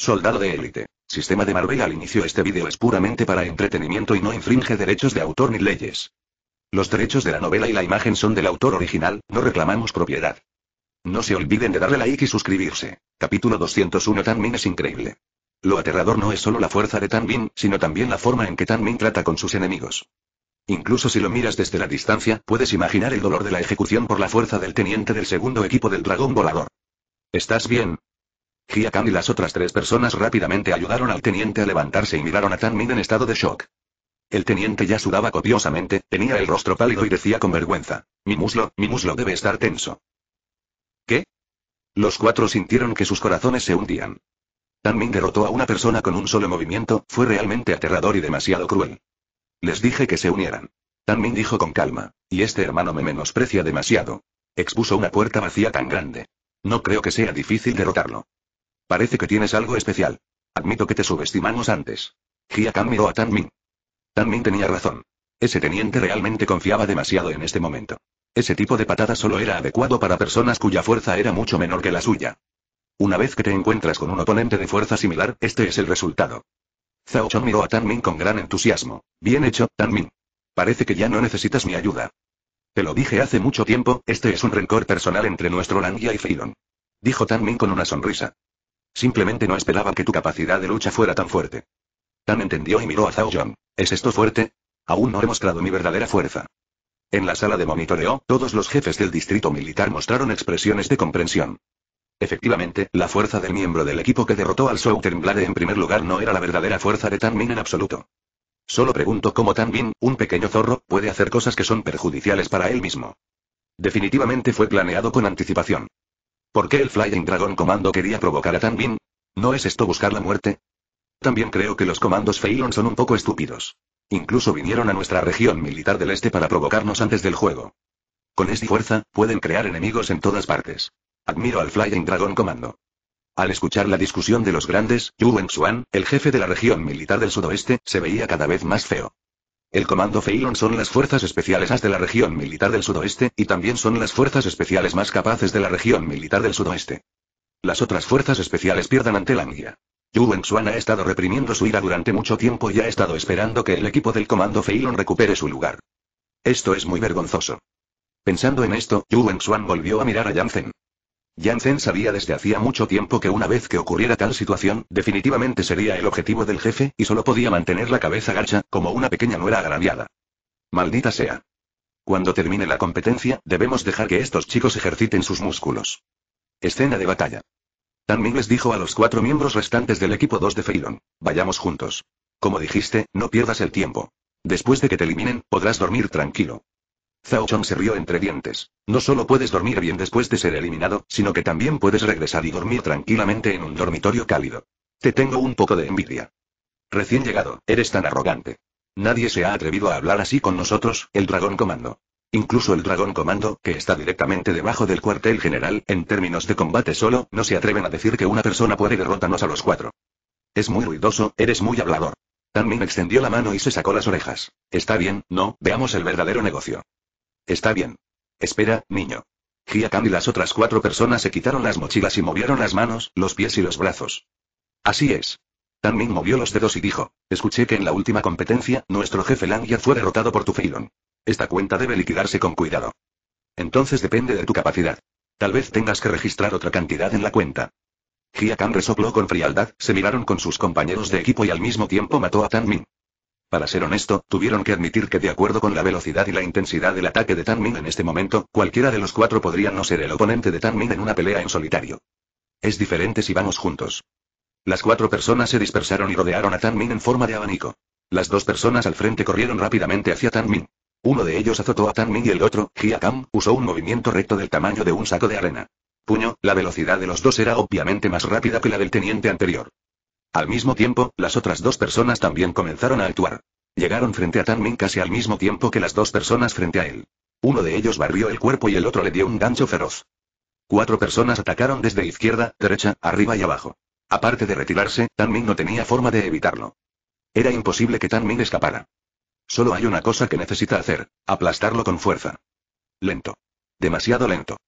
Soldado de élite. Sistema de Marvel al inicio este vídeo es puramente para entretenimiento y no infringe derechos de autor ni leyes. Los derechos de la novela y la imagen son del autor original, no reclamamos propiedad. No se olviden de darle like y suscribirse. Capítulo 201 Tan Min es increíble. Lo aterrador no es solo la fuerza de Tan sino también la forma en que Tan trata con sus enemigos. Incluso si lo miras desde la distancia, puedes imaginar el dolor de la ejecución por la fuerza del teniente del segundo equipo del dragón volador. ¿Estás bien? Gia y las otras tres personas rápidamente ayudaron al teniente a levantarse y miraron a Tan en estado de shock. El teniente ya sudaba copiosamente, tenía el rostro pálido y decía con vergüenza. Mi muslo, mi muslo debe estar tenso. ¿Qué? Los cuatro sintieron que sus corazones se hundían. Tan derrotó a una persona con un solo movimiento, fue realmente aterrador y demasiado cruel. Les dije que se unieran. Tan dijo con calma. Y este hermano me menosprecia demasiado. Expuso una puerta vacía tan grande. No creo que sea difícil derrotarlo. Parece que tienes algo especial. Admito que te subestimamos antes. Gia Khan miró a Tan Ming. Tan Ming tenía razón. Ese teniente realmente confiaba demasiado en este momento. Ese tipo de patada solo era adecuado para personas cuya fuerza era mucho menor que la suya. Una vez que te encuentras con un oponente de fuerza similar, este es el resultado. Zhao Chong miró a Tan Ming con gran entusiasmo. Bien hecho, Tan Parece que ya no necesitas mi ayuda. Te lo dije hace mucho tiempo, este es un rencor personal entre nuestro Langya y Feilon. Dijo Tan Ming con una sonrisa. Simplemente no esperaba que tu capacidad de lucha fuera tan fuerte. Tan entendió y miró a Zhao Yong. ¿Es esto fuerte? Aún no he mostrado mi verdadera fuerza. En la sala de monitoreo, todos los jefes del distrito militar mostraron expresiones de comprensión. Efectivamente, la fuerza del miembro del equipo que derrotó al Southern Blade en primer lugar no era la verdadera fuerza de Tan Min en absoluto. Solo pregunto cómo Tan Min, un pequeño zorro, puede hacer cosas que son perjudiciales para él mismo. Definitivamente fue planeado con anticipación. ¿Por qué el Flying Dragon Commando quería provocar a Tan Bin? ¿No es esto buscar la muerte? También creo que los comandos Feilon son un poco estúpidos. Incluso vinieron a nuestra región militar del este para provocarnos antes del juego. Con esta fuerza, pueden crear enemigos en todas partes. Admiro al Flying Dragon Commando. Al escuchar la discusión de los grandes, Yu Wen Xuan, el jefe de la región militar del sudoeste, se veía cada vez más feo. El Comando Feylon son las fuerzas especiales más de la región militar del sudoeste, y también son las fuerzas especiales más capaces de la región militar del sudoeste. Las otras fuerzas especiales pierdan ante Langia. Yu Wenxuan ha estado reprimiendo su ira durante mucho tiempo y ha estado esperando que el equipo del Comando Feilon recupere su lugar. Esto es muy vergonzoso. Pensando en esto, Yu Wenxuan volvió a mirar a Zhen. Jansen sabía desde hacía mucho tiempo que una vez que ocurriera tal situación, definitivamente sería el objetivo del jefe, y solo podía mantener la cabeza gacha, como una pequeña nuera agraviada. Maldita sea. Cuando termine la competencia, debemos dejar que estos chicos ejerciten sus músculos. Escena de batalla. Tan Ming les dijo a los cuatro miembros restantes del equipo 2 de Feilon. Vayamos juntos. Como dijiste, no pierdas el tiempo. Después de que te eliminen, podrás dormir tranquilo. Zhao Chong se rió entre dientes. No solo puedes dormir bien después de ser eliminado, sino que también puedes regresar y dormir tranquilamente en un dormitorio cálido. Te tengo un poco de envidia. Recién llegado, eres tan arrogante. Nadie se ha atrevido a hablar así con nosotros, el dragón comando. Incluso el dragón comando, que está directamente debajo del cuartel general, en términos de combate solo, no se atreven a decir que una persona puede derrotarnos a los cuatro. Es muy ruidoso, eres muy hablador. También extendió la mano y se sacó las orejas. Está bien, no, veamos el verdadero negocio. Está bien. Espera, niño. Khan y las otras cuatro personas se quitaron las mochilas y movieron las manos, los pies y los brazos. Así es. Tan Min movió los dedos y dijo, escuché que en la última competencia, nuestro jefe Langia fue derrotado por tu Feilon. Esta cuenta debe liquidarse con cuidado. Entonces depende de tu capacidad. Tal vez tengas que registrar otra cantidad en la cuenta. Khan resopló con frialdad, se miraron con sus compañeros de equipo y al mismo tiempo mató a Tan Min. Para ser honesto, tuvieron que admitir que de acuerdo con la velocidad y la intensidad del ataque de Ming en este momento, cualquiera de los cuatro podría no ser el oponente de Ming en una pelea en solitario. Es diferente si vamos juntos. Las cuatro personas se dispersaron y rodearon a Ming en forma de abanico. Las dos personas al frente corrieron rápidamente hacia Ming. Uno de ellos azotó a Ming y el otro, Hi-A-Kam, usó un movimiento recto del tamaño de un saco de arena. Puño, la velocidad de los dos era obviamente más rápida que la del teniente anterior. Al mismo tiempo, las otras dos personas también comenzaron a actuar. Llegaron frente a Tan Ming casi al mismo tiempo que las dos personas frente a él. Uno de ellos barrió el cuerpo y el otro le dio un gancho feroz. Cuatro personas atacaron desde izquierda, derecha, arriba y abajo. Aparte de retirarse, Tan Ming no tenía forma de evitarlo. Era imposible que Tan Ming escapara. Solo hay una cosa que necesita hacer, aplastarlo con fuerza. Lento. Demasiado lento.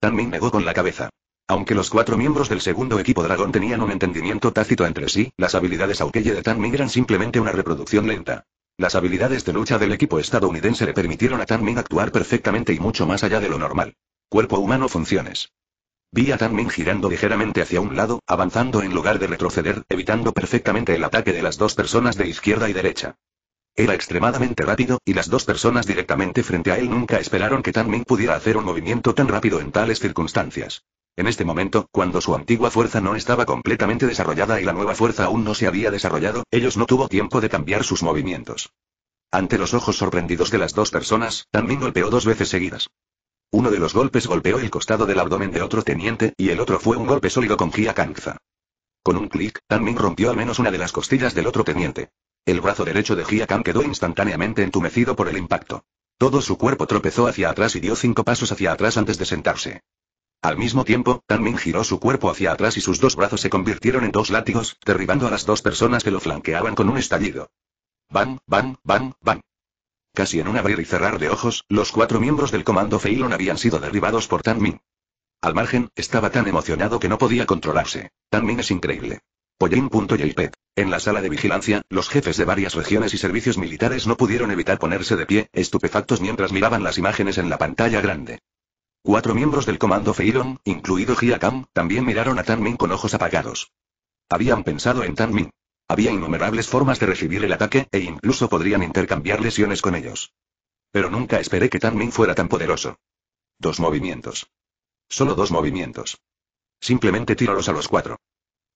Tan Ming negó con la cabeza. Aunque los cuatro miembros del segundo equipo dragón tenían un entendimiento tácito entre sí, las habilidades Aukeye de Ming eran simplemente una reproducción lenta. Las habilidades de lucha del equipo estadounidense le permitieron a Ming actuar perfectamente y mucho más allá de lo normal. Cuerpo humano funciones. Vi a Ming girando ligeramente hacia un lado, avanzando en lugar de retroceder, evitando perfectamente el ataque de las dos personas de izquierda y derecha. Era extremadamente rápido, y las dos personas directamente frente a él nunca esperaron que Tan Ming pudiera hacer un movimiento tan rápido en tales circunstancias. En este momento, cuando su antigua fuerza no estaba completamente desarrollada y la nueva fuerza aún no se había desarrollado, ellos no tuvo tiempo de cambiar sus movimientos. Ante los ojos sorprendidos de las dos personas, Tan Ming golpeó dos veces seguidas. Uno de los golpes golpeó el costado del abdomen de otro teniente, y el otro fue un golpe sólido con Gia Kangza. Con un clic, Tan Ming rompió al menos una de las costillas del otro teniente. El brazo derecho de Giacan quedó instantáneamente entumecido por el impacto. Todo su cuerpo tropezó hacia atrás y dio cinco pasos hacia atrás antes de sentarse. Al mismo tiempo, Tan Min giró su cuerpo hacia atrás y sus dos brazos se convirtieron en dos látigos, derribando a las dos personas que lo flanqueaban con un estallido. Bam, bam, bam, bam. Casi en un abrir y cerrar de ojos, los cuatro miembros del comando Feilon habían sido derribados por Tan Min. Al margen, estaba tan emocionado que no podía controlarse. Tan Min es increíble. Pollin.jp. En la sala de vigilancia, los jefes de varias regiones y servicios militares no pudieron evitar ponerse de pie, estupefactos mientras miraban las imágenes en la pantalla grande. Cuatro miembros del comando Feiron, incluido Giacam, también miraron a Tanmin con ojos apagados. Habían pensado en Tanmin. Había innumerables formas de recibir el ataque, e incluso podrían intercambiar lesiones con ellos. Pero nunca esperé que Tanmin fuera tan poderoso. Dos movimientos. Solo dos movimientos. Simplemente tíralos a los cuatro.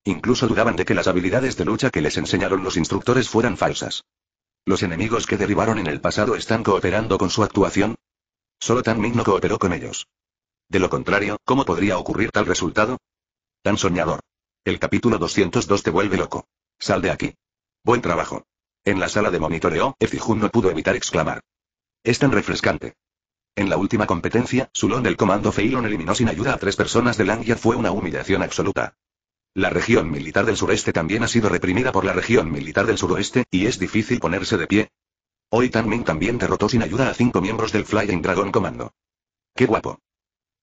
Incluso dudaban de que las habilidades de lucha que les enseñaron los instructores fueran falsas. Los enemigos que derribaron en el pasado están cooperando con su actuación. Solo Tan Ming no cooperó con ellos. De lo contrario, ¿cómo podría ocurrir tal resultado? Tan soñador. El capítulo 202 te vuelve loco. Sal de aquí. Buen trabajo. En la sala de monitoreo, Efijun no pudo evitar exclamar. Es tan refrescante. En la última competencia, Sulon del comando Feilon eliminó sin ayuda a tres personas de Langia fue una humillación absoluta. La región militar del sureste también ha sido reprimida por la región militar del suroeste, y es difícil ponerse de pie. Hoy Ming también derrotó sin ayuda a cinco miembros del Flying Dragon Commando. ¡Qué guapo!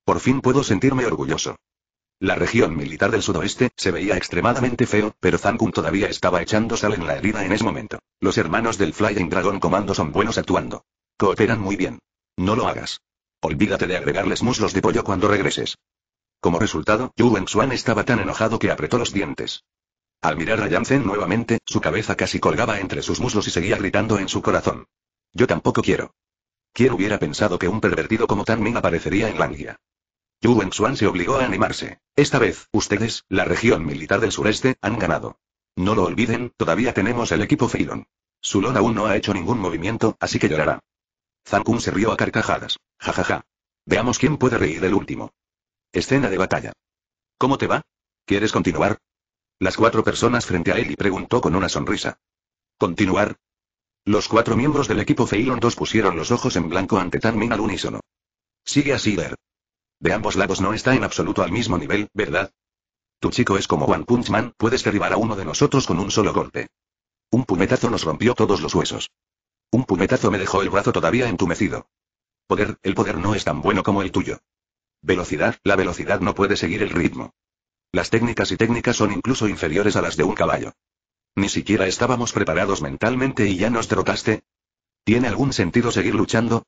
Por fin puedo sentirme orgulloso. La región militar del suroeste se veía extremadamente feo, pero Zankun todavía estaba echando sal en la herida en ese momento. Los hermanos del Flying Dragon Commando son buenos actuando. Cooperan muy bien. No lo hagas. Olvídate de agregarles muslos de pollo cuando regreses. Como resultado, Yu Wenxuan estaba tan enojado que apretó los dientes. Al mirar a Yansen nuevamente, su cabeza casi colgaba entre sus muslos y seguía gritando en su corazón. Yo tampoco quiero. ¿Quién hubiera pensado que un pervertido como Tan Ming aparecería en Langia? Yu Wenxuan se obligó a animarse. Esta vez, ustedes, la región militar del sureste, han ganado. No lo olviden, todavía tenemos el equipo Feilon. Sulon aún no ha hecho ningún movimiento, así que llorará. kung se rió a carcajadas. Ja Ja, ja. Veamos quién puede reír el último. Escena de batalla. ¿Cómo te va? ¿Quieres continuar? Las cuatro personas frente a él y preguntó con una sonrisa. ¿Continuar? Los cuatro miembros del equipo Feilon 2 pusieron los ojos en blanco ante Tan Min al unísono. Sigue así, Ver. De ambos lados no está en absoluto al mismo nivel, ¿verdad? Tu chico es como One Punch Man, puedes derribar a uno de nosotros con un solo golpe. Un puñetazo nos rompió todos los huesos. Un puñetazo me dejó el brazo todavía entumecido. Poder, el poder no es tan bueno como el tuyo. Velocidad, la velocidad no puede seguir el ritmo. Las técnicas y técnicas son incluso inferiores a las de un caballo. Ni siquiera estábamos preparados mentalmente y ya nos derrotaste. ¿Tiene algún sentido seguir luchando?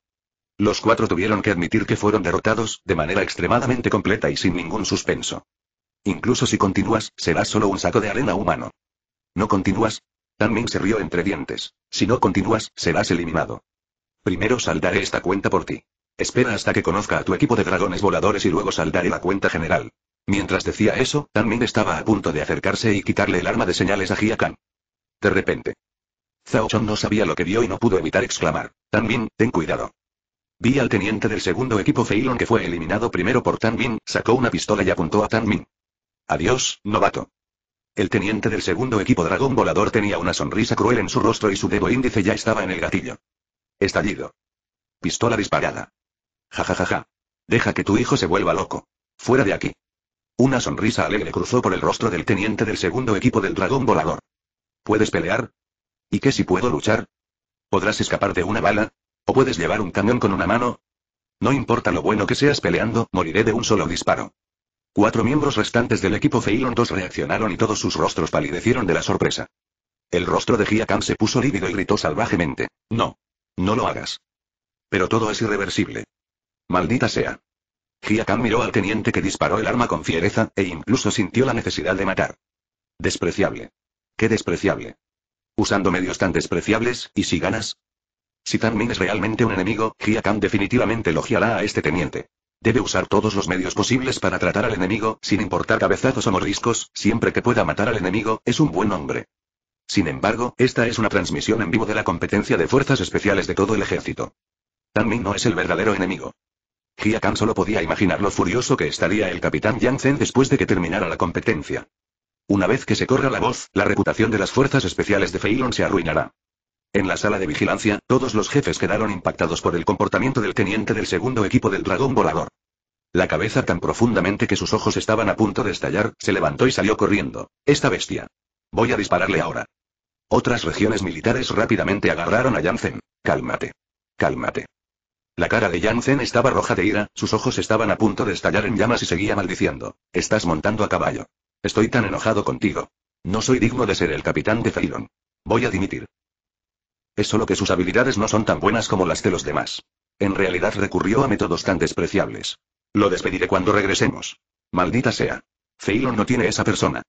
Los cuatro tuvieron que admitir que fueron derrotados, de manera extremadamente completa y sin ningún suspenso. Incluso si continúas, serás solo un saco de arena humano. ¿No continúas? también se rió entre dientes. Si no continúas, serás eliminado. Primero saldaré esta cuenta por ti. Espera hasta que conozca a tu equipo de dragones voladores y luego saldaré la cuenta general. Mientras decía eso, Tanmin estaba a punto de acercarse y quitarle el arma de señales a Jia De repente. Zhao Chong no sabía lo que vio y no pudo evitar exclamar. Tanmin, ten cuidado. Vi al teniente del segundo equipo Feilon que fue eliminado primero por Tanmin, sacó una pistola y apuntó a Tanmin. Adiós, novato. El teniente del segundo equipo dragón volador tenía una sonrisa cruel en su rostro y su dedo índice ya estaba en el gatillo. Estallido. Pistola disparada. Ja Ja, ja, ja. Deja que tu hijo se vuelva loco. Fuera de aquí. Una sonrisa alegre cruzó por el rostro del teniente del segundo equipo del dragón volador. ¿Puedes pelear? ¿Y qué si puedo luchar? ¿Podrás escapar de una bala? ¿O puedes llevar un camión con una mano? No importa lo bueno que seas peleando, moriré de un solo disparo. Cuatro miembros restantes del equipo Feilon 2 reaccionaron y todos sus rostros palidecieron de la sorpresa. El rostro de Giacan se puso lívido y gritó salvajemente. No. No lo hagas. Pero todo es irreversible. Maldita sea. Giacan miró al teniente que disparó el arma con fiereza, e incluso sintió la necesidad de matar. Despreciable. Qué despreciable. Usando medios tan despreciables, ¿y si ganas? Si Tan es realmente un enemigo, Khan definitivamente elogiará a este teniente. Debe usar todos los medios posibles para tratar al enemigo, sin importar cabezazos o morriscos, siempre que pueda matar al enemigo, es un buen hombre. Sin embargo, esta es una transmisión en vivo de la competencia de fuerzas especiales de todo el ejército. Tanmin no es el verdadero enemigo. Jia solo podía imaginar lo furioso que estaría el capitán Yang Zen después de que terminara la competencia. Una vez que se corra la voz, la reputación de las fuerzas especiales de Feilon se arruinará. En la sala de vigilancia, todos los jefes quedaron impactados por el comportamiento del teniente del segundo equipo del dragón volador. La cabeza tan profundamente que sus ojos estaban a punto de estallar, se levantó y salió corriendo. Esta bestia. Voy a dispararle ahora. Otras regiones militares rápidamente agarraron a Zen. Cálmate. Cálmate. La cara de zen estaba roja de ira, sus ojos estaban a punto de estallar en llamas y seguía maldiciendo. Estás montando a caballo. Estoy tan enojado contigo. No soy digno de ser el capitán de Feilon. Voy a dimitir. Es solo que sus habilidades no son tan buenas como las de los demás. En realidad recurrió a métodos tan despreciables. Lo despediré cuando regresemos. Maldita sea. Feilon no tiene esa persona.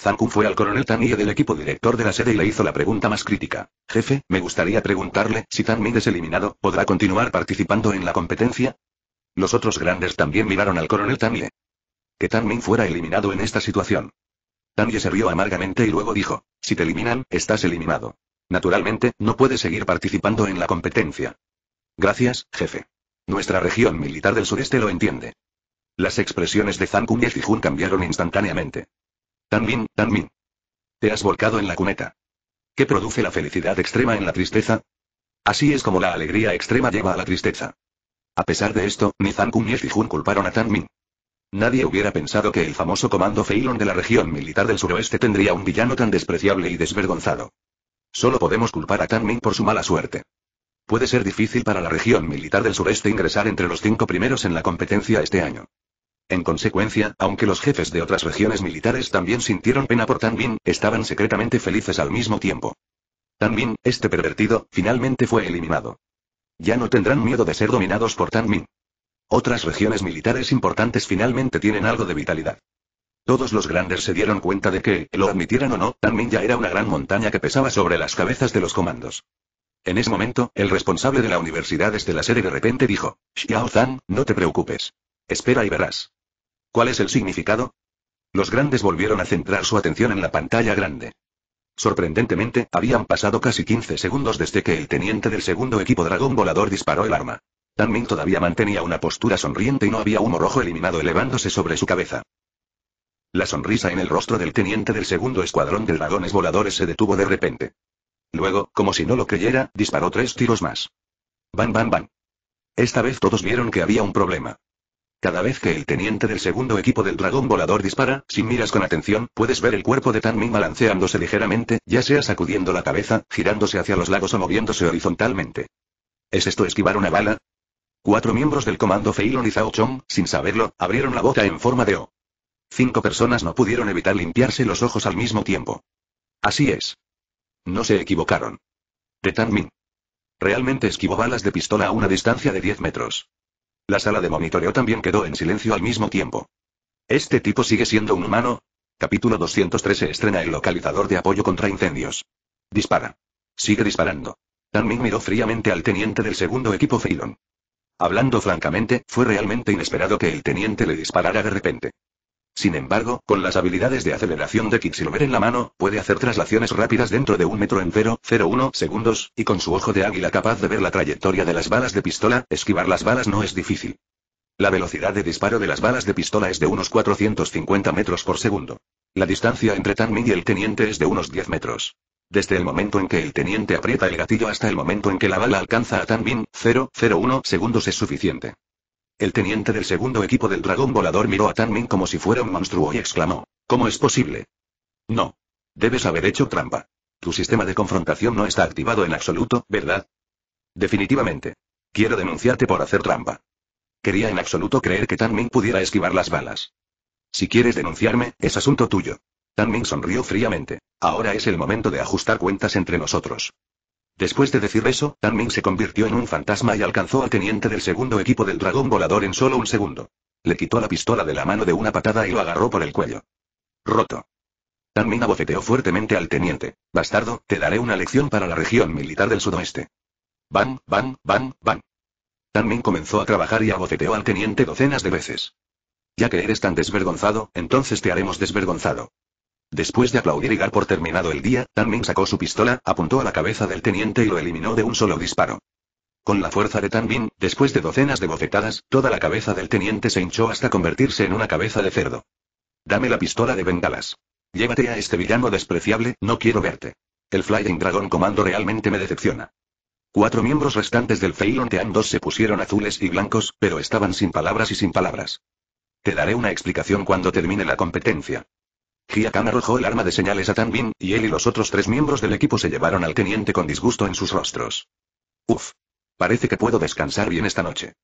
Zanku fue al coronel Tanie del equipo director de la sede y le hizo la pregunta más crítica. Jefe, me gustaría preguntarle, si Tan es eliminado, ¿podrá continuar participando en la competencia? Los otros grandes también miraron al coronel Tamille. Que Tan fuera eliminado en esta situación. Tanye se rió amargamente y luego dijo, si te eliminan, estás eliminado. Naturalmente, no puedes seguir participando en la competencia. Gracias, jefe. Nuestra región militar del sureste lo entiende. Las expresiones de Zhang Kun y Fijun cambiaron instantáneamente. Tanmin, Tanmin. Te has volcado en la cuneta. ¿Qué produce la felicidad extrema en la tristeza? Así es como la alegría extrema lleva a la tristeza. A pesar de esto, ni Zhang Kun ni Fijun culparon a Tan Min. Nadie hubiera pensado que el famoso comando Feilon de la región militar del suroeste tendría un villano tan despreciable y desvergonzado. Solo podemos culpar a Tan por su mala suerte. Puede ser difícil para la región militar del sureste ingresar entre los cinco primeros en la competencia este año. En consecuencia, aunque los jefes de otras regiones militares también sintieron pena por Tan estaban secretamente felices al mismo tiempo. Tan este pervertido, finalmente fue eliminado. Ya no tendrán miedo de ser dominados por Tan Min. Otras regiones militares importantes finalmente tienen algo de vitalidad. Todos los grandes se dieron cuenta de que, lo admitieran o no, Tan ya era una gran montaña que pesaba sobre las cabezas de los comandos. En ese momento, el responsable de la Universidad de la sede de repente dijo, Xiao Zhan, no te preocupes. Espera y verás. ¿Cuál es el significado? Los grandes volvieron a centrar su atención en la pantalla grande. Sorprendentemente, habían pasado casi 15 segundos desde que el teniente del segundo equipo dragón volador disparó el arma. Tan todavía mantenía una postura sonriente y no había humo rojo eliminado elevándose sobre su cabeza. La sonrisa en el rostro del teniente del segundo escuadrón de dragones voladores se detuvo de repente. Luego, como si no lo creyera, disparó tres tiros más. Bam, bam, bam. Esta vez todos vieron que había un problema. Cada vez que el teniente del segundo equipo del dragón volador dispara, si miras con atención, puedes ver el cuerpo de Tanmin balanceándose ligeramente, ya sea sacudiendo la cabeza, girándose hacia los lagos o moviéndose horizontalmente. ¿Es esto esquivar una bala? Cuatro miembros del comando Feilon y Zhao Chong, sin saberlo, abrieron la boca en forma de O. Cinco personas no pudieron evitar limpiarse los ojos al mismo tiempo. Así es. No se equivocaron. De Tanmin. Realmente esquivó balas de pistola a una distancia de 10 metros. La sala de monitoreo también quedó en silencio al mismo tiempo. ¿Este tipo sigue siendo un humano? Capítulo 203 se estrena el localizador de apoyo contra incendios. Dispara. Sigue disparando. Tan miró fríamente al teniente del segundo equipo Feilon. Hablando francamente, fue realmente inesperado que el teniente le disparara de repente. Sin embargo, con las habilidades de aceleración de Quicksilver en la mano, puede hacer traslaciones rápidas dentro de un metro en 0,01 segundos, y con su ojo de águila capaz de ver la trayectoria de las balas de pistola, esquivar las balas no es difícil. La velocidad de disparo de las balas de pistola es de unos 450 metros por segundo. La distancia entre Tanmin y el teniente es de unos 10 metros. Desde el momento en que el teniente aprieta el gatillo hasta el momento en que la bala alcanza a Tanmin, 0,01 segundos es suficiente. El teniente del segundo equipo del dragón volador miró a Ming como si fuera un monstruo y exclamó. ¿Cómo es posible? No. Debes haber hecho trampa. Tu sistema de confrontación no está activado en absoluto, ¿verdad? Definitivamente. Quiero denunciarte por hacer trampa. Quería en absoluto creer que Ming pudiera esquivar las balas. Si quieres denunciarme, es asunto tuyo. Ming sonrió fríamente. Ahora es el momento de ajustar cuentas entre nosotros. Después de decir eso, Tan Ming se convirtió en un fantasma y alcanzó al teniente del segundo equipo del dragón volador en solo un segundo. Le quitó la pistola de la mano de una patada y lo agarró por el cuello. Roto. Tan Ming abofeteó fuertemente al teniente. Bastardo, te daré una lección para la región militar del sudoeste. Van, van, van, van. Tan comenzó a trabajar y abofeteó al teniente docenas de veces. Ya que eres tan desvergonzado, entonces te haremos desvergonzado. Después de aplaudir y dar por terminado el día, Tanmin sacó su pistola, apuntó a la cabeza del teniente y lo eliminó de un solo disparo. Con la fuerza de Tanmin, después de docenas de bofetadas, toda la cabeza del teniente se hinchó hasta convertirse en una cabeza de cerdo. Dame la pistola de bengalas. Llévate a este villano despreciable, no quiero verte. El Flying Dragon Comando realmente me decepciona. Cuatro miembros restantes del Feilon Team 2 se pusieron azules y blancos, pero estaban sin palabras y sin palabras. Te daré una explicación cuando termine la competencia. Hiakan arrojó el arma de señales a Tan y él y los otros tres miembros del equipo se llevaron al teniente con disgusto en sus rostros. Uf. Parece que puedo descansar bien esta noche.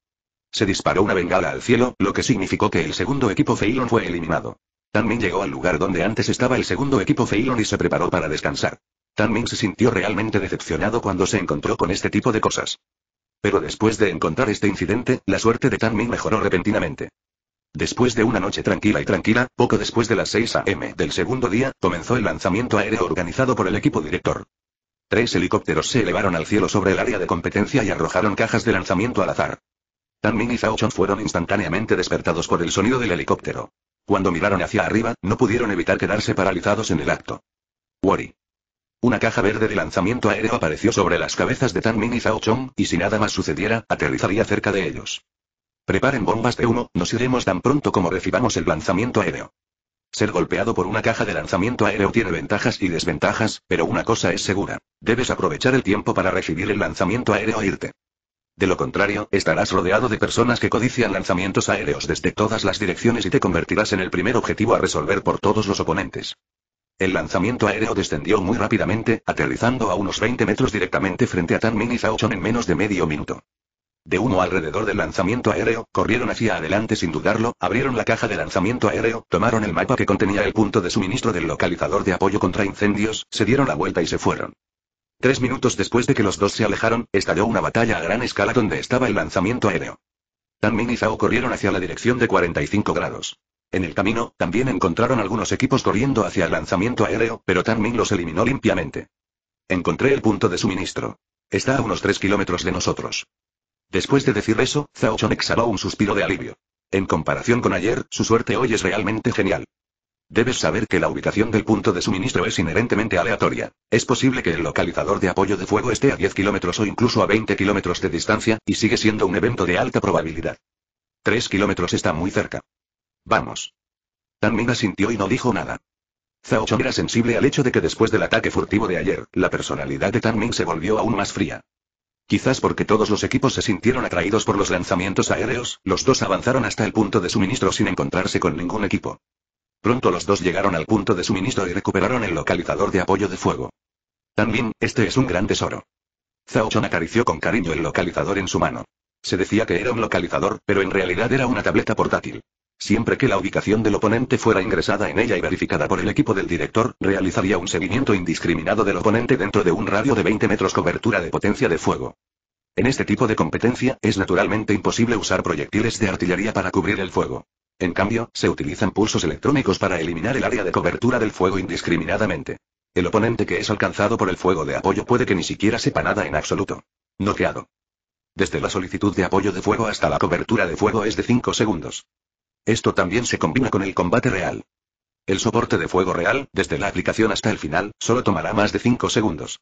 Se disparó una bengala al cielo, lo que significó que el segundo equipo Feilon fue eliminado. Tanmin llegó al lugar donde antes estaba el segundo equipo Feilon y se preparó para descansar. Tanmin se sintió realmente decepcionado cuando se encontró con este tipo de cosas. Pero después de encontrar este incidente, la suerte de Tanmin mejoró repentinamente. Después de una noche tranquila y tranquila, poco después de las 6 a.m. del segundo día, comenzó el lanzamiento aéreo organizado por el equipo director. Tres helicópteros se elevaron al cielo sobre el área de competencia y arrojaron cajas de lanzamiento al azar. Tan Ming y Zhao Chong fueron instantáneamente despertados por el sonido del helicóptero. Cuando miraron hacia arriba, no pudieron evitar quedarse paralizados en el acto. Worry. Una caja verde de lanzamiento aéreo apareció sobre las cabezas de Tan Ming y Zhao Chong, y si nada más sucediera, aterrizaría cerca de ellos. Preparen bombas de humo, nos iremos tan pronto como recibamos el lanzamiento aéreo. Ser golpeado por una caja de lanzamiento aéreo tiene ventajas y desventajas, pero una cosa es segura. Debes aprovechar el tiempo para recibir el lanzamiento aéreo e irte. De lo contrario, estarás rodeado de personas que codician lanzamientos aéreos desde todas las direcciones y te convertirás en el primer objetivo a resolver por todos los oponentes. El lanzamiento aéreo descendió muy rápidamente, aterrizando a unos 20 metros directamente frente a Tan Mini Chong en menos de medio minuto. De uno alrededor del lanzamiento aéreo, corrieron hacia adelante sin dudarlo, abrieron la caja de lanzamiento aéreo, tomaron el mapa que contenía el punto de suministro del localizador de apoyo contra incendios, se dieron la vuelta y se fueron. Tres minutos después de que los dos se alejaron, estalló una batalla a gran escala donde estaba el lanzamiento aéreo. Tan Min y Zhao corrieron hacia la dirección de 45 grados. En el camino, también encontraron algunos equipos corriendo hacia el lanzamiento aéreo, pero Tan los eliminó limpiamente. Encontré el punto de suministro. Está a unos 3 kilómetros de nosotros. Después de decir eso, Chong exhaló un suspiro de alivio. En comparación con ayer, su suerte hoy es realmente genial. Debes saber que la ubicación del punto de suministro es inherentemente aleatoria. Es posible que el localizador de apoyo de fuego esté a 10 kilómetros o incluso a 20 kilómetros de distancia, y sigue siendo un evento de alta probabilidad. 3 kilómetros está muy cerca. Vamos. Tan Ming asintió y no dijo nada. Chong era sensible al hecho de que después del ataque furtivo de ayer, la personalidad de Tan Ming se volvió aún más fría. Quizás porque todos los equipos se sintieron atraídos por los lanzamientos aéreos, los dos avanzaron hasta el punto de suministro sin encontrarse con ningún equipo. Pronto los dos llegaron al punto de suministro y recuperaron el localizador de apoyo de fuego. También, este es un gran tesoro. zhao Chun acarició con cariño el localizador en su mano. Se decía que era un localizador, pero en realidad era una tableta portátil. Siempre que la ubicación del oponente fuera ingresada en ella y verificada por el equipo del director, realizaría un seguimiento indiscriminado del oponente dentro de un radio de 20 metros cobertura de potencia de fuego. En este tipo de competencia, es naturalmente imposible usar proyectiles de artillería para cubrir el fuego. En cambio, se utilizan pulsos electrónicos para eliminar el área de cobertura del fuego indiscriminadamente. El oponente que es alcanzado por el fuego de apoyo puede que ni siquiera sepa nada en absoluto. Noqueado. Desde la solicitud de apoyo de fuego hasta la cobertura de fuego es de 5 segundos. Esto también se combina con el combate real. El soporte de fuego real, desde la aplicación hasta el final, solo tomará más de 5 segundos.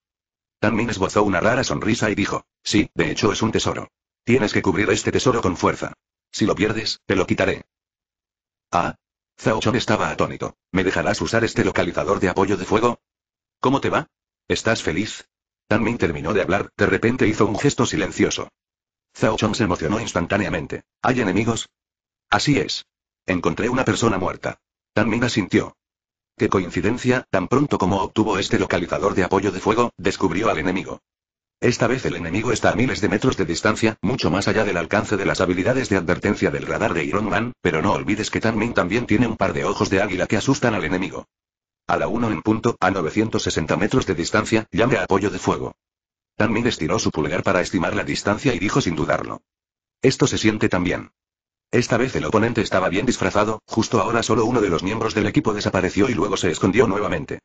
Tanmin esbozó una rara sonrisa y dijo, sí, de hecho es un tesoro. Tienes que cubrir este tesoro con fuerza. Si lo pierdes, te lo quitaré. Ah. Zhao Chong estaba atónito. ¿Me dejarás usar este localizador de apoyo de fuego? ¿Cómo te va? ¿Estás feliz? Tanmin terminó de hablar, de repente hizo un gesto silencioso. Zhao Chong se emocionó instantáneamente. ¿Hay enemigos? Así es. Encontré una persona muerta. Tanmina sintió. Qué coincidencia, tan pronto como obtuvo este localizador de apoyo de fuego, descubrió al enemigo. Esta vez el enemigo está a miles de metros de distancia, mucho más allá del alcance de las habilidades de advertencia del radar de Iron Man, pero no olvides que Tanmin también tiene un par de ojos de águila que asustan al enemigo. A la 1 en punto, a 960 metros de distancia, llame a apoyo de fuego. Tanmin estiró su pulgar para estimar la distancia y dijo sin dudarlo. Esto se siente también. Esta vez el oponente estaba bien disfrazado, justo ahora solo uno de los miembros del equipo desapareció y luego se escondió nuevamente.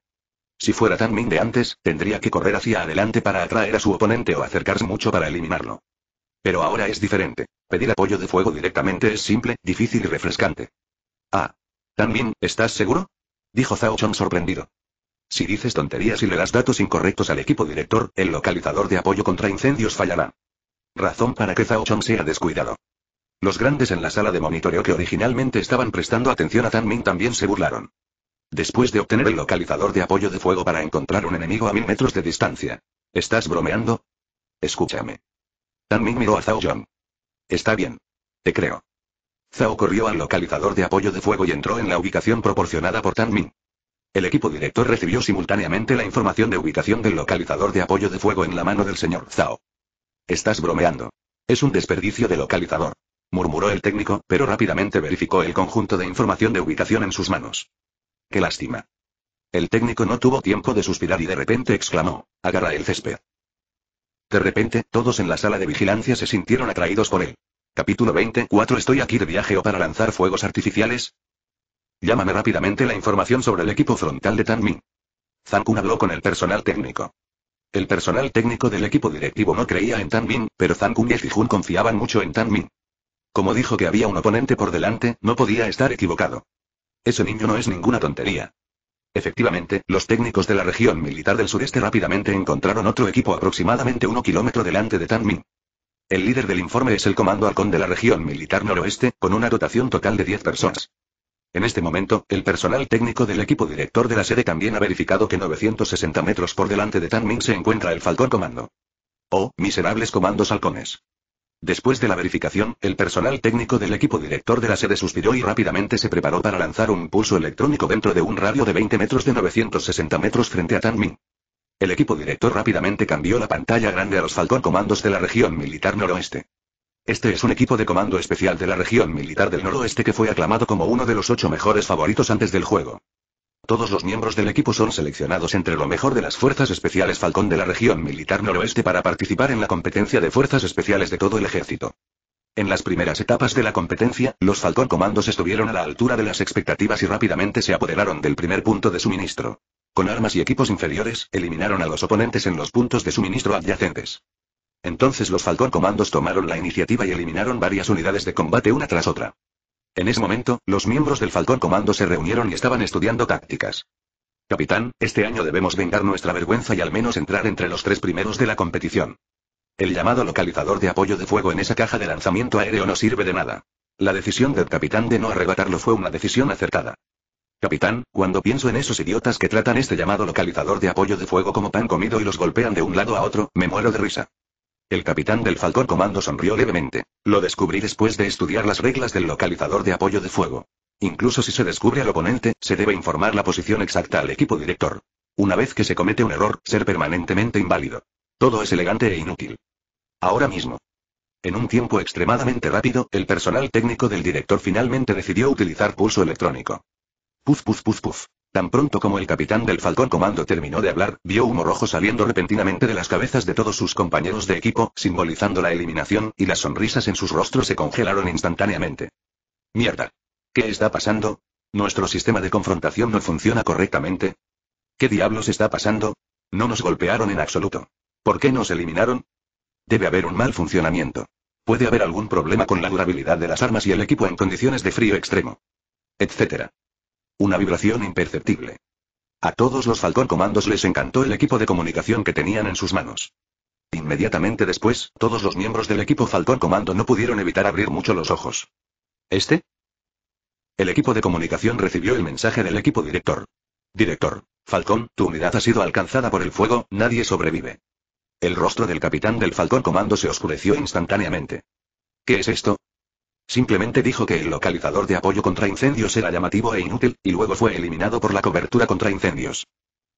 Si fuera tan Min de antes, tendría que correr hacia adelante para atraer a su oponente o acercarse mucho para eliminarlo. Pero ahora es diferente. Pedir apoyo de fuego directamente es simple, difícil y refrescante. Ah. también ¿estás seguro? Dijo Zhao Chong sorprendido. Si dices tonterías y le das datos incorrectos al equipo director, el localizador de apoyo contra incendios fallará. Razón para que Zhao Chong sea descuidado. Los grandes en la sala de monitoreo que originalmente estaban prestando atención a Tan Ming también se burlaron. Después de obtener el localizador de apoyo de fuego para encontrar un enemigo a mil metros de distancia. ¿Estás bromeando? Escúchame. Tan Ming miró a Zhao Yong. Está bien. Te creo. Zhao corrió al localizador de apoyo de fuego y entró en la ubicación proporcionada por Tan Ming. El equipo director recibió simultáneamente la información de ubicación del localizador de apoyo de fuego en la mano del señor Zhao. Estás bromeando. Es un desperdicio de localizador murmuró el técnico, pero rápidamente verificó el conjunto de información de ubicación en sus manos. Qué lástima. El técnico no tuvo tiempo de suspirar y de repente exclamó, agarra el césped. De repente, todos en la sala de vigilancia se sintieron atraídos por él. Capítulo 24 ¿Estoy aquí de viaje o para lanzar fuegos artificiales? Llámame rápidamente la información sobre el equipo frontal de Zang Kun habló con el personal técnico. El personal técnico del equipo directivo no creía en Tan Ming, pero Kun y Fijun confiaban mucho en Tan Ming. Como dijo que había un oponente por delante, no podía estar equivocado. Ese niño no es ninguna tontería. Efectivamente, los técnicos de la región militar del sureste rápidamente encontraron otro equipo aproximadamente uno kilómetro delante de Tan Ming. El líder del informe es el Comando Halcón de la región militar noroeste, con una dotación total de 10 personas. En este momento, el personal técnico del equipo director de la sede también ha verificado que 960 metros por delante de Tan Ming se encuentra el Falcón Comando. Oh, miserables comandos halcones. Después de la verificación, el personal técnico del equipo director de la sede suspiró y rápidamente se preparó para lanzar un pulso electrónico dentro de un radio de 20 metros de 960 metros frente a Tanmin. El equipo director rápidamente cambió la pantalla grande a los Falcón Comandos de la región militar noroeste. Este es un equipo de comando especial de la región militar del noroeste que fue aclamado como uno de los ocho mejores favoritos antes del juego. Todos los miembros del equipo son seleccionados entre lo mejor de las Fuerzas Especiales Falcón de la región militar noroeste para participar en la competencia de Fuerzas Especiales de todo el ejército. En las primeras etapas de la competencia, los Falcón Comandos estuvieron a la altura de las expectativas y rápidamente se apoderaron del primer punto de suministro. Con armas y equipos inferiores, eliminaron a los oponentes en los puntos de suministro adyacentes. Entonces los Falcón Comandos tomaron la iniciativa y eliminaron varias unidades de combate una tras otra. En ese momento, los miembros del Falcón Comando se reunieron y estaban estudiando tácticas. Capitán, este año debemos vengar nuestra vergüenza y al menos entrar entre los tres primeros de la competición. El llamado localizador de apoyo de fuego en esa caja de lanzamiento aéreo no sirve de nada. La decisión del capitán de no arrebatarlo fue una decisión acertada. Capitán, cuando pienso en esos idiotas que tratan este llamado localizador de apoyo de fuego como pan comido y los golpean de un lado a otro, me muero de risa. El capitán del Falcón Comando sonrió levemente. Lo descubrí después de estudiar las reglas del localizador de apoyo de fuego. Incluso si se descubre al oponente, se debe informar la posición exacta al equipo director. Una vez que se comete un error, ser permanentemente inválido. Todo es elegante e inútil. Ahora mismo. En un tiempo extremadamente rápido, el personal técnico del director finalmente decidió utilizar pulso electrónico. Puf, puf, puf, puf. Tan pronto como el capitán del Falcón Comando terminó de hablar, vio humo rojo saliendo repentinamente de las cabezas de todos sus compañeros de equipo, simbolizando la eliminación, y las sonrisas en sus rostros se congelaron instantáneamente. Mierda. ¿Qué está pasando? ¿Nuestro sistema de confrontación no funciona correctamente? ¿Qué diablos está pasando? No nos golpearon en absoluto. ¿Por qué nos eliminaron? Debe haber un mal funcionamiento. Puede haber algún problema con la durabilidad de las armas y el equipo en condiciones de frío extremo. Etcétera. Una vibración imperceptible. A todos los Falcón Comandos les encantó el equipo de comunicación que tenían en sus manos. Inmediatamente después, todos los miembros del equipo Falcón Comando no pudieron evitar abrir mucho los ojos. ¿Este? El equipo de comunicación recibió el mensaje del equipo director. Director, Falcón, tu unidad ha sido alcanzada por el fuego, nadie sobrevive. El rostro del capitán del Falcón Comando se oscureció instantáneamente. ¿Qué es esto? Simplemente dijo que el localizador de apoyo contra incendios era llamativo e inútil, y luego fue eliminado por la cobertura contra incendios.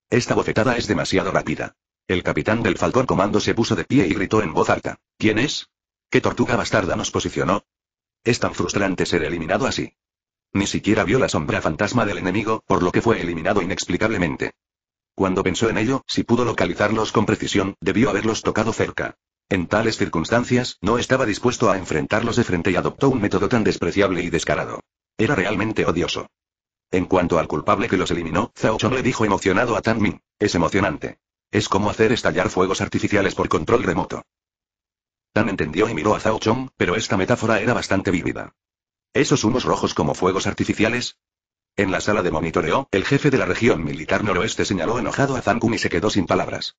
Esta bofetada es demasiado rápida. El capitán del Falcón Comando se puso de pie y gritó en voz alta. ¿Quién es? ¿Qué tortuga bastarda nos posicionó? Es tan frustrante ser eliminado así. Ni siquiera vio la sombra fantasma del enemigo, por lo que fue eliminado inexplicablemente. Cuando pensó en ello, si pudo localizarlos con precisión, debió haberlos tocado cerca. En tales circunstancias, no estaba dispuesto a enfrentarlos de frente y adoptó un método tan despreciable y descarado. Era realmente odioso. En cuanto al culpable que los eliminó, Zhao Chong le dijo emocionado a Tan Min. Es emocionante. Es como hacer estallar fuegos artificiales por control remoto. Tan entendió y miró a Zhao Chong, pero esta metáfora era bastante vívida. ¿Esos humos rojos como fuegos artificiales? En la sala de monitoreo, el jefe de la región militar noroeste señaló enojado a Kun y se quedó sin palabras.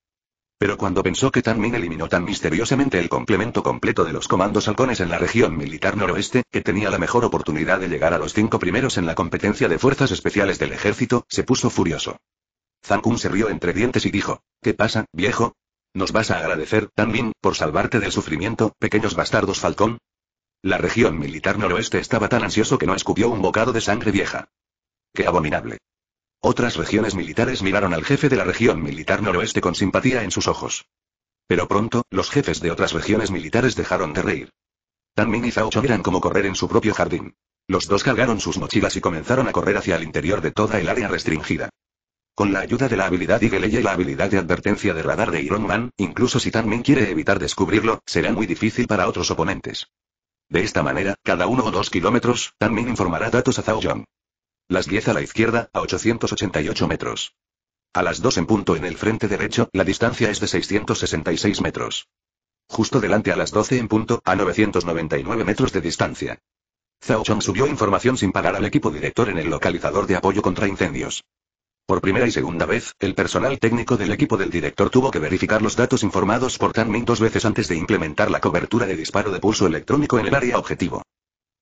Pero cuando pensó que Tan Min eliminó tan misteriosamente el complemento completo de los comandos halcones en la región militar noroeste, que tenía la mejor oportunidad de llegar a los cinco primeros en la competencia de fuerzas especiales del ejército, se puso furioso. Zhang se rió entre dientes y dijo, ¿qué pasa, viejo? ¿Nos vas a agradecer, Tan por salvarte del sufrimiento, pequeños bastardos falcón? La región militar noroeste estaba tan ansioso que no escupió un bocado de sangre vieja. ¡Qué abominable! Otras regiones militares miraron al jefe de la región militar noroeste con simpatía en sus ojos. Pero pronto, los jefes de otras regiones militares dejaron de reír. Tan y Zhao eran como correr en su propio jardín. Los dos cargaron sus mochilas y comenzaron a correr hacia el interior de toda el área restringida. Con la ayuda de la habilidad Eagle y la habilidad de advertencia de radar de Iron Man, incluso si Tan quiere evitar descubrirlo, será muy difícil para otros oponentes. De esta manera, cada uno o dos kilómetros, Tan informará datos a Zhao Yong. Las 10 a la izquierda, a 888 metros. A las 2 en punto en el frente derecho, la distancia es de 666 metros. Justo delante a las 12 en punto, a 999 metros de distancia. Zhao Chong subió información sin pagar al equipo director en el localizador de apoyo contra incendios. Por primera y segunda vez, el personal técnico del equipo del director tuvo que verificar los datos informados por Ming dos veces antes de implementar la cobertura de disparo de pulso electrónico en el área objetivo.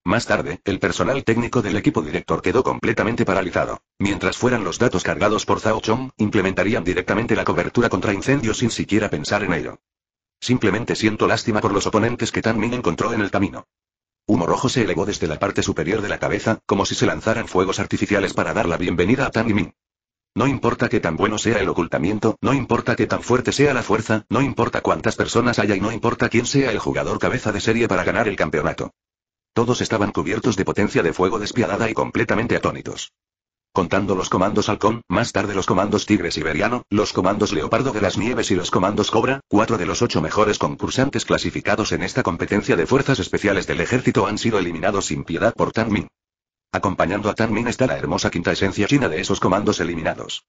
Más tarde, el personal técnico del equipo director quedó completamente paralizado. Mientras fueran los datos cargados por Zhao Chong, implementarían directamente la cobertura contra incendios sin siquiera pensar en ello. Simplemente siento lástima por los oponentes que Tan Min encontró en el camino. Humo rojo se elevó desde la parte superior de la cabeza, como si se lanzaran fuegos artificiales para dar la bienvenida a Tan Min. No importa que tan bueno sea el ocultamiento, no importa que tan fuerte sea la fuerza, no importa cuántas personas haya y no importa quién sea el jugador cabeza de serie para ganar el campeonato. Todos estaban cubiertos de potencia de fuego despiadada y completamente atónitos. Contando los comandos halcón, más tarde los comandos tigre siberiano, los comandos leopardo de las nieves y los comandos cobra, cuatro de los ocho mejores concursantes clasificados en esta competencia de fuerzas especiales del ejército han sido eliminados sin piedad por Tan Acompañando a Tan está la hermosa quinta esencia china de esos comandos eliminados.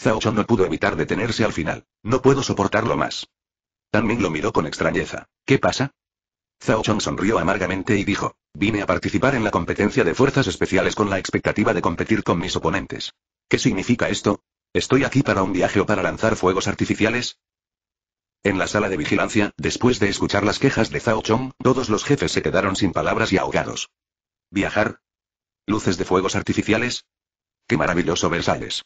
Zhao Chong no pudo evitar detenerse al final. No puedo soportarlo más. Tan lo miró con extrañeza. ¿Qué pasa? Zhao Chong sonrió amargamente y dijo. Vine a participar en la competencia de fuerzas especiales con la expectativa de competir con mis oponentes. ¿Qué significa esto? ¿Estoy aquí para un viaje o para lanzar fuegos artificiales? En la sala de vigilancia, después de escuchar las quejas de Zhao Chong, todos los jefes se quedaron sin palabras y ahogados. ¿Viajar? ¿Luces de fuegos artificiales? ¡Qué maravilloso Versalles!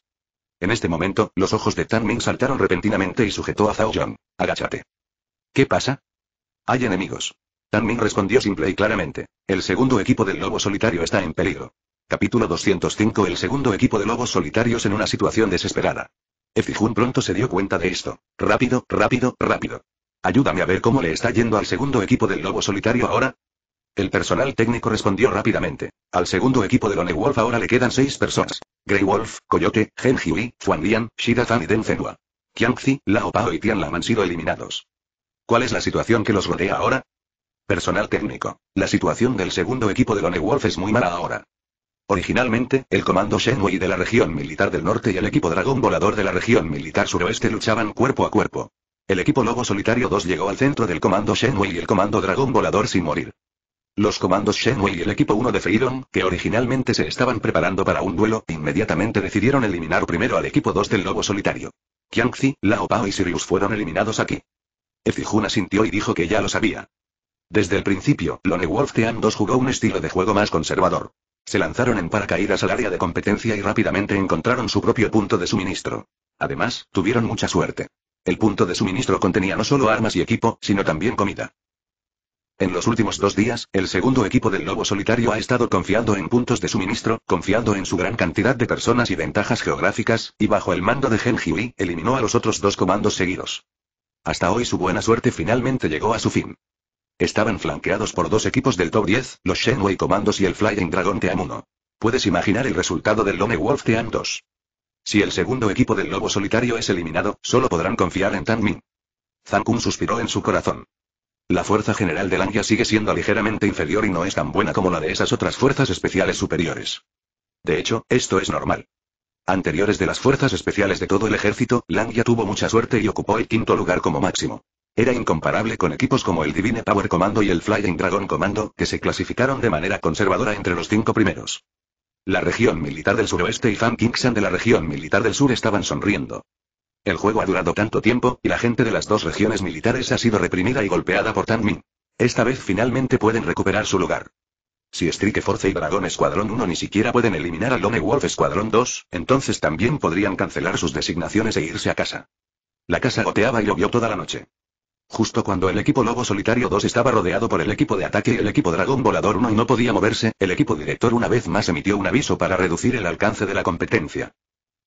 En este momento, los ojos de Tan Ming saltaron repentinamente y sujetó a Zhao Chong. Agáchate. ¿Qué pasa? Hay enemigos. Ming respondió simple y claramente. El segundo equipo del lobo solitario está en peligro. Capítulo 205 El segundo equipo de lobos solitarios en una situación desesperada. Efijun pronto se dio cuenta de esto. Rápido, rápido, rápido. Ayúdame a ver cómo le está yendo al segundo equipo del lobo solitario ahora. El personal técnico respondió rápidamente. Al segundo equipo de Lone Wolf ahora le quedan seis personas. Grey Wolf, Coyote, Gen Hui, Fuan Lian, Shida Fan y Den Fenhua. Qiangzi, Lao Pao y Lam han sido eliminados. ¿Cuál es la situación que los rodea ahora? Personal técnico. La situación del segundo equipo de Lone Wolf es muy mala ahora. Originalmente, el Comando Shenwei de la región militar del norte y el equipo Dragón Volador de la región militar suroeste luchaban cuerpo a cuerpo. El equipo Lobo Solitario 2 llegó al centro del Comando Shenwei y el Comando Dragón Volador sin morir. Los comandos Shenwei y el equipo 1 de Freedom, que originalmente se estaban preparando para un duelo, inmediatamente decidieron eliminar primero al equipo 2 del Lobo Solitario. Qiangzi, Lao Pao y Sirius fueron eliminados aquí. Efijuna sintió y dijo que ya lo sabía. Desde el principio, Lone Wolf Team 2 jugó un estilo de juego más conservador. Se lanzaron en paracaídas al área de competencia y rápidamente encontraron su propio punto de suministro. Además, tuvieron mucha suerte. El punto de suministro contenía no solo armas y equipo, sino también comida. En los últimos dos días, el segundo equipo del Lobo Solitario ha estado confiando en puntos de suministro, confiando en su gran cantidad de personas y ventajas geográficas, y bajo el mando de Gen eliminó a los otros dos comandos seguidos. Hasta hoy su buena suerte finalmente llegó a su fin. Estaban flanqueados por dos equipos del top 10, los Shenwei Commandos y el Flying Dragon Team 1. Puedes imaginar el resultado del Lone Wolf Team 2. Si el segundo equipo del Lobo Solitario es eliminado, solo podrán confiar en Tan Min. Zhang Kun suspiró en su corazón. La fuerza general de Langia sigue siendo ligeramente inferior y no es tan buena como la de esas otras fuerzas especiales superiores. De hecho, esto es normal. Anteriores de las fuerzas especiales de todo el ejército, Langya tuvo mucha suerte y ocupó el quinto lugar como máximo. Era incomparable con equipos como el Divine Power Commando y el Flying Dragon Commando, que se clasificaron de manera conservadora entre los cinco primeros. La región militar del suroeste y Fan Kingsan de la región militar del sur estaban sonriendo. El juego ha durado tanto tiempo, y la gente de las dos regiones militares ha sido reprimida y golpeada por Tan Min. Esta vez finalmente pueden recuperar su lugar. Si Strike Force y Dragon Escuadrón 1 ni siquiera pueden eliminar al Lone Wolf Escuadrón 2, entonces también podrían cancelar sus designaciones e irse a casa. La casa goteaba y llovió toda la noche. Justo cuando el equipo Lobo Solitario 2 estaba rodeado por el equipo de ataque y el equipo Dragón Volador 1 y no podía moverse, el equipo director una vez más emitió un aviso para reducir el alcance de la competencia.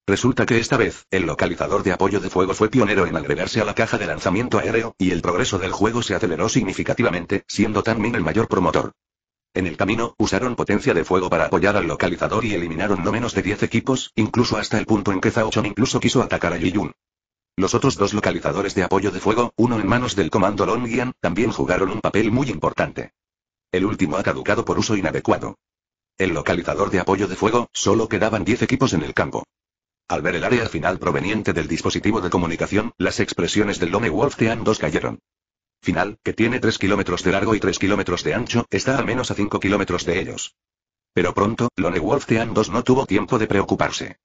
Resulta que esta vez, el localizador de apoyo de fuego fue pionero en agregarse a la caja de lanzamiento aéreo, y el progreso del juego se aceleró significativamente, siendo Min el mayor promotor. En el camino, usaron potencia de fuego para apoyar al localizador y eliminaron no menos de 10 equipos, incluso hasta el punto en que Zhao incluso quiso atacar a Yun. Los otros dos localizadores de apoyo de fuego, uno en manos del comando Longian, también jugaron un papel muy importante. El último ha caducado por uso inadecuado. El localizador de apoyo de fuego, solo quedaban 10 equipos en el campo. Al ver el área final proveniente del dispositivo de comunicación, las expresiones del Lone Wolf an 2 cayeron. Final, que tiene 3 kilómetros de largo y 3 kilómetros de ancho, está a menos a 5 kilómetros de ellos. Pero pronto, Lone Wolf an 2 no tuvo tiempo de preocuparse.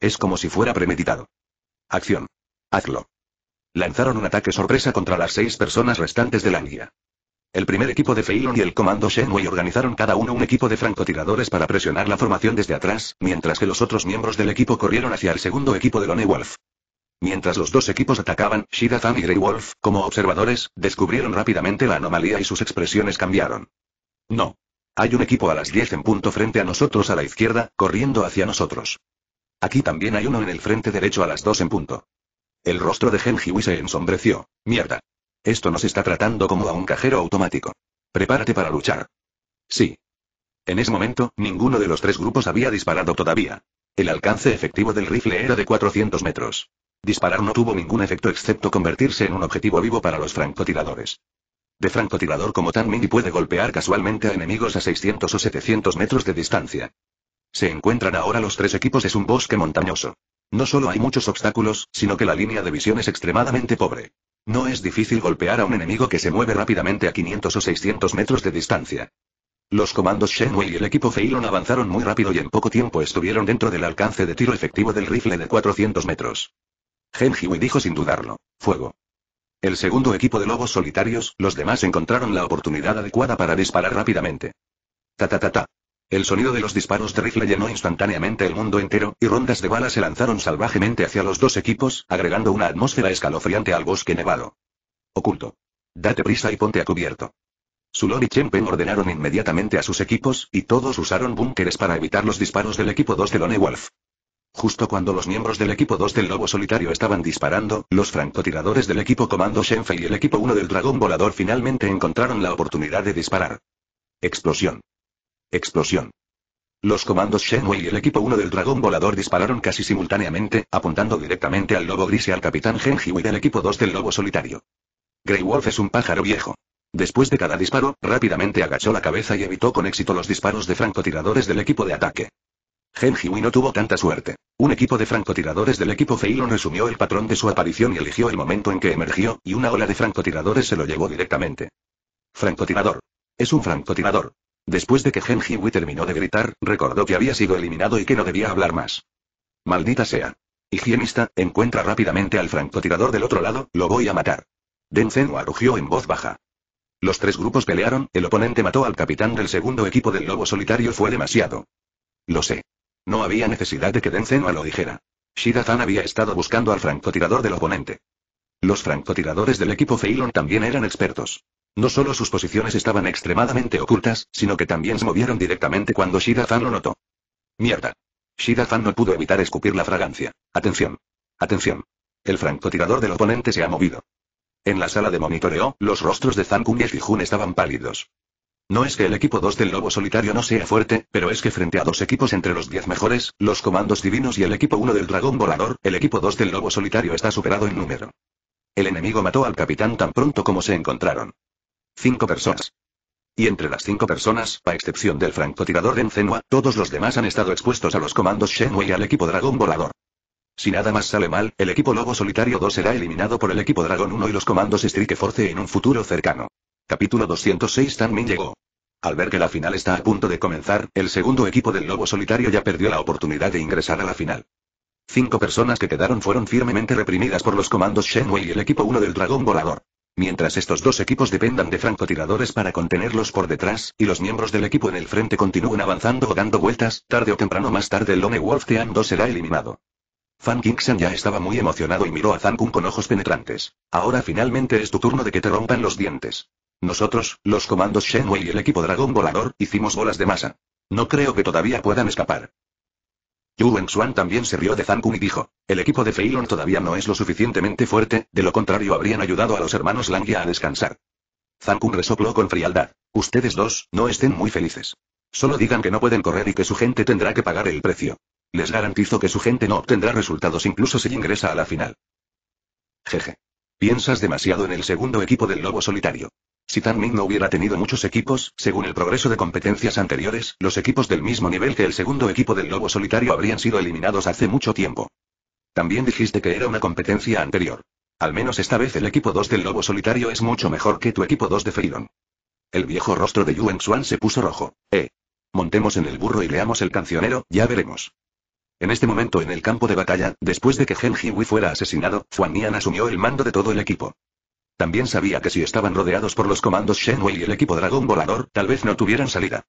Es como si fuera premeditado. Acción. Hazlo. Lanzaron un ataque sorpresa contra las seis personas restantes de la guía. El primer equipo de Feilon y el comando Shenwei organizaron cada uno un equipo de francotiradores para presionar la formación desde atrás, mientras que los otros miembros del equipo corrieron hacia el segundo equipo de Lone Wolf. Mientras los dos equipos atacaban, shida y Grey Wolf, como observadores, descubrieron rápidamente la anomalía y sus expresiones cambiaron. No. Hay un equipo a las 10 en punto frente a nosotros a la izquierda, corriendo hacia nosotros. Aquí también hay uno en el frente derecho a las 2 en punto. El rostro de Genjiwi se ensombreció. Mierda. Esto nos está tratando como a un cajero automático. Prepárate para luchar. Sí. En ese momento, ninguno de los tres grupos había disparado todavía. El alcance efectivo del rifle era de 400 metros. Disparar no tuvo ningún efecto excepto convertirse en un objetivo vivo para los francotiradores. De francotirador como Tan mini puede golpear casualmente a enemigos a 600 o 700 metros de distancia. Se encuentran ahora los tres equipos es un bosque montañoso. No solo hay muchos obstáculos, sino que la línea de visión es extremadamente pobre. No es difícil golpear a un enemigo que se mueve rápidamente a 500 o 600 metros de distancia. Los comandos Shenwei y el equipo Feilon avanzaron muy rápido y en poco tiempo estuvieron dentro del alcance de tiro efectivo del rifle de 400 metros. Genjiwi dijo sin dudarlo, fuego. El segundo equipo de lobos solitarios, los demás encontraron la oportunidad adecuada para disparar rápidamente. Ta ta ta ta. El sonido de los disparos de rifle llenó instantáneamente el mundo entero, y rondas de balas se lanzaron salvajemente hacia los dos equipos, agregando una atmósfera escalofriante al bosque nevado. Oculto. Date prisa y ponte a cubierto. Sulon y Chempen ordenaron inmediatamente a sus equipos, y todos usaron búnkeres para evitar los disparos del equipo 2 de Lone Wolf. Justo cuando los miembros del equipo 2 del Lobo Solitario estaban disparando, los francotiradores del equipo Comando Shenfei y el equipo 1 del Dragón Volador finalmente encontraron la oportunidad de disparar. Explosión. Explosión. Los comandos Shenwei y el equipo 1 del dragón volador dispararon casi simultáneamente, apuntando directamente al lobo gris y al capitán Genjiwi del equipo 2 del lobo solitario. Grey Wolf es un pájaro viejo. Después de cada disparo, rápidamente agachó la cabeza y evitó con éxito los disparos de francotiradores del equipo de ataque. Genjiwi no tuvo tanta suerte. Un equipo de francotiradores del equipo Feilon resumió el patrón de su aparición y eligió el momento en que emergió, y una ola de francotiradores se lo llevó directamente. Francotirador. Es un francotirador. Después de que Genjiwi terminó de gritar, recordó que había sido eliminado y que no debía hablar más. Maldita sea. Higienista, encuentra rápidamente al francotirador del otro lado, lo voy a matar. Denzenua rugió en voz baja. Los tres grupos pelearon, el oponente mató al capitán del segundo equipo del lobo solitario fue demasiado. Lo sé. No había necesidad de que Denzenua lo dijera. shida había estado buscando al francotirador del oponente. Los francotiradores del equipo Ceylon también eran expertos. No solo sus posiciones estaban extremadamente ocultas, sino que también se movieron directamente cuando shida fan lo notó. Mierda. shida Shida-Fan no pudo evitar escupir la fragancia. Atención. Atención. El francotirador del oponente se ha movido. En la sala de monitoreo, los rostros de Zankun y Fijun estaban pálidos. No es que el equipo 2 del Lobo Solitario no sea fuerte, pero es que frente a dos equipos entre los 10 mejores, los comandos divinos y el equipo 1 del Dragón Volador, el equipo 2 del Lobo Solitario está superado en número. El enemigo mató al capitán tan pronto como se encontraron. Cinco personas. Y entre las cinco personas, a excepción del francotirador Enzenua, todos los demás han estado expuestos a los comandos Shenhua y al equipo Dragón Volador. Si nada más sale mal, el equipo Lobo Solitario 2 será eliminado por el equipo Dragón 1 y los comandos Strike Force en un futuro cercano. Capítulo 206 Tanmin llegó. Al ver que la final está a punto de comenzar, el segundo equipo del Lobo Solitario ya perdió la oportunidad de ingresar a la final. Cinco personas que quedaron fueron firmemente reprimidas por los comandos Shenwei y el equipo 1 del dragón volador. Mientras estos dos equipos dependan de francotiradores para contenerlos por detrás, y los miembros del equipo en el frente continúen avanzando o dando vueltas, tarde o temprano más tarde el Lone Wolf Team 2 será eliminado. Fan Kingshan ya estaba muy emocionado y miró a Fan con ojos penetrantes. Ahora finalmente es tu turno de que te rompan los dientes. Nosotros, los comandos Shenwei y el equipo Dragón Volador, hicimos bolas de masa. No creo que todavía puedan escapar. Yu Wenxuan también se rió de Zhang y dijo, el equipo de Feilong todavía no es lo suficientemente fuerte, de lo contrario habrían ayudado a los hermanos Langia a descansar. Zhang resopló con frialdad, ustedes dos, no estén muy felices. Solo digan que no pueden correr y que su gente tendrá que pagar el precio. Les garantizo que su gente no obtendrá resultados incluso si ingresa a la final. Jeje. Piensas demasiado en el segundo equipo del lobo solitario. Si Ming no hubiera tenido muchos equipos, según el progreso de competencias anteriores, los equipos del mismo nivel que el segundo equipo del Lobo Solitario habrían sido eliminados hace mucho tiempo. También dijiste que era una competencia anterior. Al menos esta vez el equipo 2 del Lobo Solitario es mucho mejor que tu equipo 2 de Feiron. El viejo rostro de Yuen Xuan se puso rojo. Eh. Montemos en el burro y leamos el cancionero, ya veremos. En este momento en el campo de batalla, después de que Gen Jiwi fuera asesinado, Fuan Nian asumió el mando de todo el equipo. También sabía que si estaban rodeados por los comandos Shenwei y el equipo Dragón Volador, tal vez no tuvieran salida.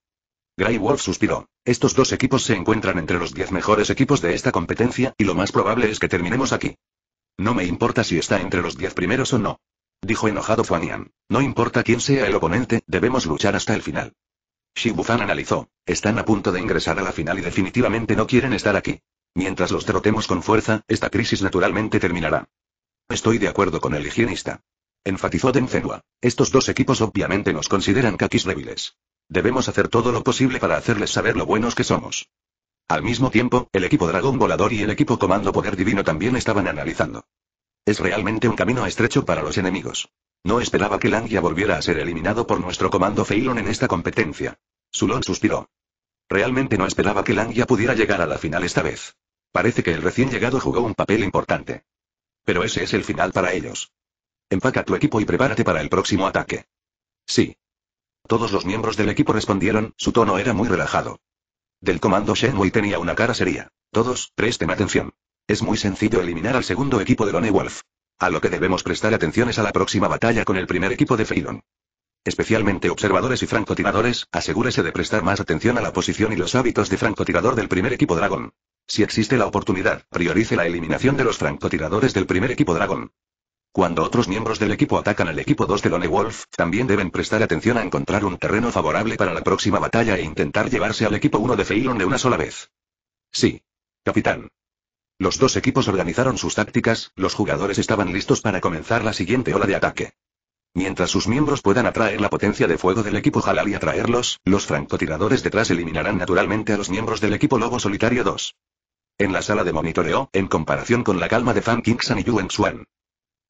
Grey Wolf suspiró. Estos dos equipos se encuentran entre los 10 mejores equipos de esta competencia, y lo más probable es que terminemos aquí. No me importa si está entre los 10 primeros o no. Dijo enojado Fuanian. No importa quién sea el oponente, debemos luchar hasta el final. Shibufan analizó. Están a punto de ingresar a la final y definitivamente no quieren estar aquí. Mientras los derrotemos con fuerza, esta crisis naturalmente terminará. Estoy de acuerdo con el higienista. Enfatizó Denzenua. Estos dos equipos obviamente nos consideran kakis débiles. Debemos hacer todo lo posible para hacerles saber lo buenos que somos. Al mismo tiempo, el equipo Dragón Volador y el equipo Comando Poder Divino también estaban analizando. Es realmente un camino estrecho para los enemigos. No esperaba que Langia volviera a ser eliminado por nuestro comando Feilon en esta competencia. Sulon suspiró. Realmente no esperaba que Langia pudiera llegar a la final esta vez. Parece que el recién llegado jugó un papel importante. Pero ese es el final para ellos. Empaca tu equipo y prepárate para el próximo ataque. Sí. Todos los miembros del equipo respondieron, su tono era muy relajado. Del comando Shenmue tenía una cara seria. Todos, presten atención. Es muy sencillo eliminar al segundo equipo de Lone Wolf. A lo que debemos prestar atención es a la próxima batalla con el primer equipo de Feilon. Especialmente observadores y francotiradores, asegúrese de prestar más atención a la posición y los hábitos de francotirador del primer equipo dragón. Si existe la oportunidad, priorice la eliminación de los francotiradores del primer equipo dragón. Cuando otros miembros del equipo atacan al equipo 2 de Lone Wolf, también deben prestar atención a encontrar un terreno favorable para la próxima batalla e intentar llevarse al equipo 1 de Feilon de una sola vez. Sí. Capitán. Los dos equipos organizaron sus tácticas, los jugadores estaban listos para comenzar la siguiente ola de ataque. Mientras sus miembros puedan atraer la potencia de fuego del equipo Halal y atraerlos, los francotiradores detrás eliminarán naturalmente a los miembros del equipo Lobo Solitario 2. En la sala de monitoreo, en comparación con la calma de Fan San y Yuen Xuan,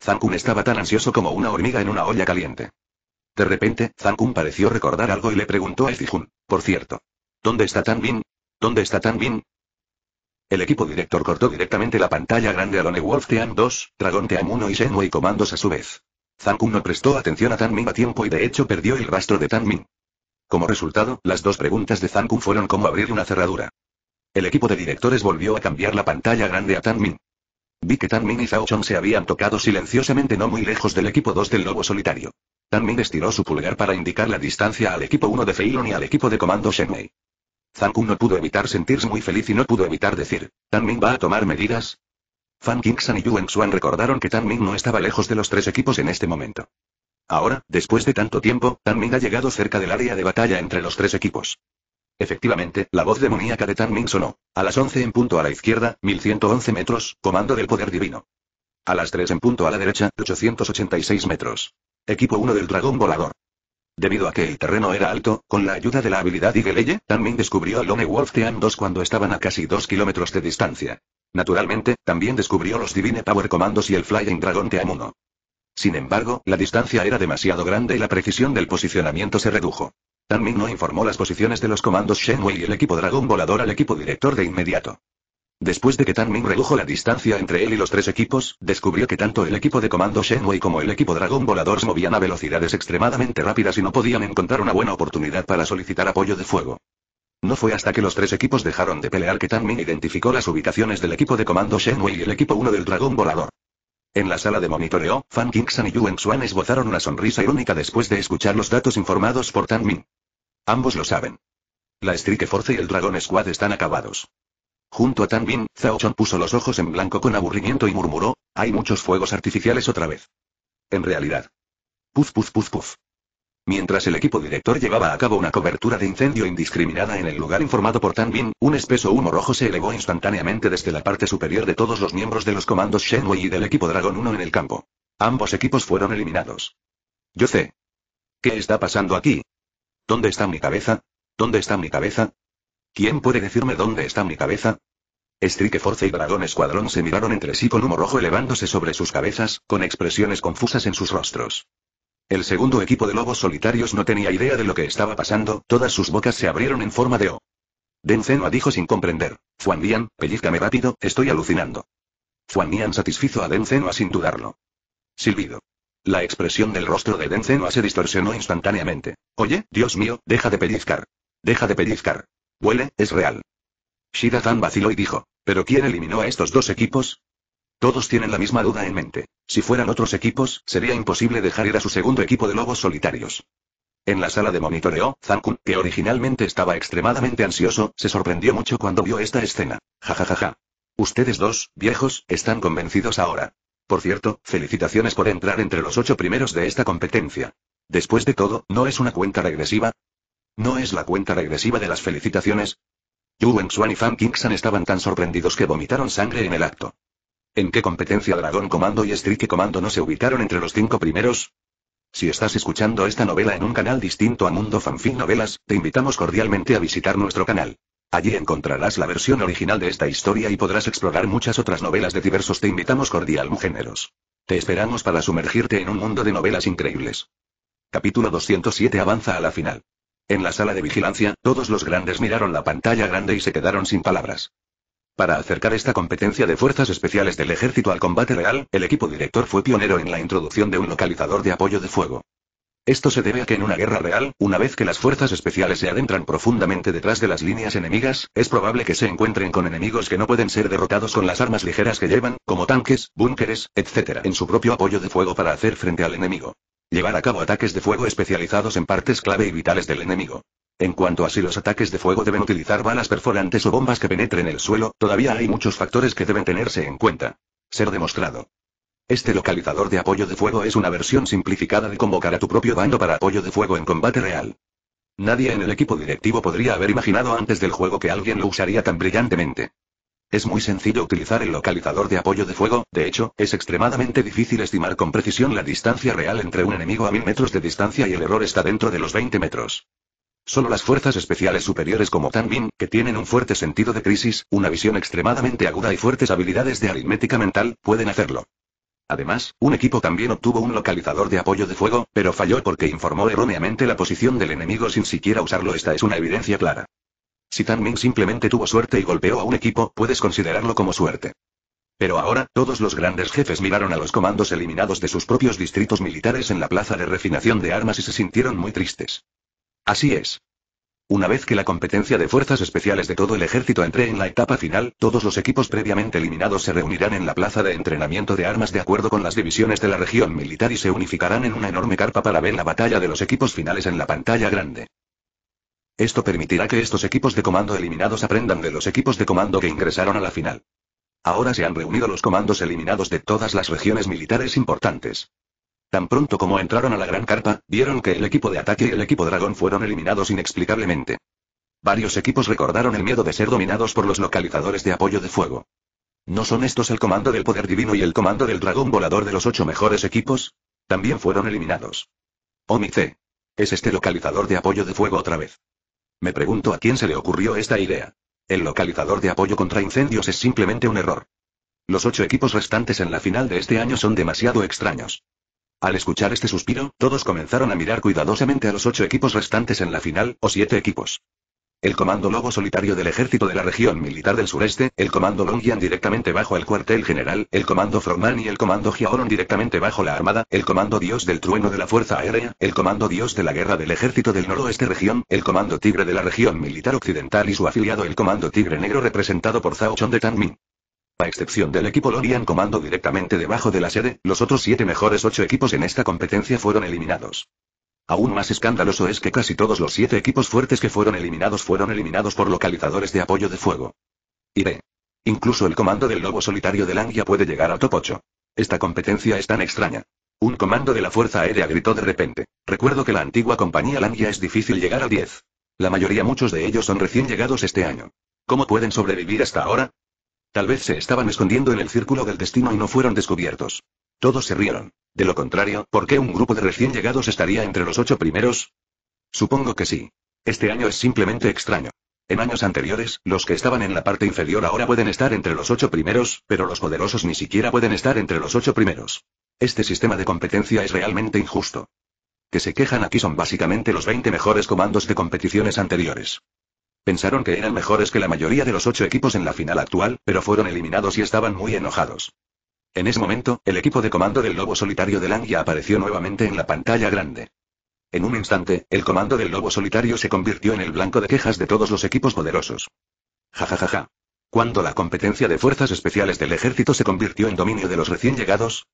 Zankun estaba tan ansioso como una hormiga en una olla caliente. De repente, Zankun pareció recordar algo y le preguntó a Jun, por cierto, ¿dónde está Tan Bin? ¿Dónde está Tan Bin? El equipo director cortó directamente la pantalla grande a Lone Wolf Team 2, Dragon Team 1 y y comandos a su vez. Zankun no prestó atención a Tan Bin a tiempo y de hecho perdió el rastro de Tan Bin. Como resultado, las dos preguntas de Zankun fueron como abrir una cerradura. El equipo de directores volvió a cambiar la pantalla grande a Tanmin. Vi que Tan Ming y Zhao Chong se habían tocado silenciosamente no muy lejos del equipo 2 del lobo solitario. Tan Ming estiró su pulgar para indicar la distancia al equipo 1 de Feilon y al equipo de comando Shenmei. Zhang Kung no pudo evitar sentirse muy feliz y no pudo evitar decir, ¿Tan Ming va a tomar medidas? Fan Kingsan y Yuen Xuan recordaron que Tan Ming no estaba lejos de los tres equipos en este momento. Ahora, después de tanto tiempo, Tan Ming ha llegado cerca del área de batalla entre los tres equipos. Efectivamente, la voz demoníaca de Ming sonó. A las 11 en punto a la izquierda, 1111 metros, comando del poder divino. A las 3 en punto a la derecha, 886 metros. Equipo 1 del dragón volador. Debido a que el terreno era alto, con la ayuda de la habilidad Igeleye, Ming descubrió el Lone Wolf Team 2 cuando estaban a casi 2 kilómetros de distancia. Naturalmente, también descubrió los Divine Power Commandos y el Flying Dragon Team 1. Sin embargo, la distancia era demasiado grande y la precisión del posicionamiento se redujo. Ming no informó las posiciones de los comandos Shenwei y el equipo Dragón Volador al equipo director de inmediato. Después de que Ming redujo la distancia entre él y los tres equipos, descubrió que tanto el equipo de comando Shenwei como el equipo Dragón Volador se movían a velocidades extremadamente rápidas y no podían encontrar una buena oportunidad para solicitar apoyo de fuego. No fue hasta que los tres equipos dejaron de pelear que Ming identificó las ubicaciones del equipo de comando Shenwei y el equipo 1 del Dragón Volador. En la sala de monitoreo, Fan Kingsan y Yuen Xuan esbozaron una sonrisa irónica después de escuchar los datos informados por Tan Min. Ambos lo saben. La Strike Force y el Dragon Squad están acabados. Junto a Tan Min, Zhao Chon puso los ojos en blanco con aburrimiento y murmuró, hay muchos fuegos artificiales otra vez. En realidad. Puf puf puf puf. Mientras el equipo director llevaba a cabo una cobertura de incendio indiscriminada en el lugar informado por Tan Bin, un espeso humo rojo se elevó instantáneamente desde la parte superior de todos los miembros de los comandos Shenwei y del equipo Dragon 1 en el campo. Ambos equipos fueron eliminados. Yo sé. ¿Qué está pasando aquí? ¿Dónde está mi cabeza? ¿Dónde está mi cabeza? ¿Quién puede decirme dónde está mi cabeza? Strike Force y Dragón Escuadrón se miraron entre sí con humo rojo elevándose sobre sus cabezas, con expresiones confusas en sus rostros. El segundo equipo de lobos solitarios no tenía idea de lo que estaba pasando, todas sus bocas se abrieron en forma de O. denceno dijo sin comprender. Juan Lian, pellizcame rápido, estoy alucinando. Juan satisfizo a denceno sin dudarlo. Silbido. La expresión del rostro de denceno se distorsionó instantáneamente. Oye, Dios mío, deja de pellizcar. Deja de pellizcar. Huele, es real. shida vaciló y dijo. ¿Pero quién eliminó a estos dos equipos? Todos tienen la misma duda en mente. Si fueran otros equipos, sería imposible dejar ir a su segundo equipo de lobos solitarios. En la sala de monitoreo, Zankun, que originalmente estaba extremadamente ansioso, se sorprendió mucho cuando vio esta escena. Ja ja ja ja. Ustedes dos, viejos, están convencidos ahora. Por cierto, felicitaciones por entrar entre los ocho primeros de esta competencia. Después de todo, ¿no es una cuenta regresiva? ¿No es la cuenta regresiva de las felicitaciones? Yu Xuan y Fan Kingsan estaban tan sorprendidos que vomitaron sangre en el acto. ¿En qué competencia Dragón Comando y Strike Comando no se ubicaron entre los cinco primeros? Si estás escuchando esta novela en un canal distinto a Mundo Fanfic Novelas, te invitamos cordialmente a visitar nuestro canal. Allí encontrarás la versión original de esta historia y podrás explorar muchas otras novelas de diversos te invitamos cordial géneros. Te esperamos para sumergirte en un mundo de novelas increíbles. Capítulo 207 avanza a la final. En la sala de vigilancia, todos los grandes miraron la pantalla grande y se quedaron sin palabras. Para acercar esta competencia de fuerzas especiales del ejército al combate real, el equipo director fue pionero en la introducción de un localizador de apoyo de fuego. Esto se debe a que en una guerra real, una vez que las fuerzas especiales se adentran profundamente detrás de las líneas enemigas, es probable que se encuentren con enemigos que no pueden ser derrotados con las armas ligeras que llevan, como tanques, búnkeres, etc., en su propio apoyo de fuego para hacer frente al enemigo. Llevar a cabo ataques de fuego especializados en partes clave y vitales del enemigo. En cuanto a si los ataques de fuego deben utilizar balas perforantes o bombas que penetren el suelo, todavía hay muchos factores que deben tenerse en cuenta. Ser demostrado. Este localizador de apoyo de fuego es una versión simplificada de convocar a tu propio bando para apoyo de fuego en combate real. Nadie en el equipo directivo podría haber imaginado antes del juego que alguien lo usaría tan brillantemente. Es muy sencillo utilizar el localizador de apoyo de fuego, de hecho, es extremadamente difícil estimar con precisión la distancia real entre un enemigo a mil metros de distancia y el error está dentro de los 20 metros. Solo las fuerzas especiales superiores como Tan Ming, que tienen un fuerte sentido de crisis, una visión extremadamente aguda y fuertes habilidades de aritmética mental, pueden hacerlo. Además, un equipo también obtuvo un localizador de apoyo de fuego, pero falló porque informó erróneamente la posición del enemigo sin siquiera usarlo. Esta es una evidencia clara. Si Tan Ming simplemente tuvo suerte y golpeó a un equipo, puedes considerarlo como suerte. Pero ahora, todos los grandes jefes miraron a los comandos eliminados de sus propios distritos militares en la plaza de refinación de armas y se sintieron muy tristes. Así es. Una vez que la competencia de fuerzas especiales de todo el ejército entre en la etapa final, todos los equipos previamente eliminados se reunirán en la plaza de entrenamiento de armas de acuerdo con las divisiones de la región militar y se unificarán en una enorme carpa para ver la batalla de los equipos finales en la pantalla grande. Esto permitirá que estos equipos de comando eliminados aprendan de los equipos de comando que ingresaron a la final. Ahora se han reunido los comandos eliminados de todas las regiones militares importantes. Tan pronto como entraron a la gran carpa, vieron que el equipo de ataque y el equipo dragón fueron eliminados inexplicablemente. Varios equipos recordaron el miedo de ser dominados por los localizadores de apoyo de fuego. ¿No son estos el comando del poder divino y el comando del dragón volador de los ocho mejores equipos? También fueron eliminados. Omice. Oh, es este localizador de apoyo de fuego otra vez. Me pregunto a quién se le ocurrió esta idea. El localizador de apoyo contra incendios es simplemente un error. Los ocho equipos restantes en la final de este año son demasiado extraños. Al escuchar este suspiro, todos comenzaron a mirar cuidadosamente a los ocho equipos restantes en la final, o siete equipos. El Comando Lobo Solitario del Ejército de la Región Militar del Sureste, el Comando Longian directamente bajo el cuartel general, el Comando Froman y el Comando Giaoron directamente bajo la Armada, el Comando Dios del Trueno de la Fuerza Aérea, el Comando Dios de la Guerra del Ejército del Noroeste Región, el Comando Tigre de la Región Militar Occidental y su afiliado el Comando Tigre Negro representado por Zhao Chong de Tanmin excepción del equipo Lorian Comando directamente debajo de la sede, los otros siete mejores ocho equipos en esta competencia fueron eliminados. Aún más escandaloso es que casi todos los siete equipos fuertes que fueron eliminados fueron eliminados por localizadores de apoyo de fuego. Y B. Incluso el comando del lobo solitario de Langia puede llegar al top 8. Esta competencia es tan extraña. Un comando de la Fuerza Aérea gritó de repente. Recuerdo que la antigua compañía Langia es difícil llegar a 10. La mayoría muchos de ellos son recién llegados este año. ¿Cómo pueden sobrevivir hasta ahora? Tal vez se estaban escondiendo en el círculo del destino y no fueron descubiertos. Todos se rieron. De lo contrario, ¿por qué un grupo de recién llegados estaría entre los ocho primeros? Supongo que sí. Este año es simplemente extraño. En años anteriores, los que estaban en la parte inferior ahora pueden estar entre los ocho primeros, pero los poderosos ni siquiera pueden estar entre los ocho primeros. Este sistema de competencia es realmente injusto. Que se quejan aquí son básicamente los 20 mejores comandos de competiciones anteriores. Pensaron que eran mejores que la mayoría de los ocho equipos en la final actual, pero fueron eliminados y estaban muy enojados. En ese momento, el equipo de comando del lobo solitario de Langia apareció nuevamente en la pantalla grande. En un instante, el comando del lobo solitario se convirtió en el blanco de quejas de todos los equipos poderosos. Ja ja ja ja. Cuando la competencia de fuerzas especiales del ejército se convirtió en dominio de los recién llegados?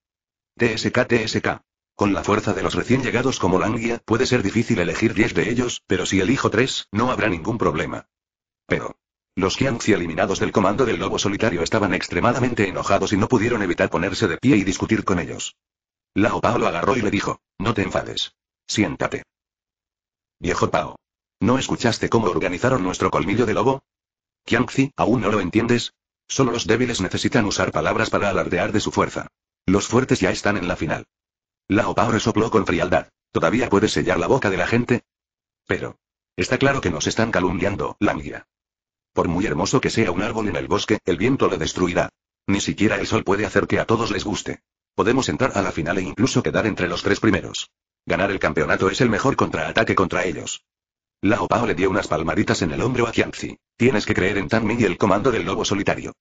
TSK TSK. Con la fuerza de los recién llegados como Langia, puede ser difícil elegir 10 de ellos, pero si elijo 3, no habrá ningún problema. Pero. Los Qiangxi eliminados del comando del lobo solitario estaban extremadamente enojados y no pudieron evitar ponerse de pie y discutir con ellos. Lao Pao lo agarró y le dijo, no te enfades. Siéntate. Viejo Pao. ¿No escuchaste cómo organizaron nuestro colmillo de lobo? Qiangxi, ¿aún no lo entiendes? Solo los débiles necesitan usar palabras para alardear de su fuerza. Los fuertes ya están en la final. Lao Pao resopló con frialdad. ¿Todavía puedes sellar la boca de la gente? Pero. Está claro que nos están calumniando, Langia. Por muy hermoso que sea un árbol en el bosque, el viento lo destruirá. Ni siquiera el sol puede hacer que a todos les guste. Podemos entrar a la final e incluso quedar entre los tres primeros. Ganar el campeonato es el mejor contraataque contra ellos. Lao Pao le dio unas palmaditas en el hombro a Kianzi. Tienes que creer en Tanmi y el comando del lobo solitario.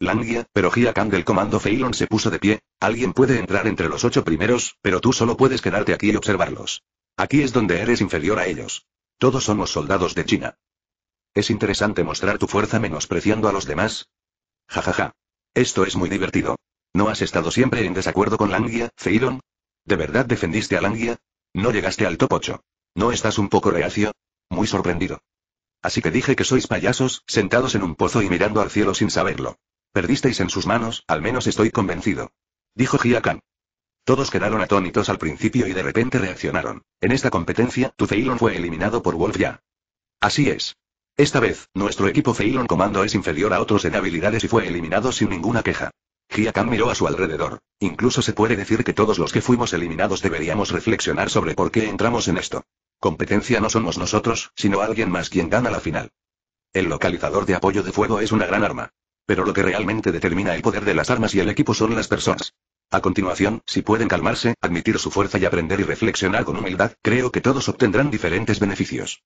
Langia, pero Gia Kang del comando Feilon se puso de pie. Alguien puede entrar entre los ocho primeros, pero tú solo puedes quedarte aquí y observarlos. Aquí es donde eres inferior a ellos. Todos somos soldados de China. Es interesante mostrar tu fuerza menospreciando a los demás. Jajaja. Ja, ja. Esto es muy divertido. ¿No has estado siempre en desacuerdo con Langia, Feilon? ¿De verdad defendiste a Langia? No llegaste al top 8. ¿No estás un poco reacio? Muy sorprendido. Así que dije que sois payasos, sentados en un pozo y mirando al cielo sin saberlo. Perdisteis en sus manos, al menos estoy convencido. Dijo Giacan. Todos quedaron atónitos al principio y de repente reaccionaron. En esta competencia, tu Ceylon fue eliminado por Wolf ya. Así es. Esta vez, nuestro equipo Ceylon Comando es inferior a otros en habilidades y fue eliminado sin ninguna queja. Giacan miró a su alrededor. Incluso se puede decir que todos los que fuimos eliminados deberíamos reflexionar sobre por qué entramos en esto. Competencia no somos nosotros, sino alguien más quien gana la final. El localizador de apoyo de fuego es una gran arma. Pero lo que realmente determina el poder de las armas y el equipo son las personas. A continuación, si pueden calmarse, admitir su fuerza y aprender y reflexionar con humildad, creo que todos obtendrán diferentes beneficios.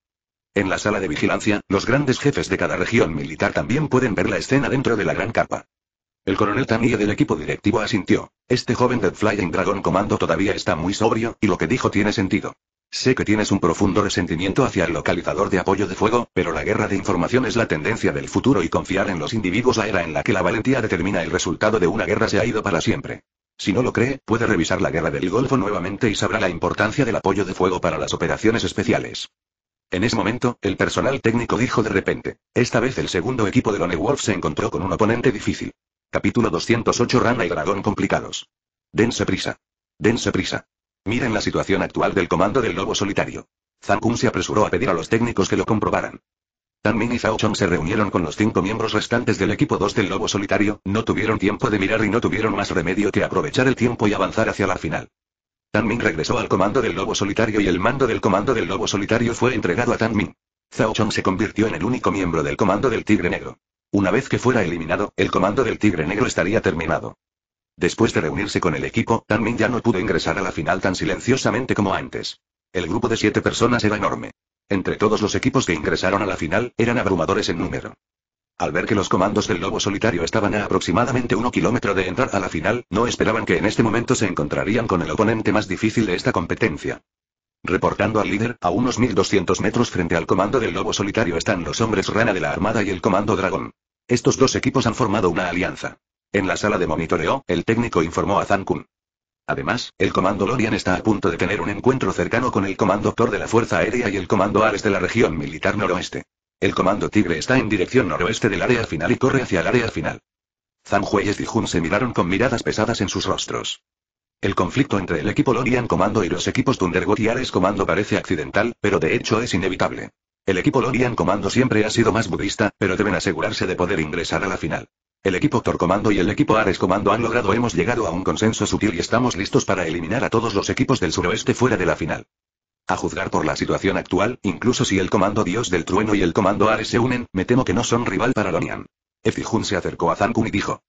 En la sala de vigilancia, los grandes jefes de cada región militar también pueden ver la escena dentro de la gran capa. El coronel Tamiya del equipo directivo asintió. Este joven de Flying Dragon Comando todavía está muy sobrio, y lo que dijo tiene sentido. Sé que tienes un profundo resentimiento hacia el localizador de apoyo de fuego, pero la guerra de información es la tendencia del futuro y confiar en los individuos la era en la que la valentía determina el resultado de una guerra se ha ido para siempre. Si no lo cree, puede revisar la guerra del Golfo nuevamente y sabrá la importancia del apoyo de fuego para las operaciones especiales. En ese momento, el personal técnico dijo de repente. Esta vez el segundo equipo de Lone Wolf se encontró con un oponente difícil. Capítulo 208 Rana y Dragón complicados. Dense prisa. Dense prisa. Miren la situación actual del comando del lobo solitario. Zhang se apresuró a pedir a los técnicos que lo comprobaran. Tan Ming y Zhao Chong se reunieron con los cinco miembros restantes del equipo 2 del lobo solitario, no tuvieron tiempo de mirar y no tuvieron más remedio que aprovechar el tiempo y avanzar hacia la final. Tan Ming regresó al comando del lobo solitario y el mando del comando del lobo solitario fue entregado a Tan Ming. Zhao Chong se convirtió en el único miembro del comando del tigre negro. Una vez que fuera eliminado, el comando del tigre negro estaría terminado. Después de reunirse con el equipo, Tammin ya no pudo ingresar a la final tan silenciosamente como antes. El grupo de siete personas era enorme. Entre todos los equipos que ingresaron a la final, eran abrumadores en número. Al ver que los comandos del lobo solitario estaban a aproximadamente uno kilómetro de entrar a la final, no esperaban que en este momento se encontrarían con el oponente más difícil de esta competencia. Reportando al líder, a unos 1200 metros frente al comando del lobo solitario están los hombres rana de la armada y el comando dragón. Estos dos equipos han formado una alianza. En la sala de monitoreo, el técnico informó a Zankun. Además, el comando Lorian está a punto de tener un encuentro cercano con el comando Thor de la Fuerza Aérea y el comando Ares de la región militar noroeste. El comando Tigre está en dirección noroeste del área final y corre hacia el área final. Hui y Jun se miraron con miradas pesadas en sus rostros. El conflicto entre el equipo Lorian Comando y los equipos Thunderbolt y Ares Comando parece accidental, pero de hecho es inevitable. El equipo Lorian Comando siempre ha sido más budista, pero deben asegurarse de poder ingresar a la final. El equipo Torcomando y el equipo Ares Comando han logrado hemos llegado a un consenso sutil y estamos listos para eliminar a todos los equipos del suroeste fuera de la final. A juzgar por la situación actual, incluso si el comando Dios del Trueno y el comando Ares se unen, me temo que no son rival para Lonian. Efijun se acercó a Zankun y dijo.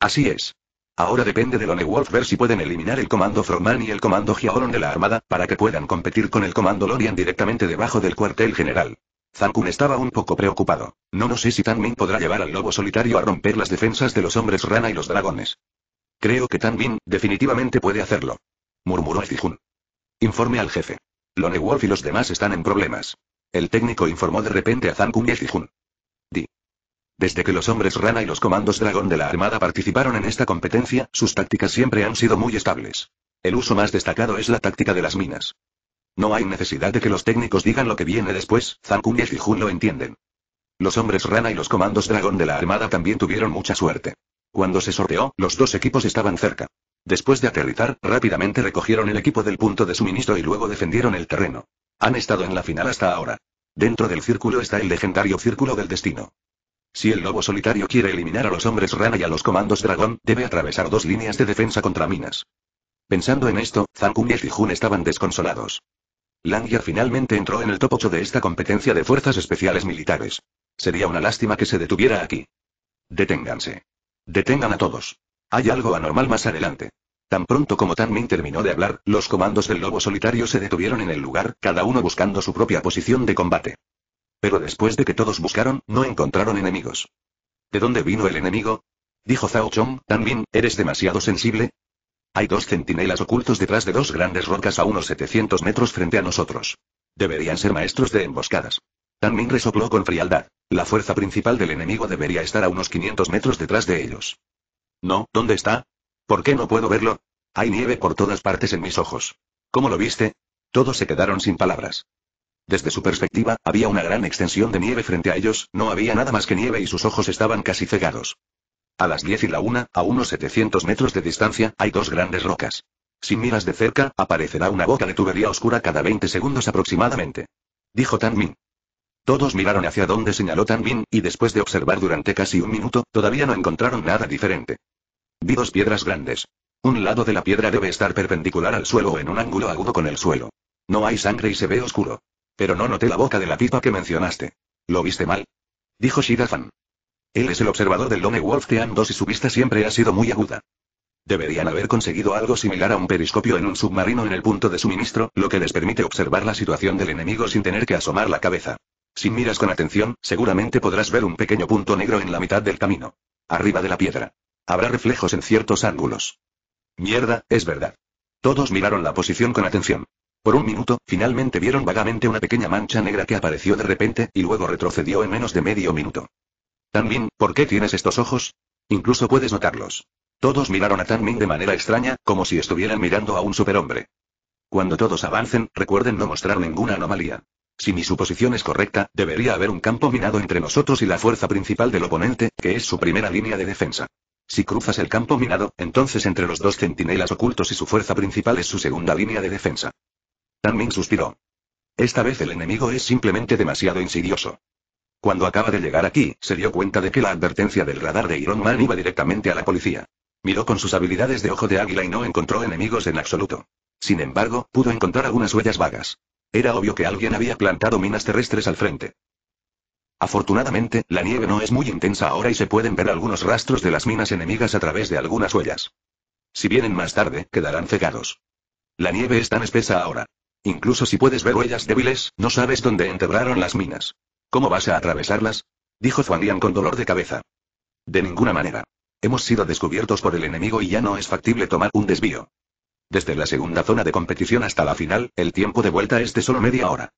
Así es. Ahora depende de Lone Wolf ver si pueden eliminar el comando Froman y el comando Giaoron de la Armada, para que puedan competir con el comando Lonian directamente debajo del cuartel general. Zankun estaba un poco preocupado. No no sé si Tanmin podrá llevar al lobo solitario a romper las defensas de los hombres rana y los dragones. Creo que Tanmin, definitivamente puede hacerlo. Murmuró Zijun. Informe al jefe. Lone Wolf y los demás están en problemas. El técnico informó de repente a Zankun y Zijun. Di. Desde que los hombres rana y los comandos dragón de la armada participaron en esta competencia, sus tácticas siempre han sido muy estables. El uso más destacado es la táctica de las minas. No hay necesidad de que los técnicos digan lo que viene después, Zankun y Jun lo entienden. Los hombres rana y los comandos dragón de la armada también tuvieron mucha suerte. Cuando se sorteó, los dos equipos estaban cerca. Después de aterrizar, rápidamente recogieron el equipo del punto de suministro y luego defendieron el terreno. Han estado en la final hasta ahora. Dentro del círculo está el legendario círculo del destino. Si el lobo solitario quiere eliminar a los hombres rana y a los comandos dragón, debe atravesar dos líneas de defensa contra minas. Pensando en esto, Zankun y Jun estaban desconsolados. Langia finalmente entró en el top 8 de esta competencia de fuerzas especiales militares. Sería una lástima que se detuviera aquí. Deténganse. Detengan a todos. Hay algo anormal más adelante. Tan pronto como Tan Min terminó de hablar, los comandos del lobo solitario se detuvieron en el lugar, cada uno buscando su propia posición de combate. Pero después de que todos buscaron, no encontraron enemigos. ¿De dónde vino el enemigo? Dijo Zhao Chong, Tan ¿eres demasiado sensible? Hay dos centinelas ocultos detrás de dos grandes rocas a unos 700 metros frente a nosotros. Deberían ser maestros de emboscadas. Tan resopló con frialdad. La fuerza principal del enemigo debería estar a unos 500 metros detrás de ellos. No, ¿dónde está? ¿Por qué no puedo verlo? Hay nieve por todas partes en mis ojos. ¿Cómo lo viste? Todos se quedaron sin palabras. Desde su perspectiva, había una gran extensión de nieve frente a ellos, no había nada más que nieve y sus ojos estaban casi cegados. A las 10 y la 1, a unos 700 metros de distancia, hay dos grandes rocas. Si miras de cerca, aparecerá una boca de tubería oscura cada 20 segundos aproximadamente. Dijo Tan Min. Todos miraron hacia donde señaló Tan Min, y después de observar durante casi un minuto, todavía no encontraron nada diferente. Vi dos piedras grandes. Un lado de la piedra debe estar perpendicular al suelo o en un ángulo agudo con el suelo. No hay sangre y se ve oscuro. Pero no noté la boca de la pipa que mencionaste. ¿Lo viste mal? Dijo Shidafan. Él es el observador del Lone Wolf Team 2 y su vista siempre ha sido muy aguda. Deberían haber conseguido algo similar a un periscopio en un submarino en el punto de suministro, lo que les permite observar la situación del enemigo sin tener que asomar la cabeza. Si miras con atención, seguramente podrás ver un pequeño punto negro en la mitad del camino. Arriba de la piedra. Habrá reflejos en ciertos ángulos. Mierda, es verdad. Todos miraron la posición con atención. Por un minuto, finalmente vieron vagamente una pequeña mancha negra que apareció de repente, y luego retrocedió en menos de medio minuto. Tan ¿por qué tienes estos ojos? Incluso puedes notarlos. Todos miraron a Tan Ming de manera extraña, como si estuvieran mirando a un superhombre. Cuando todos avancen, recuerden no mostrar ninguna anomalía. Si mi suposición es correcta, debería haber un campo minado entre nosotros y la fuerza principal del oponente, que es su primera línea de defensa. Si cruzas el campo minado, entonces entre los dos centinelas ocultos y su fuerza principal es su segunda línea de defensa. Ming suspiró. Esta vez el enemigo es simplemente demasiado insidioso. Cuando acaba de llegar aquí, se dio cuenta de que la advertencia del radar de Iron Man iba directamente a la policía. Miró con sus habilidades de ojo de águila y no encontró enemigos en absoluto. Sin embargo, pudo encontrar algunas huellas vagas. Era obvio que alguien había plantado minas terrestres al frente. Afortunadamente, la nieve no es muy intensa ahora y se pueden ver algunos rastros de las minas enemigas a través de algunas huellas. Si vienen más tarde, quedarán cegados. La nieve es tan espesa ahora. Incluso si puedes ver huellas débiles, no sabes dónde enterraron las minas. ¿Cómo vas a atravesarlas? dijo Zuandian con dolor de cabeza. De ninguna manera. Hemos sido descubiertos por el enemigo y ya no es factible tomar un desvío. Desde la segunda zona de competición hasta la final, el tiempo de vuelta es de solo media hora.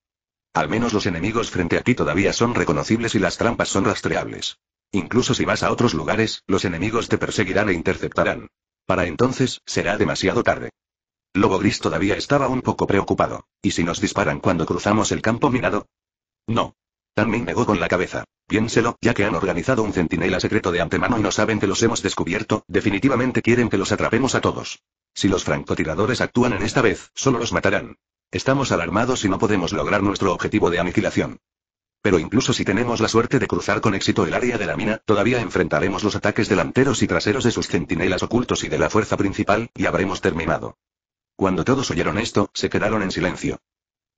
Al menos los enemigos frente a ti todavía son reconocibles y las trampas son rastreables. Incluso si vas a otros lugares, los enemigos te perseguirán e interceptarán. Para entonces, será demasiado tarde. Lobo Gris todavía estaba un poco preocupado. ¿Y si nos disparan cuando cruzamos el campo minado? No, también negó con la cabeza. Piénselo, ya que han organizado un centinela secreto de antemano y no saben que los hemos descubierto, definitivamente quieren que los atrapemos a todos. Si los francotiradores actúan en esta vez, solo los matarán. Estamos alarmados y no podemos lograr nuestro objetivo de aniquilación. Pero incluso si tenemos la suerte de cruzar con éxito el área de la mina, todavía enfrentaremos los ataques delanteros y traseros de sus centinelas ocultos y de la fuerza principal, y habremos terminado. Cuando todos oyeron esto, se quedaron en silencio.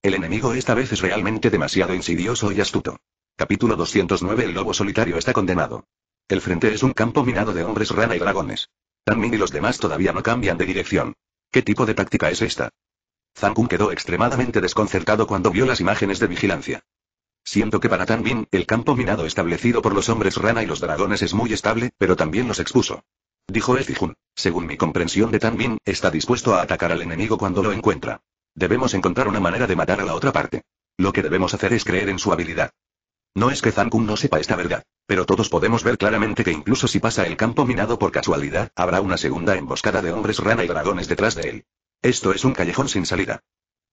El enemigo esta vez es realmente demasiado insidioso y astuto. Capítulo 209 El lobo solitario está condenado. El frente es un campo minado de hombres rana y dragones. Tan y los demás todavía no cambian de dirección. ¿Qué tipo de táctica es esta? Zhang Kun quedó extremadamente desconcertado cuando vio las imágenes de vigilancia. Siento que para Tan el campo minado establecido por los hombres rana y los dragones es muy estable, pero también los expuso. Dijo Ezijun. Según mi comprensión de Tan está dispuesto a atacar al enemigo cuando lo encuentra. Debemos encontrar una manera de matar a la otra parte. Lo que debemos hacer es creer en su habilidad. No es que Zankun no sepa esta verdad, pero todos podemos ver claramente que incluso si pasa el campo minado por casualidad, habrá una segunda emboscada de hombres rana y dragones detrás de él. Esto es un callejón sin salida.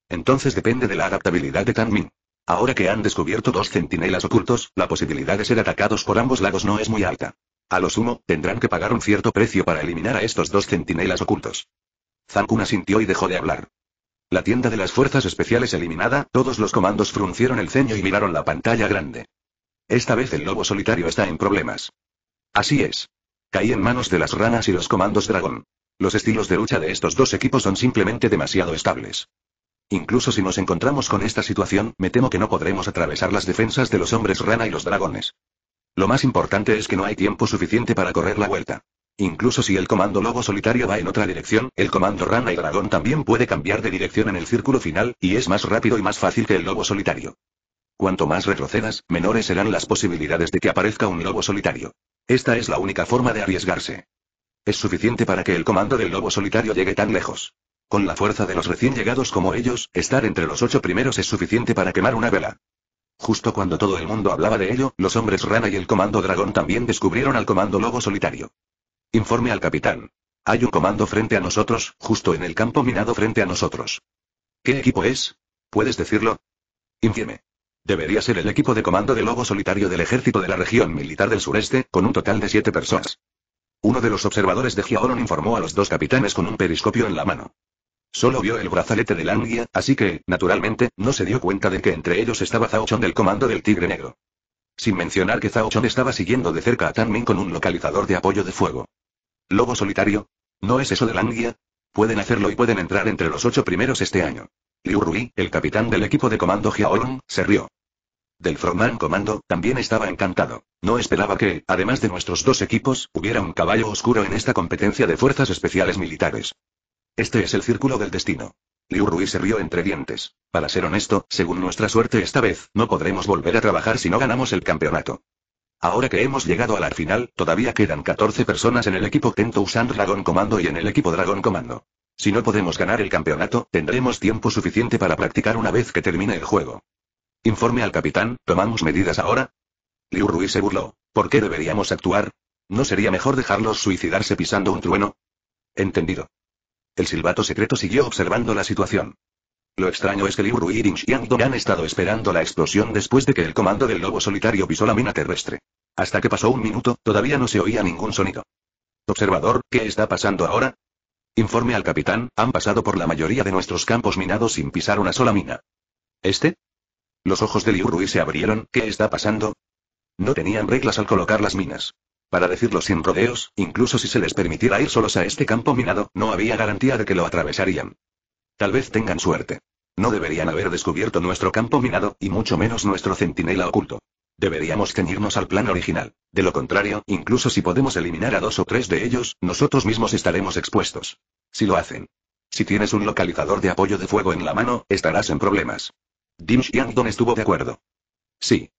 Entonces depende de la adaptabilidad de Tanmin. Ahora que han descubierto dos centinelas ocultos, la posibilidad de ser atacados por ambos lados no es muy alta. A lo sumo, tendrán que pagar un cierto precio para eliminar a estos dos centinelas ocultos. Zankun asintió y dejó de hablar. La tienda de las fuerzas especiales eliminada, todos los comandos fruncieron el ceño y miraron la pantalla grande. Esta vez el lobo solitario está en problemas. Así es. Caí en manos de las ranas y los comandos dragón. Los estilos de lucha de estos dos equipos son simplemente demasiado estables. Incluso si nos encontramos con esta situación, me temo que no podremos atravesar las defensas de los hombres rana y los dragones. Lo más importante es que no hay tiempo suficiente para correr la vuelta. Incluso si el comando lobo solitario va en otra dirección, el comando rana y dragón también puede cambiar de dirección en el círculo final, y es más rápido y más fácil que el lobo solitario. Cuanto más retrocedas, menores serán las posibilidades de que aparezca un lobo solitario. Esta es la única forma de arriesgarse. Es suficiente para que el comando del lobo solitario llegue tan lejos. Con la fuerza de los recién llegados como ellos, estar entre los ocho primeros es suficiente para quemar una vela. Justo cuando todo el mundo hablaba de ello, los hombres rana y el comando dragón también descubrieron al comando lobo solitario. Informe al capitán. Hay un comando frente a nosotros, justo en el campo minado frente a nosotros. ¿Qué equipo es? ¿Puedes decirlo? Infieme. Debería ser el equipo de comando de lobo solitario del ejército de la región militar del sureste, con un total de siete personas. Uno de los observadores de Giaoron informó a los dos capitanes con un periscopio en la mano. Solo vio el brazalete de Langia, así que, naturalmente, no se dio cuenta de que entre ellos estaba Zhao del comando del Tigre Negro. Sin mencionar que Zhao estaba siguiendo de cerca a Tanmin con un localizador de apoyo de fuego. Lobo solitario. ¿No es eso de Langia? Pueden hacerlo y pueden entrar entre los ocho primeros este año. Liu Rui, el capitán del equipo de comando Jiaolong, se rió. Del Froman Comando, también estaba encantado. No esperaba que, además de nuestros dos equipos, hubiera un caballo oscuro en esta competencia de fuerzas especiales militares. Este es el círculo del destino. Liu Rui se rió entre dientes. Para ser honesto, según nuestra suerte esta vez, no podremos volver a trabajar si no ganamos el campeonato. Ahora que hemos llegado a la final, todavía quedan 14 personas en el equipo Tento usando Dragon Comando y en el equipo Dragon Commando. Si no podemos ganar el campeonato, tendremos tiempo suficiente para practicar una vez que termine el juego. Informe al capitán, ¿tomamos medidas ahora? Liu Rui se burló. ¿Por qué deberíamos actuar? ¿No sería mejor dejarlos suicidarse pisando un trueno? Entendido. El silbato secreto siguió observando la situación. Lo extraño es que Liu Rui y Dong han estado esperando la explosión después de que el comando del lobo solitario pisó la mina terrestre. Hasta que pasó un minuto, todavía no se oía ningún sonido. Observador, ¿qué está pasando ahora? Informe al capitán, han pasado por la mayoría de nuestros campos minados sin pisar una sola mina. ¿Este? Los ojos de Liu Rui se abrieron, ¿qué está pasando? No tenían reglas al colocar las minas. Para decirlo sin rodeos, incluso si se les permitiera ir solos a este campo minado, no había garantía de que lo atravesarían. Tal vez tengan suerte. No deberían haber descubierto nuestro campo minado, y mucho menos nuestro centinela oculto. Deberíamos ceñirnos al plan original. De lo contrario, incluso si podemos eliminar a dos o tres de ellos, nosotros mismos estaremos expuestos. Si lo hacen. Si tienes un localizador de apoyo de fuego en la mano, estarás en problemas. Dim Xiangdong estuvo de acuerdo. Sí.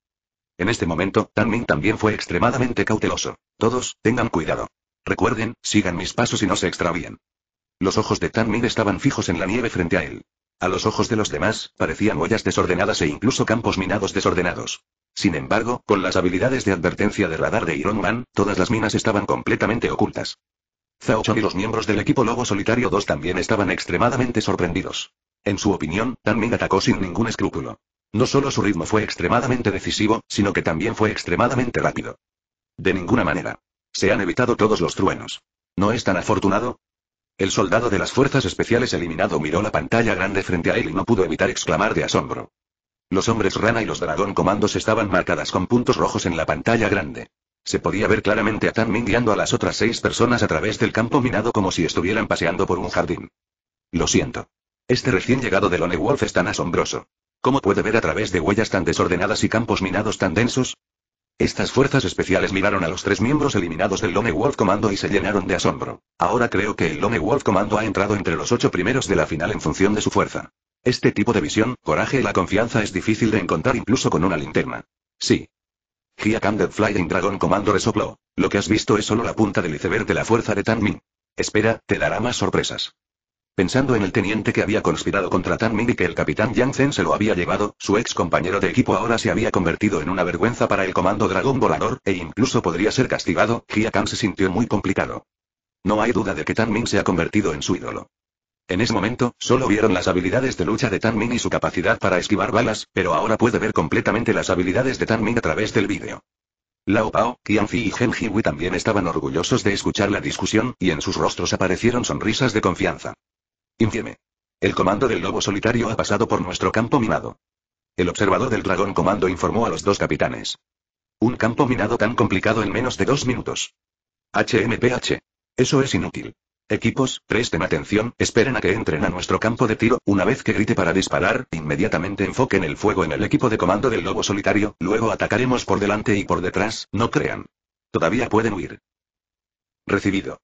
En este momento, Tan Ming también fue extremadamente cauteloso. Todos, tengan cuidado. Recuerden, sigan mis pasos y no se extravíen. Los ojos de Tan Ming estaban fijos en la nieve frente a él. A los ojos de los demás, parecían huellas desordenadas e incluso campos minados desordenados. Sin embargo, con las habilidades de advertencia de radar de Iron Man, todas las minas estaban completamente ocultas. Zhao y los miembros del equipo Lobo Solitario 2 también estaban extremadamente sorprendidos. En su opinión, Tan Ming atacó sin ningún escrúpulo. No solo su ritmo fue extremadamente decisivo, sino que también fue extremadamente rápido. De ninguna manera. Se han evitado todos los truenos. ¿No es tan afortunado? El soldado de las fuerzas especiales eliminado miró la pantalla grande frente a él y no pudo evitar exclamar de asombro. Los hombres rana y los dragón comandos estaban marcadas con puntos rojos en la pantalla grande. Se podía ver claramente a Tan Ming guiando a las otras seis personas a través del campo minado como si estuvieran paseando por un jardín. Lo siento. Este recién llegado de Lone Wolf es tan asombroso. ¿Cómo puede ver a través de huellas tan desordenadas y campos minados tan densos? Estas fuerzas especiales miraron a los tres miembros eliminados del Lone Wolf Commando y se llenaron de asombro. Ahora creo que el Lone Wolf Commando ha entrado entre los ocho primeros de la final en función de su fuerza. Este tipo de visión, coraje y la confianza es difícil de encontrar incluso con una linterna. Sí. Gia Candle Flying Dragon Commando resopló. Lo que has visto es solo la punta del iceberg de la fuerza de Min. Espera, te dará más sorpresas. Pensando en el teniente que había conspirado contra Tan Ming y que el capitán Yang Zhen se lo había llevado, su ex compañero de equipo ahora se había convertido en una vergüenza para el comando dragón volador, e incluso podría ser castigado, Jia se sintió muy complicado. No hay duda de que Tan Ming se ha convertido en su ídolo. En ese momento, solo vieron las habilidades de lucha de Tan Ming y su capacidad para esquivar balas, pero ahora puede ver completamente las habilidades de Tan Ming a través del vídeo. Lao Pao, Qianfi y Gen Jiwi también estaban orgullosos de escuchar la discusión, y en sus rostros aparecieron sonrisas de confianza. Infieme. El comando del lobo solitario ha pasado por nuestro campo minado. El observador del dragón comando informó a los dos capitanes. Un campo minado tan complicado en menos de dos minutos. HMPH. Eso es inútil. Equipos, presten atención, esperen a que entren a nuestro campo de tiro, una vez que grite para disparar, inmediatamente enfoquen el fuego en el equipo de comando del lobo solitario, luego atacaremos por delante y por detrás, no crean. Todavía pueden huir. Recibido.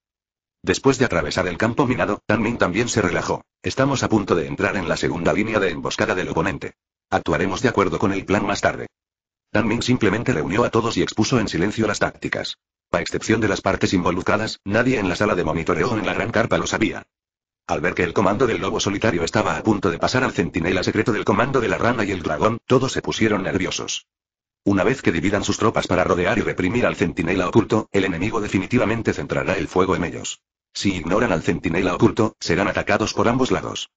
Después de atravesar el campo minado, Ming también se relajó. Estamos a punto de entrar en la segunda línea de emboscada del oponente. Actuaremos de acuerdo con el plan más tarde. Ming simplemente reunió a todos y expuso en silencio las tácticas. A excepción de las partes involucradas, nadie en la sala de monitoreo en la gran carpa lo sabía. Al ver que el comando del lobo solitario estaba a punto de pasar al centinela secreto del comando de la rana y el dragón, todos se pusieron nerviosos. Una vez que dividan sus tropas para rodear y reprimir al centinela oculto, el enemigo definitivamente centrará el fuego en ellos. Si ignoran al centinela oculto, serán atacados por ambos lados.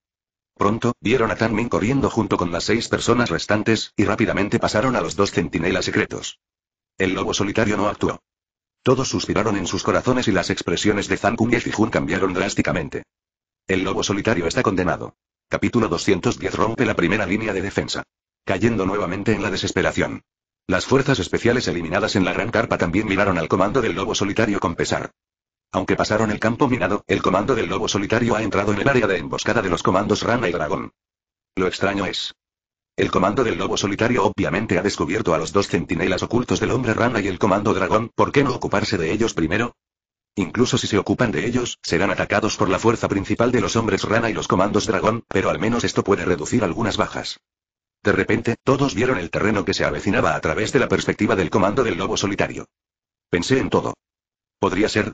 Pronto, vieron a Min corriendo junto con las seis personas restantes, y rápidamente pasaron a los dos centinelas secretos. El lobo solitario no actuó. Todos suspiraron en sus corazones y las expresiones de Kung y Fijun cambiaron drásticamente. El lobo solitario está condenado. Capítulo 210 rompe la primera línea de defensa. Cayendo nuevamente en la desesperación. Las fuerzas especiales eliminadas en la gran carpa también miraron al comando del lobo solitario con pesar. Aunque pasaron el campo minado, el comando del lobo solitario ha entrado en el área de emboscada de los comandos rana y dragón. Lo extraño es. El comando del lobo solitario obviamente ha descubierto a los dos centinelas ocultos del hombre rana y el comando dragón, ¿por qué no ocuparse de ellos primero? Incluso si se ocupan de ellos, serán atacados por la fuerza principal de los hombres rana y los comandos dragón, pero al menos esto puede reducir algunas bajas. De repente, todos vieron el terreno que se avecinaba a través de la perspectiva del comando del lobo solitario. Pensé en todo. ¿Podría ser?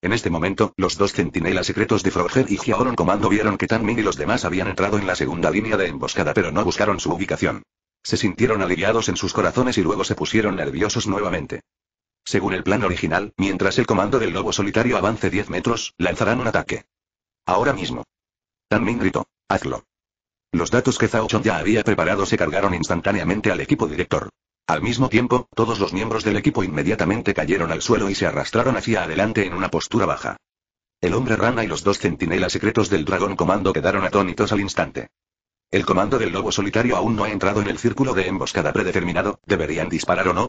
En este momento, los dos centinelas secretos de Froger y Giaoron Comando vieron que Tan y los demás habían entrado en la segunda línea de emboscada pero no buscaron su ubicación. Se sintieron aliviados en sus corazones y luego se pusieron nerviosos nuevamente. Según el plan original, mientras el comando del lobo solitario avance 10 metros, lanzarán un ataque. Ahora mismo. Tanmin gritó. Hazlo. Los datos que Zhao ya había preparado se cargaron instantáneamente al equipo director. Al mismo tiempo, todos los miembros del equipo inmediatamente cayeron al suelo y se arrastraron hacia adelante en una postura baja. El hombre rana y los dos centinelas secretos del dragón comando quedaron atónitos al instante. El comando del lobo solitario aún no ha entrado en el círculo de emboscada predeterminado, ¿deberían disparar o no?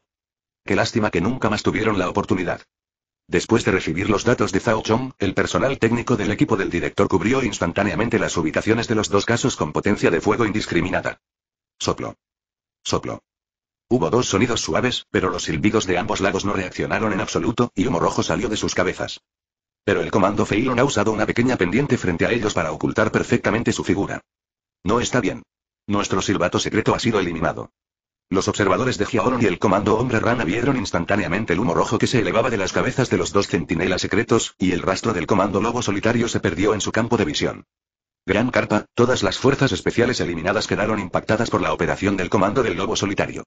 Qué lástima que nunca más tuvieron la oportunidad. Después de recibir los datos de Zhao Chong, el personal técnico del equipo del director cubrió instantáneamente las ubicaciones de los dos casos con potencia de fuego indiscriminada. Soplo. Soplo. Hubo dos sonidos suaves, pero los silbidos de ambos lados no reaccionaron en absoluto, y humo rojo salió de sus cabezas. Pero el comando Feilon ha usado una pequeña pendiente frente a ellos para ocultar perfectamente su figura. No está bien. Nuestro silbato secreto ha sido eliminado. Los observadores de Giaoron y el comando Hombre Rana vieron instantáneamente el humo rojo que se elevaba de las cabezas de los dos centinelas secretos, y el rastro del comando Lobo Solitario se perdió en su campo de visión. Gran Carpa, todas las fuerzas especiales eliminadas quedaron impactadas por la operación del comando del Lobo Solitario.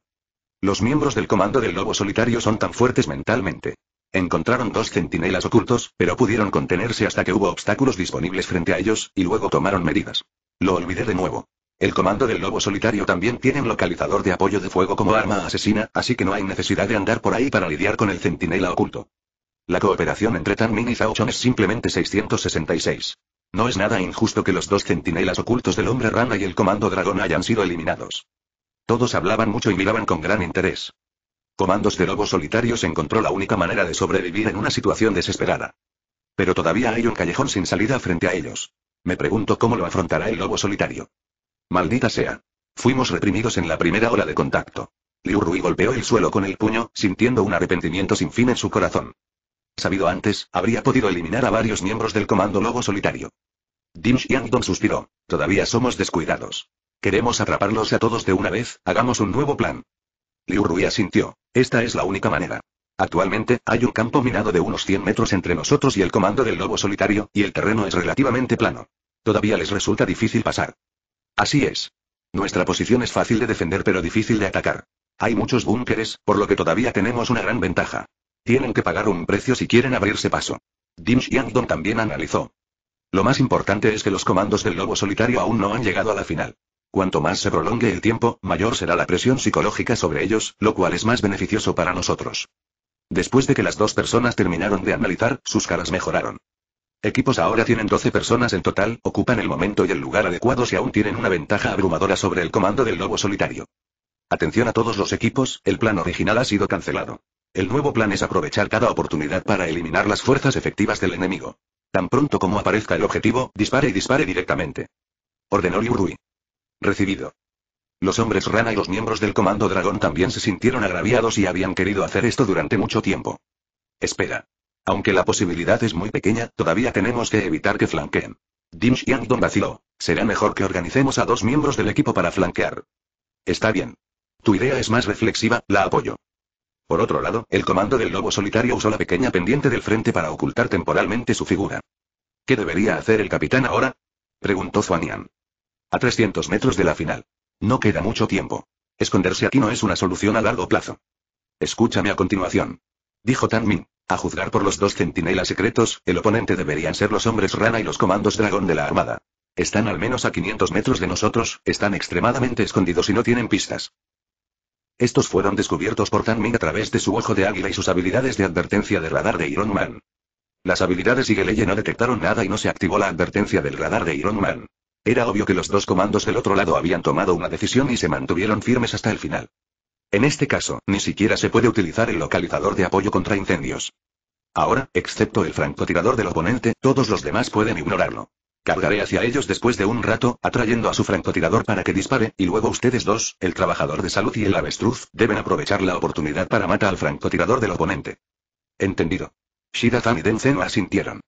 Los miembros del comando del Lobo Solitario son tan fuertes mentalmente. Encontraron dos centinelas ocultos, pero pudieron contenerse hasta que hubo obstáculos disponibles frente a ellos, y luego tomaron medidas. Lo olvidé de nuevo. El comando del lobo solitario también tiene un localizador de apoyo de fuego como arma asesina, así que no hay necesidad de andar por ahí para lidiar con el centinela oculto. La cooperación entre Tanmin y Zaochon es simplemente 666. No es nada injusto que los dos centinelas ocultos del hombre rana y el comando dragón hayan sido eliminados. Todos hablaban mucho y miraban con gran interés. Comandos de lobo solitario se encontró la única manera de sobrevivir en una situación desesperada. Pero todavía hay un callejón sin salida frente a ellos. Me pregunto cómo lo afrontará el lobo solitario. Maldita sea. Fuimos reprimidos en la primera ola de contacto. Liu Rui golpeó el suelo con el puño, sintiendo un arrepentimiento sin fin en su corazón. Sabido antes, habría podido eliminar a varios miembros del Comando Lobo Solitario. Dim Xiangdong suspiró. Todavía somos descuidados. Queremos atraparlos a todos de una vez, hagamos un nuevo plan. Liu Rui asintió. Esta es la única manera. Actualmente, hay un campo minado de unos 100 metros entre nosotros y el comando del lobo solitario, y el terreno es relativamente plano. Todavía les resulta difícil pasar. Así es. Nuestra posición es fácil de defender pero difícil de atacar. Hay muchos búnkeres, por lo que todavía tenemos una gran ventaja. Tienen que pagar un precio si quieren abrirse paso. Dim Xiangdong también analizó. Lo más importante es que los comandos del lobo solitario aún no han llegado a la final. Cuanto más se prolongue el tiempo, mayor será la presión psicológica sobre ellos, lo cual es más beneficioso para nosotros. Después de que las dos personas terminaron de analizar, sus caras mejoraron. Equipos ahora tienen 12 personas en total, ocupan el momento y el lugar adecuados y aún tienen una ventaja abrumadora sobre el comando del lobo solitario. Atención a todos los equipos, el plan original ha sido cancelado. El nuevo plan es aprovechar cada oportunidad para eliminar las fuerzas efectivas del enemigo. Tan pronto como aparezca el objetivo, dispare y dispare directamente. Ordenó Liu Recibido. Los hombres rana y los miembros del Comando Dragón también se sintieron agraviados y habían querido hacer esto durante mucho tiempo. Espera. Aunque la posibilidad es muy pequeña, todavía tenemos que evitar que flanqueen. Dim Xiangdong vaciló. Será mejor que organicemos a dos miembros del equipo para flanquear. Está bien. Tu idea es más reflexiva, la apoyo. Por otro lado, el comando del lobo solitario usó la pequeña pendiente del frente para ocultar temporalmente su figura. ¿Qué debería hacer el capitán ahora? preguntó Zuanian. A 300 metros de la final. No queda mucho tiempo. Esconderse aquí no es una solución a largo plazo. Escúchame a continuación. Dijo Tan Min. A juzgar por los dos centinelas secretos, el oponente deberían ser los hombres rana y los comandos dragón de la armada. Están al menos a 500 metros de nosotros, están extremadamente escondidos y no tienen pistas. Estos fueron descubiertos por Tan Min a través de su ojo de águila y sus habilidades de advertencia de radar de Iron Man. Las habilidades y Geleye no detectaron nada y no se activó la advertencia del radar de Iron Man. Era obvio que los dos comandos del otro lado habían tomado una decisión y se mantuvieron firmes hasta el final. En este caso, ni siquiera se puede utilizar el localizador de apoyo contra incendios. Ahora, excepto el francotirador del oponente, todos los demás pueden ignorarlo. Cargaré hacia ellos después de un rato, atrayendo a su francotirador para que dispare, y luego ustedes dos, el trabajador de salud y el avestruz, deben aprovechar la oportunidad para matar al francotirador del oponente. Entendido. shida y Denzen asintieron.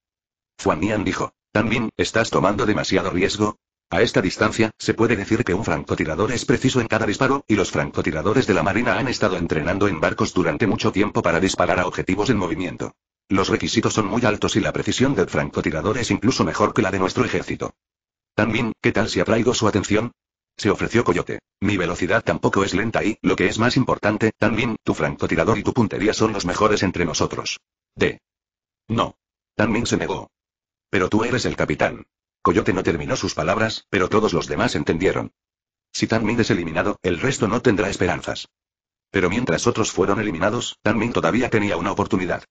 Fuan Yan dijo. También, ¿estás tomando demasiado riesgo? A esta distancia, se puede decir que un francotirador es preciso en cada disparo, y los francotiradores de la Marina han estado entrenando en barcos durante mucho tiempo para disparar a objetivos en movimiento. Los requisitos son muy altos y la precisión del francotirador es incluso mejor que la de nuestro ejército. También, ¿qué tal si atraigo su atención? Se ofreció Coyote. Mi velocidad tampoco es lenta y, lo que es más importante, también, tu francotirador y tu puntería son los mejores entre nosotros. De. No. También se negó. Pero tú eres el capitán. Coyote no terminó sus palabras, pero todos los demás entendieron. Si Tan es eliminado, el resto no tendrá esperanzas. Pero mientras otros fueron eliminados, Tan todavía tenía una oportunidad.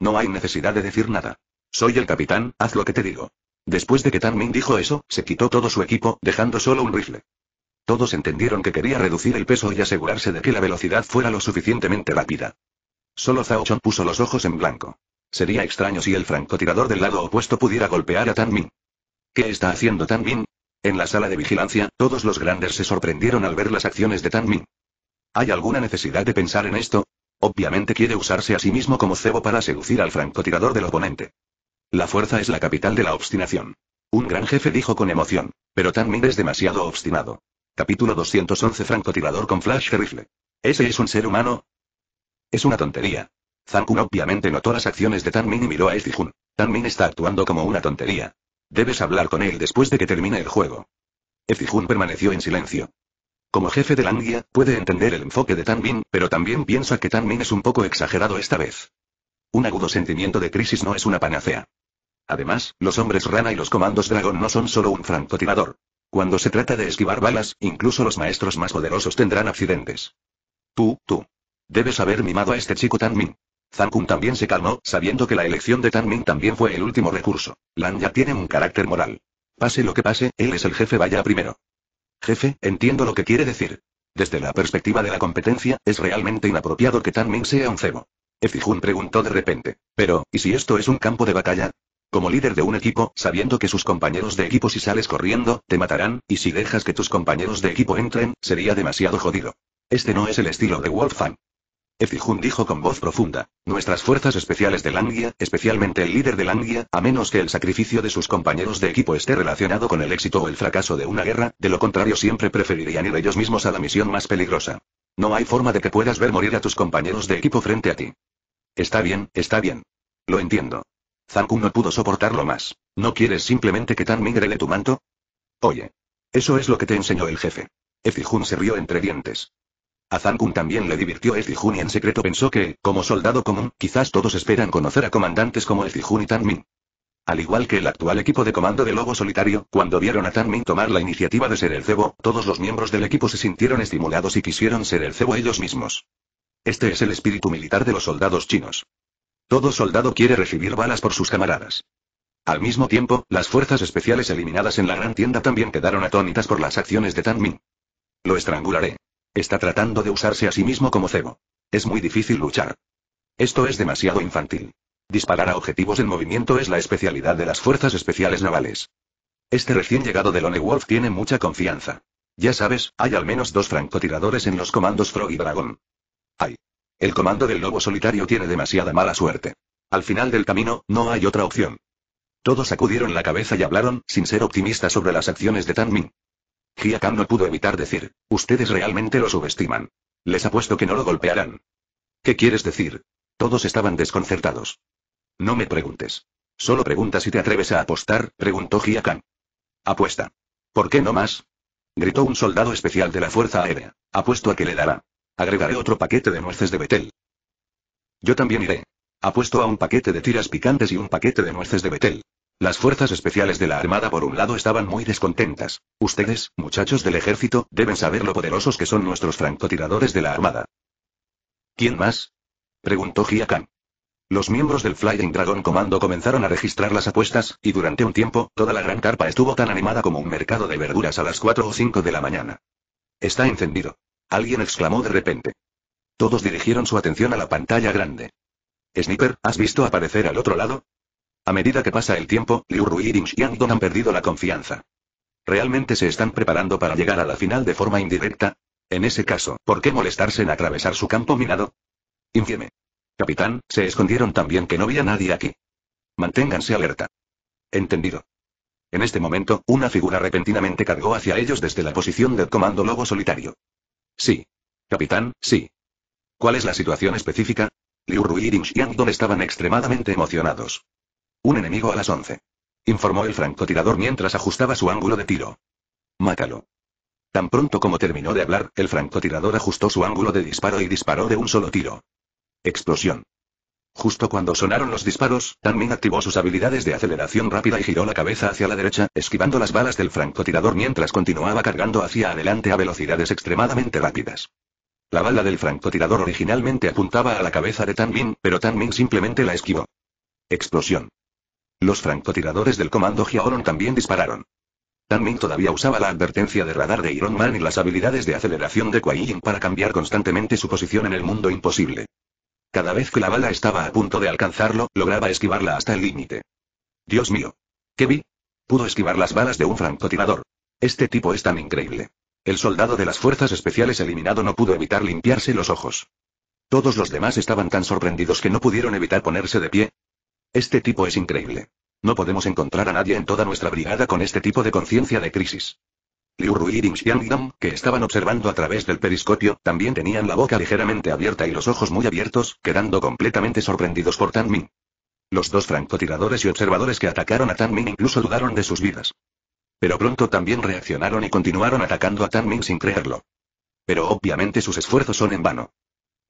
No hay necesidad de decir nada. Soy el capitán, haz lo que te digo. Después de que Tan dijo eso, se quitó todo su equipo, dejando solo un rifle. Todos entendieron que quería reducir el peso y asegurarse de que la velocidad fuera lo suficientemente rápida. Solo Zhao Chon puso los ojos en blanco. Sería extraño si el francotirador del lado opuesto pudiera golpear a Tan ¿Qué está haciendo Tan Min? En la sala de vigilancia, todos los grandes se sorprendieron al ver las acciones de Tan Min. ¿Hay alguna necesidad de pensar en esto? Obviamente quiere usarse a sí mismo como cebo para seducir al francotirador del oponente. La fuerza es la capital de la obstinación. Un gran jefe dijo con emoción. Pero Tan Min es demasiado obstinado. Capítulo 211 Francotirador con flash rifle. ¿Ese es un ser humano? Es una tontería. Kun obviamente notó las acciones de Tan Min y miró a Tan Min está actuando como una tontería. Debes hablar con él después de que termine el juego. Efijun permaneció en silencio. Como jefe de Langia, puede entender el enfoque de Tan pero también piensa que Tan es un poco exagerado esta vez. Un agudo sentimiento de crisis no es una panacea. Además, los hombres rana y los comandos dragón no son solo un francotirador. Cuando se trata de esquivar balas, incluso los maestros más poderosos tendrán accidentes. Tú, tú. Debes haber mimado a este chico Tan Zankun también se calmó, sabiendo que la elección de Ming también fue el último recurso. Lan ya tiene un carácter moral. Pase lo que pase, él es el jefe, vaya primero. Jefe, entiendo lo que quiere decir. Desde la perspectiva de la competencia, es realmente inapropiado que Ming sea un cebo. Efijun preguntó de repente. Pero, ¿y si esto es un campo de batalla? Como líder de un equipo, sabiendo que sus compañeros de equipo si sales corriendo, te matarán, y si dejas que tus compañeros de equipo entren, sería demasiado jodido. Este no es el estilo de Wolfgang. Efijun dijo con voz profunda. Nuestras fuerzas especiales de Langia, especialmente el líder de Langia, a menos que el sacrificio de sus compañeros de equipo esté relacionado con el éxito o el fracaso de una guerra, de lo contrario siempre preferirían ir ellos mismos a la misión más peligrosa. No hay forma de que puedas ver morir a tus compañeros de equipo frente a ti. Está bien, está bien. Lo entiendo. Zankun no pudo soportarlo más. ¿No quieres simplemente que Tan migrele tu manto? Oye. Eso es lo que te enseñó el jefe. Efijun se rió entre dientes. A Kun también le divirtió Esdijun y en secreto pensó que, como soldado común, quizás todos esperan conocer a comandantes como el Esdijun y Ming. Al igual que el actual equipo de comando de Lobo Solitario, cuando vieron a Tan Ming tomar la iniciativa de ser el cebo, todos los miembros del equipo se sintieron estimulados y quisieron ser el cebo ellos mismos. Este es el espíritu militar de los soldados chinos. Todo soldado quiere recibir balas por sus camaradas. Al mismo tiempo, las fuerzas especiales eliminadas en la gran tienda también quedaron atónitas por las acciones de Tan Ming. Lo estrangularé. Está tratando de usarse a sí mismo como cebo. Es muy difícil luchar. Esto es demasiado infantil. Disparar a objetivos en movimiento es la especialidad de las fuerzas especiales navales. Este recién llegado de Lone Wolf tiene mucha confianza. Ya sabes, hay al menos dos francotiradores en los comandos Frog y Dragón. ¡Ay! El comando del lobo solitario tiene demasiada mala suerte. Al final del camino, no hay otra opción. Todos acudieron la cabeza y hablaron, sin ser optimistas sobre las acciones de Tan Min. Gia no pudo evitar decir, ustedes realmente lo subestiman. Les apuesto que no lo golpearán. ¿Qué quieres decir? Todos estaban desconcertados. No me preguntes. Solo pregunta si te atreves a apostar, preguntó Gia Apuesta. ¿Por qué no más? Gritó un soldado especial de la Fuerza Aérea. Apuesto a que le dará. Agregaré otro paquete de nueces de Betel. Yo también iré. Apuesto a un paquete de tiras picantes y un paquete de nueces de Betel. Las fuerzas especiales de la Armada por un lado estaban muy descontentas. Ustedes, muchachos del ejército, deben saber lo poderosos que son nuestros francotiradores de la Armada. ¿Quién más? Preguntó Khan. Los miembros del Flying Dragon Commando comenzaron a registrar las apuestas, y durante un tiempo, toda la gran carpa estuvo tan animada como un mercado de verduras a las 4 o 5 de la mañana. Está encendido. Alguien exclamó de repente. Todos dirigieron su atención a la pantalla grande. Sniper, ¿has visto aparecer al otro lado? A medida que pasa el tiempo, Liu Rui y Xiangdong han perdido la confianza. ¿Realmente se están preparando para llegar a la final de forma indirecta? En ese caso, ¿por qué molestarse en atravesar su campo minado? Infieme. Capitán, se escondieron también que no había nadie aquí. Manténganse alerta. Entendido. En este momento, una figura repentinamente cargó hacia ellos desde la posición del comando lobo solitario. Sí. Capitán, sí. ¿Cuál es la situación específica? Liu Rui y Xiangdong estaban extremadamente emocionados. Un enemigo a las 11. Informó el francotirador mientras ajustaba su ángulo de tiro. Mátalo. Tan pronto como terminó de hablar, el francotirador ajustó su ángulo de disparo y disparó de un solo tiro. Explosión. Justo cuando sonaron los disparos, Ming activó sus habilidades de aceleración rápida y giró la cabeza hacia la derecha, esquivando las balas del francotirador mientras continuaba cargando hacia adelante a velocidades extremadamente rápidas. La bala del francotirador originalmente apuntaba a la cabeza de Ming, pero Ming simplemente la esquivó. Explosión. Los francotiradores del comando Giaoron también dispararon. Tammin todavía usaba la advertencia de radar de Iron Man y las habilidades de aceleración de Kuai para cambiar constantemente su posición en el mundo imposible. Cada vez que la bala estaba a punto de alcanzarlo, lograba esquivarla hasta el límite. Dios mío. ¿Qué vi? Pudo esquivar las balas de un francotirador. Este tipo es tan increíble. El soldado de las fuerzas especiales eliminado no pudo evitar limpiarse los ojos. Todos los demás estaban tan sorprendidos que no pudieron evitar ponerse de pie, este tipo es increíble. No podemos encontrar a nadie en toda nuestra brigada con este tipo de conciencia de crisis. Liu Rui y Ding Xiangdam, que estaban observando a través del periscopio, también tenían la boca ligeramente abierta y los ojos muy abiertos, quedando completamente sorprendidos por Tan Min. Los dos francotiradores y observadores que atacaron a Tan Min incluso dudaron de sus vidas. Pero pronto también reaccionaron y continuaron atacando a Tan Min sin creerlo. Pero obviamente sus esfuerzos son en vano.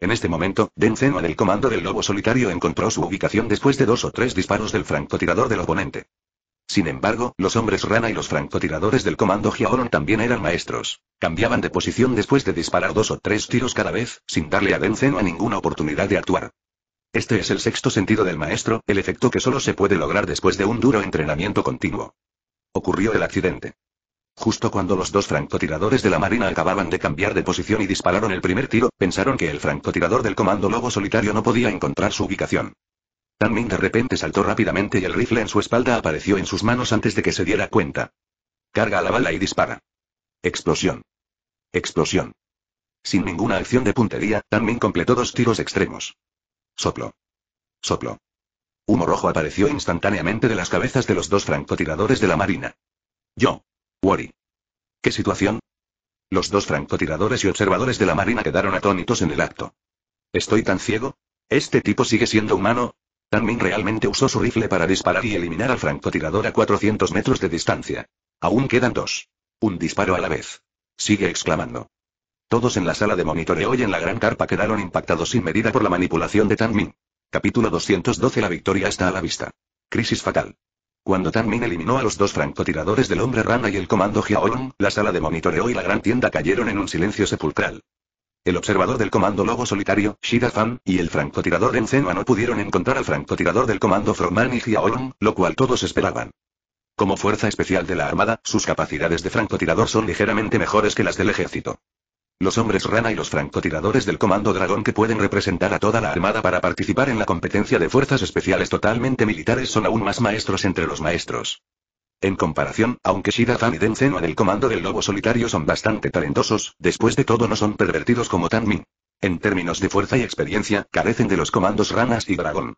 En este momento, Denzeno del comando del lobo solitario encontró su ubicación después de dos o tres disparos del francotirador del oponente. Sin embargo, los hombres rana y los francotiradores del comando Giaoron también eran maestros. Cambiaban de posición después de disparar dos o tres tiros cada vez, sin darle a Denzeno ninguna oportunidad de actuar. Este es el sexto sentido del maestro, el efecto que solo se puede lograr después de un duro entrenamiento continuo. Ocurrió el accidente. Justo cuando los dos francotiradores de la Marina acababan de cambiar de posición y dispararon el primer tiro, pensaron que el francotirador del Comando Lobo Solitario no podía encontrar su ubicación. Tan de repente saltó rápidamente y el rifle en su espalda apareció en sus manos antes de que se diera cuenta. Carga la bala y dispara. Explosión. Explosión. Sin ninguna acción de puntería, Tan completó dos tiros extremos. Soplo. Soplo. Humo rojo apareció instantáneamente de las cabezas de los dos francotiradores de la marina. Yo. Wari. ¿Qué situación? Los dos francotiradores y observadores de la marina quedaron atónitos en el acto. ¿Estoy tan ciego? ¿Este tipo sigue siendo humano? Min realmente usó su rifle para disparar y eliminar al francotirador a 400 metros de distancia. Aún quedan dos. Un disparo a la vez. Sigue exclamando. Todos en la sala de monitoreo y en la gran carpa quedaron impactados sin medida por la manipulación de min Capítulo 212 La victoria está a la vista. Crisis fatal. Cuando Tarmin eliminó a los dos francotiradores del hombre rana y el comando Hiaolong, la sala de monitoreo y la gran tienda cayeron en un silencio sepulcral. El observador del comando Lobo Solitario, Shida Fan, y el francotirador Enzenma no pudieron encontrar al francotirador del comando Froman y Hiaolong, lo cual todos esperaban. Como fuerza especial de la Armada, sus capacidades de francotirador son ligeramente mejores que las del ejército. Los hombres rana y los francotiradores del Comando Dragón que pueden representar a toda la Armada para participar en la competencia de fuerzas especiales totalmente militares son aún más maestros entre los maestros. En comparación, aunque shida Fan y Denzeno en el Comando del Lobo Solitario son bastante talentosos, después de todo no son pervertidos como Tan Min. En términos de fuerza y experiencia, carecen de los comandos ranas y dragón.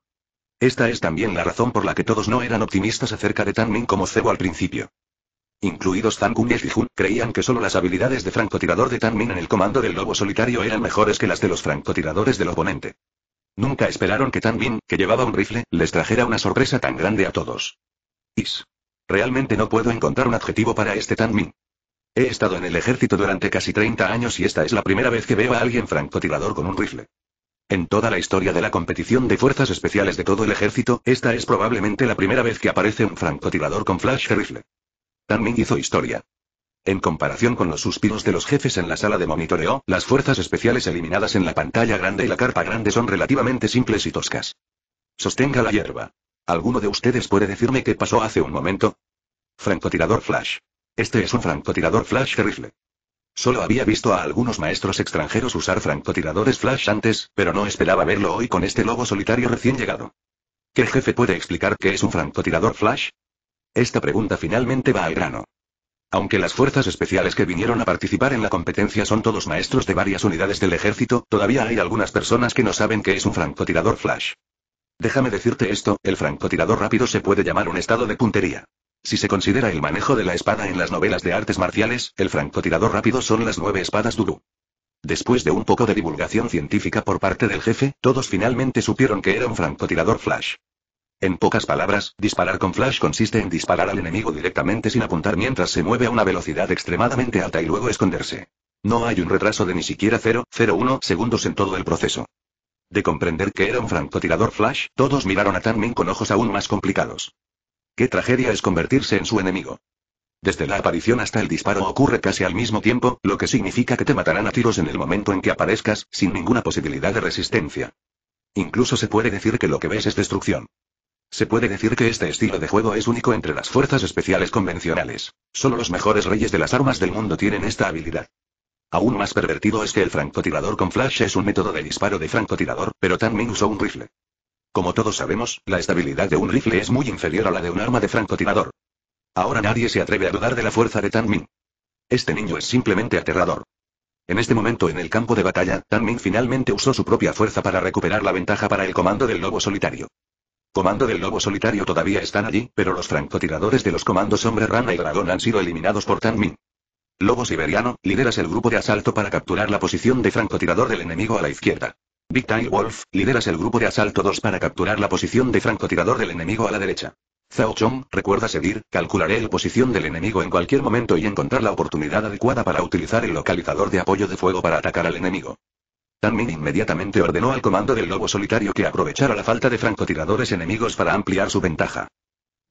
Esta es también la razón por la que todos no eran optimistas acerca de Tan Min como cebo al principio incluidos Tan y Jun, creían que solo las habilidades de francotirador de Tan Min en el comando del lobo solitario eran mejores que las de los francotiradores del oponente. Nunca esperaron que Tan Min, que llevaba un rifle, les trajera una sorpresa tan grande a todos. Is. Realmente no puedo encontrar un adjetivo para este Tan Min. He estado en el ejército durante casi 30 años y esta es la primera vez que veo a alguien francotirador con un rifle. En toda la historia de la competición de fuerzas especiales de todo el ejército, esta es probablemente la primera vez que aparece un francotirador con flash rifle. También hizo historia. En comparación con los suspiros de los jefes en la sala de monitoreo, las fuerzas especiales eliminadas en la pantalla grande y la carpa grande son relativamente simples y toscas. Sostenga la hierba. ¿Alguno de ustedes puede decirme qué pasó hace un momento? Francotirador Flash. Este es un francotirador Flash de rifle. Solo había visto a algunos maestros extranjeros usar francotiradores Flash antes, pero no esperaba verlo hoy con este lobo solitario recién llegado. ¿Qué jefe puede explicar qué es un francotirador Flash? Esta pregunta finalmente va al grano. Aunque las fuerzas especiales que vinieron a participar en la competencia son todos maestros de varias unidades del ejército, todavía hay algunas personas que no saben que es un francotirador flash. Déjame decirte esto, el francotirador rápido se puede llamar un estado de puntería. Si se considera el manejo de la espada en las novelas de artes marciales, el francotirador rápido son las nueve espadas Dudu. Después de un poco de divulgación científica por parte del jefe, todos finalmente supieron que era un francotirador flash. En pocas palabras, disparar con flash consiste en disparar al enemigo directamente sin apuntar mientras se mueve a una velocidad extremadamente alta y luego esconderse. No hay un retraso de ni siquiera 0,01 segundos en todo el proceso. De comprender que era un francotirador flash, todos miraron a Tanmin con ojos aún más complicados. Qué tragedia es convertirse en su enemigo. Desde la aparición hasta el disparo ocurre casi al mismo tiempo, lo que significa que te matarán a tiros en el momento en que aparezcas, sin ninguna posibilidad de resistencia. Incluso se puede decir que lo que ves es destrucción. Se puede decir que este estilo de juego es único entre las fuerzas especiales convencionales. Solo los mejores reyes de las armas del mundo tienen esta habilidad. Aún más pervertido es que el francotirador con flash es un método de disparo de francotirador, pero también usó un rifle. Como todos sabemos, la estabilidad de un rifle es muy inferior a la de un arma de francotirador. Ahora nadie se atreve a dudar de la fuerza de Tan Min. Este niño es simplemente aterrador. En este momento en el campo de batalla, Tan Min finalmente usó su propia fuerza para recuperar la ventaja para el comando del lobo solitario. Comando del Lobo Solitario todavía están allí, pero los francotiradores de los comandos Hombre Rana y Dragón han sido eliminados por Tan Min. Lobo Siberiano, lideras el grupo de asalto para capturar la posición de francotirador del enemigo a la izquierda. Big Tail Wolf, lideras el grupo de asalto 2 para capturar la posición de francotirador del enemigo a la derecha. Zhao Chong, recuerda seguir, calcularé la posición del enemigo en cualquier momento y encontrar la oportunidad adecuada para utilizar el localizador de apoyo de fuego para atacar al enemigo. Tanmin inmediatamente ordenó al comando del lobo solitario que aprovechara la falta de francotiradores enemigos para ampliar su ventaja.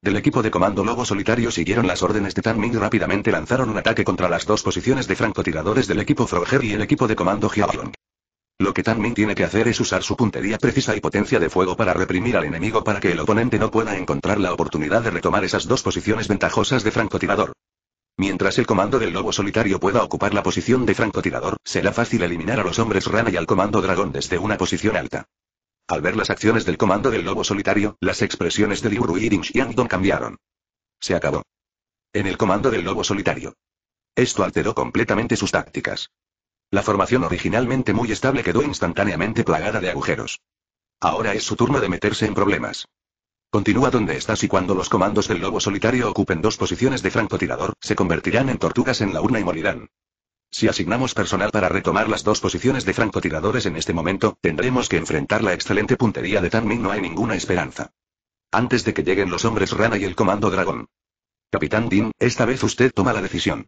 Del equipo de comando Lobo Solitario siguieron las órdenes de Tan y rápidamente lanzaron un ataque contra las dos posiciones de francotiradores del equipo Froger y el equipo de comando Jiaoyong. Lo que Tan tiene que hacer es usar su puntería precisa y potencia de fuego para reprimir al enemigo para que el oponente no pueda encontrar la oportunidad de retomar esas dos posiciones ventajosas de francotirador. Mientras el comando del lobo solitario pueda ocupar la posición de francotirador, será fácil eliminar a los hombres rana y al comando dragón desde una posición alta. Al ver las acciones del comando del lobo solitario, las expresiones de Liu Rui y Xiangdong cambiaron. Se acabó. En el comando del lobo solitario. Esto alteró completamente sus tácticas. La formación originalmente muy estable quedó instantáneamente plagada de agujeros. Ahora es su turno de meterse en problemas. Continúa donde estás y cuando los comandos del lobo solitario ocupen dos posiciones de francotirador, se convertirán en tortugas en la urna y morirán. Si asignamos personal para retomar las dos posiciones de francotiradores en este momento, tendremos que enfrentar la excelente puntería de Tanmin. No hay ninguna esperanza. Antes de que lleguen los hombres rana y el comando dragón. Capitán Din, esta vez usted toma la decisión.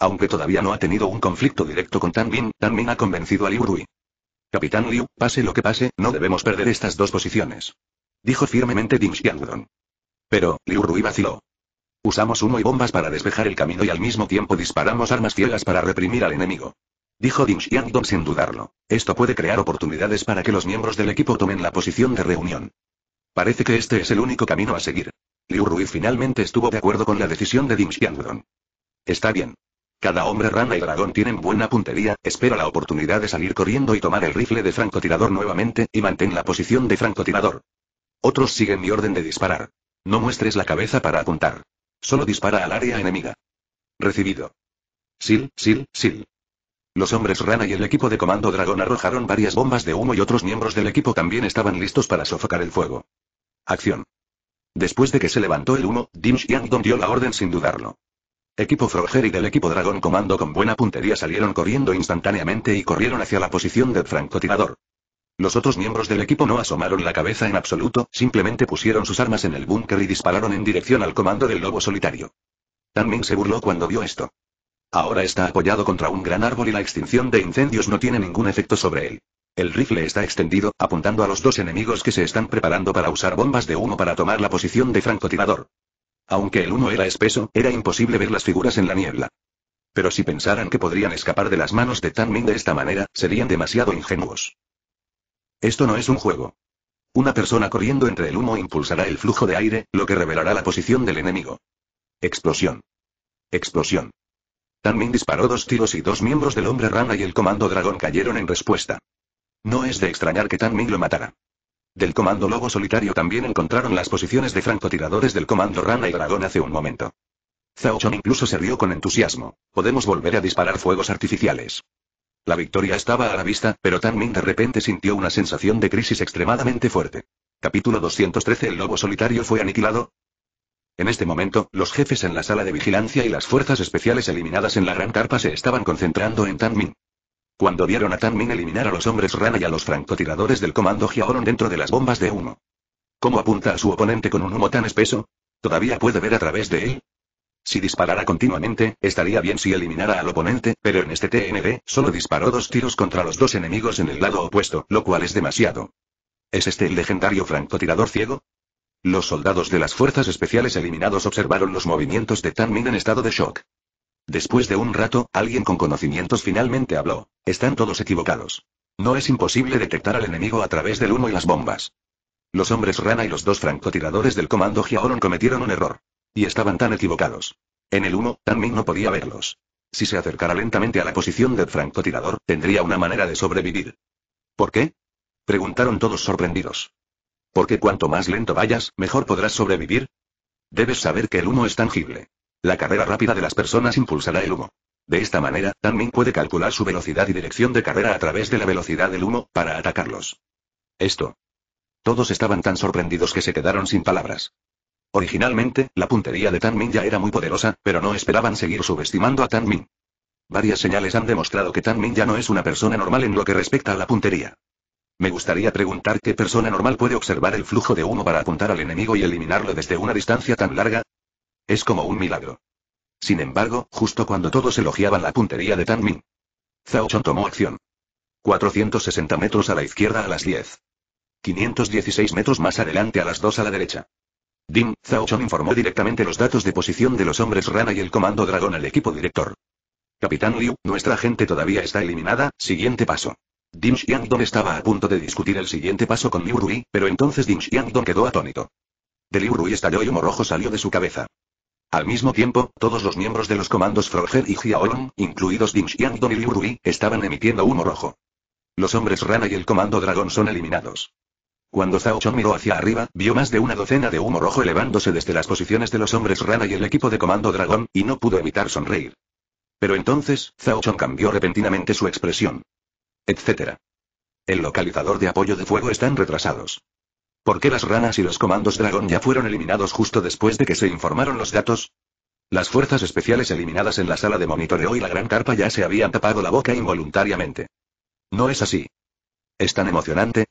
Aunque todavía no ha tenido un conflicto directo con Tan Tanmin ha convencido a Liu Rui. Capitán Liu, pase lo que pase, no debemos perder estas dos posiciones. Dijo firmemente Ding Xiangdong. Pero, Liu Rui vaciló. Usamos humo y bombas para despejar el camino y al mismo tiempo disparamos armas ciegas para reprimir al enemigo. Dijo Ding Xiangdong sin dudarlo. Esto puede crear oportunidades para que los miembros del equipo tomen la posición de reunión. Parece que este es el único camino a seguir. Liu Rui finalmente estuvo de acuerdo con la decisión de Ding Xiangdong. Está bien. Cada hombre rana y dragón tienen buena puntería, espera la oportunidad de salir corriendo y tomar el rifle de francotirador nuevamente, y mantén la posición de francotirador. Otros siguen mi orden de disparar. No muestres la cabeza para apuntar. Solo dispara al área enemiga. Recibido. Sil, sil, sil. Los hombres rana y el equipo de comando dragón arrojaron varias bombas de humo y otros miembros del equipo también estaban listos para sofocar el fuego. Acción. Después de que se levantó el humo, Dim Xiangdong dio la orden sin dudarlo. Equipo Froger y del equipo Dragón Comando con buena puntería salieron corriendo instantáneamente y corrieron hacia la posición del francotirador. Los otros miembros del equipo no asomaron la cabeza en absoluto, simplemente pusieron sus armas en el búnker y dispararon en dirección al comando del lobo solitario. Tan Ming se burló cuando vio esto. Ahora está apoyado contra un gran árbol y la extinción de incendios no tiene ningún efecto sobre él. El rifle está extendido, apuntando a los dos enemigos que se están preparando para usar bombas de humo para tomar la posición de francotirador. Aunque el humo era espeso, era imposible ver las figuras en la niebla. Pero si pensaran que podrían escapar de las manos de Tan Ming de esta manera, serían demasiado ingenuos. Esto no es un juego. Una persona corriendo entre el humo impulsará el flujo de aire, lo que revelará la posición del enemigo. Explosión. Explosión. Tanmin disparó dos tiros y dos miembros del hombre rana y el comando dragón cayeron en respuesta. No es de extrañar que Tanmin lo matara. Del comando lobo solitario también encontraron las posiciones de francotiradores del comando rana y dragón hace un momento. Zhao incluso se rió con entusiasmo. Podemos volver a disparar fuegos artificiales. La victoria estaba a la vista, pero Tan Min de repente sintió una sensación de crisis extremadamente fuerte. Capítulo 213 El lobo solitario fue aniquilado. En este momento, los jefes en la sala de vigilancia y las fuerzas especiales eliminadas en la gran carpa se estaban concentrando en Tan Min. Cuando vieron a Tan Min eliminar a los hombres rana y a los francotiradores del comando Giaoron dentro de las bombas de humo. ¿Cómo apunta a su oponente con un humo tan espeso? ¿Todavía puede ver a través de él? Si disparara continuamente, estaría bien si eliminara al oponente, pero en este TNB, solo disparó dos tiros contra los dos enemigos en el lado opuesto, lo cual es demasiado. ¿Es este el legendario francotirador ciego? Los soldados de las fuerzas especiales eliminados observaron los movimientos de Tan Min en estado de shock. Después de un rato, alguien con conocimientos finalmente habló. Están todos equivocados. No es imposible detectar al enemigo a través del humo y las bombas. Los hombres rana y los dos francotiradores del comando Giaoron cometieron un error. Y estaban tan equivocados. En el humo, Tan no podía verlos. Si se acercara lentamente a la posición del francotirador, tendría una manera de sobrevivir. ¿Por qué? Preguntaron todos sorprendidos. Porque cuanto más lento vayas, mejor podrás sobrevivir. Debes saber que el humo es tangible. La carrera rápida de las personas impulsará el humo. De esta manera, también puede calcular su velocidad y dirección de carrera a través de la velocidad del humo, para atacarlos. Esto. Todos estaban tan sorprendidos que se quedaron sin palabras. Originalmente, la puntería de Tan Min ya era muy poderosa, pero no esperaban seguir subestimando a Tan Min. Varias señales han demostrado que Tan Min ya no es una persona normal en lo que respecta a la puntería. Me gustaría preguntar qué persona normal puede observar el flujo de humo para apuntar al enemigo y eliminarlo desde una distancia tan larga. Es como un milagro. Sin embargo, justo cuando todos elogiaban la puntería de Tan Min, Zhao Chon tomó acción. 460 metros a la izquierda a las 10. 516 metros más adelante a las 2 a la derecha. Ding Chong informó directamente los datos de posición de los hombres rana y el comando dragón al equipo director. Capitán Liu, nuestra gente todavía está eliminada, siguiente paso. Ding Xiangdong estaba a punto de discutir el siguiente paso con Liu Rui, pero entonces Ding Xiangdong quedó atónito. De Liu Rui estalló y humo rojo salió de su cabeza. Al mismo tiempo, todos los miembros de los comandos Froger y Jiaolong, incluidos Ding Xiangdong y Liu Rui, estaban emitiendo humo rojo. Los hombres rana y el comando dragón son eliminados. Cuando Zhao Chong miró hacia arriba, vio más de una docena de humo rojo elevándose desde las posiciones de los hombres rana y el equipo de comando dragón, y no pudo evitar sonreír. Pero entonces, Zhao cambió repentinamente su expresión. Etcétera. El localizador de apoyo de fuego están retrasados. ¿Por qué las ranas y los comandos dragón ya fueron eliminados justo después de que se informaron los datos? Las fuerzas especiales eliminadas en la sala de monitoreo y la gran carpa ya se habían tapado la boca involuntariamente. No es así. Es tan emocionante,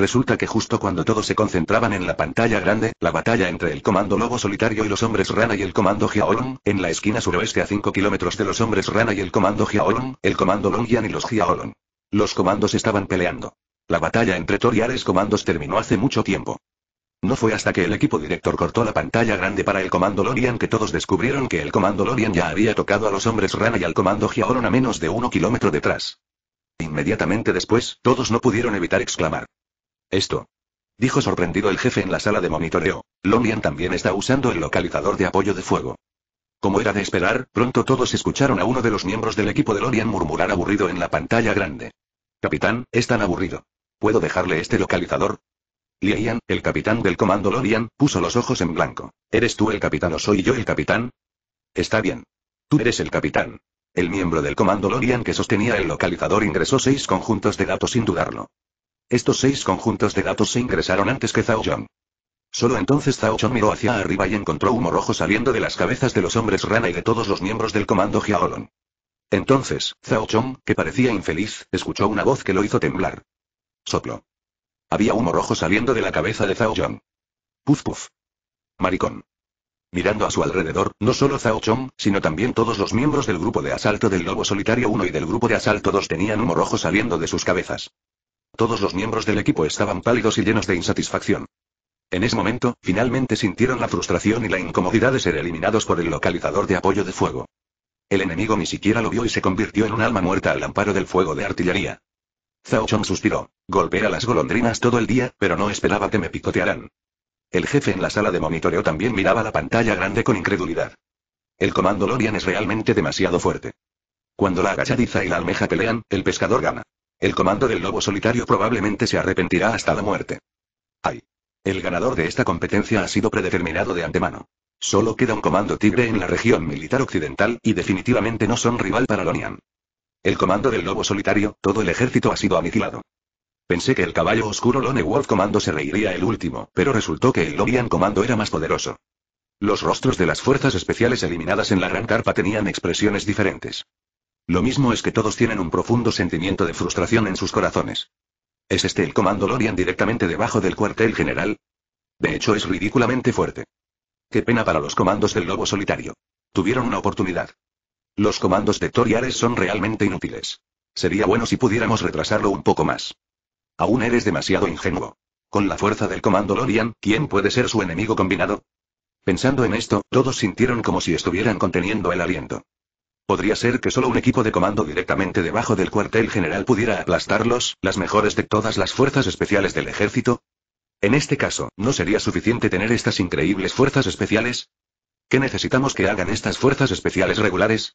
Resulta que justo cuando todos se concentraban en la pantalla grande, la batalla entre el Comando Lobo Solitario y los Hombres Rana y el Comando Giaolong, en la esquina suroeste a 5 kilómetros de los Hombres Rana y el Comando Giaolong, el Comando Longian y los Giaolon. Los comandos estaban peleando. La batalla entre Toriales comandos terminó hace mucho tiempo. No fue hasta que el equipo director cortó la pantalla grande para el Comando Lorian que todos descubrieron que el Comando Lorian ya había tocado a los Hombres Rana y al Comando Giaolon a menos de 1 kilómetro detrás. Inmediatamente después, todos no pudieron evitar exclamar. Esto. Dijo sorprendido el jefe en la sala de monitoreo. "Lorian también está usando el localizador de apoyo de fuego. Como era de esperar, pronto todos escucharon a uno de los miembros del equipo de Lorian murmurar aburrido en la pantalla grande. Capitán, es tan aburrido. ¿Puedo dejarle este localizador? Lian, el capitán del comando Lorian, puso los ojos en blanco. ¿Eres tú el capitán o soy yo el capitán? Está bien. Tú eres el capitán. El miembro del comando Lorian que sostenía el localizador ingresó seis conjuntos de datos sin dudarlo. Estos seis conjuntos de datos se ingresaron antes que Zhao Yong. Solo entonces Zhao Chong miró hacia arriba y encontró humo rojo saliendo de las cabezas de los hombres rana y de todos los miembros del comando Jiaolong. Entonces, Zhao Chong, que parecía infeliz, escuchó una voz que lo hizo temblar. Soplo. Había humo rojo saliendo de la cabeza de Zhao Chong. Puf puf. Maricón. Mirando a su alrededor, no solo Zhao Chong, sino también todos los miembros del grupo de asalto del Lobo Solitario 1 y del grupo de asalto 2 tenían humo rojo saliendo de sus cabezas. Todos los miembros del equipo estaban pálidos y llenos de insatisfacción. En ese momento, finalmente sintieron la frustración y la incomodidad de ser eliminados por el localizador de apoyo de fuego. El enemigo ni siquiera lo vio y se convirtió en un alma muerta al amparo del fuego de artillería. Zhao Chong suspiró. Golpea las golondrinas todo el día, pero no esperaba que me picotearan. El jefe en la sala de monitoreo también miraba la pantalla grande con incredulidad. El comando Lorian es realmente demasiado fuerte. Cuando la agachadiza y la almeja pelean, el pescador gana. El comando del lobo solitario probablemente se arrepentirá hasta la muerte. Ay. El ganador de esta competencia ha sido predeterminado de antemano. Solo queda un comando tigre en la región militar occidental y definitivamente no son rival para Lonian. El comando del lobo solitario, todo el ejército ha sido aniquilado. Pensé que el caballo oscuro Lone Wolf Comando se reiría el último, pero resultó que el Lonian Comando era más poderoso. Los rostros de las fuerzas especiales eliminadas en la gran carpa tenían expresiones diferentes. Lo mismo es que todos tienen un profundo sentimiento de frustración en sus corazones. ¿Es este el comando Lorian directamente debajo del cuartel general? De hecho, es ridículamente fuerte. Qué pena para los comandos del lobo solitario. Tuvieron una oportunidad. Los comandos de son realmente inútiles. Sería bueno si pudiéramos retrasarlo un poco más. Aún eres demasiado ingenuo. Con la fuerza del comando Lorian, ¿quién puede ser su enemigo combinado? Pensando en esto, todos sintieron como si estuvieran conteniendo el aliento. Podría ser que solo un equipo de comando directamente debajo del cuartel general pudiera aplastarlos, las mejores de todas las fuerzas especiales del ejército. En este caso, ¿no sería suficiente tener estas increíbles fuerzas especiales? ¿Qué necesitamos que hagan estas fuerzas especiales regulares?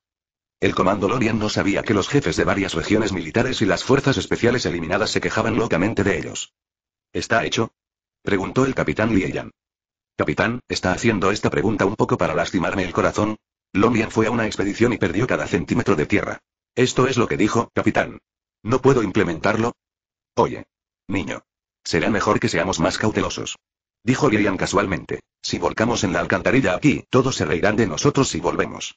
El comando Lorian no sabía que los jefes de varias regiones militares y las fuerzas especiales eliminadas se quejaban locamente de ellos. ¿Está hecho? preguntó el capitán Lieyan. Capitán, ¿está haciendo esta pregunta un poco para lastimarme el corazón? Lorian fue a una expedición y perdió cada centímetro de tierra. Esto es lo que dijo, capitán. ¿No puedo implementarlo? Oye. Niño. Será mejor que seamos más cautelosos. Dijo Lilian casualmente. Si volcamos en la alcantarilla aquí, todos se reirán de nosotros si volvemos.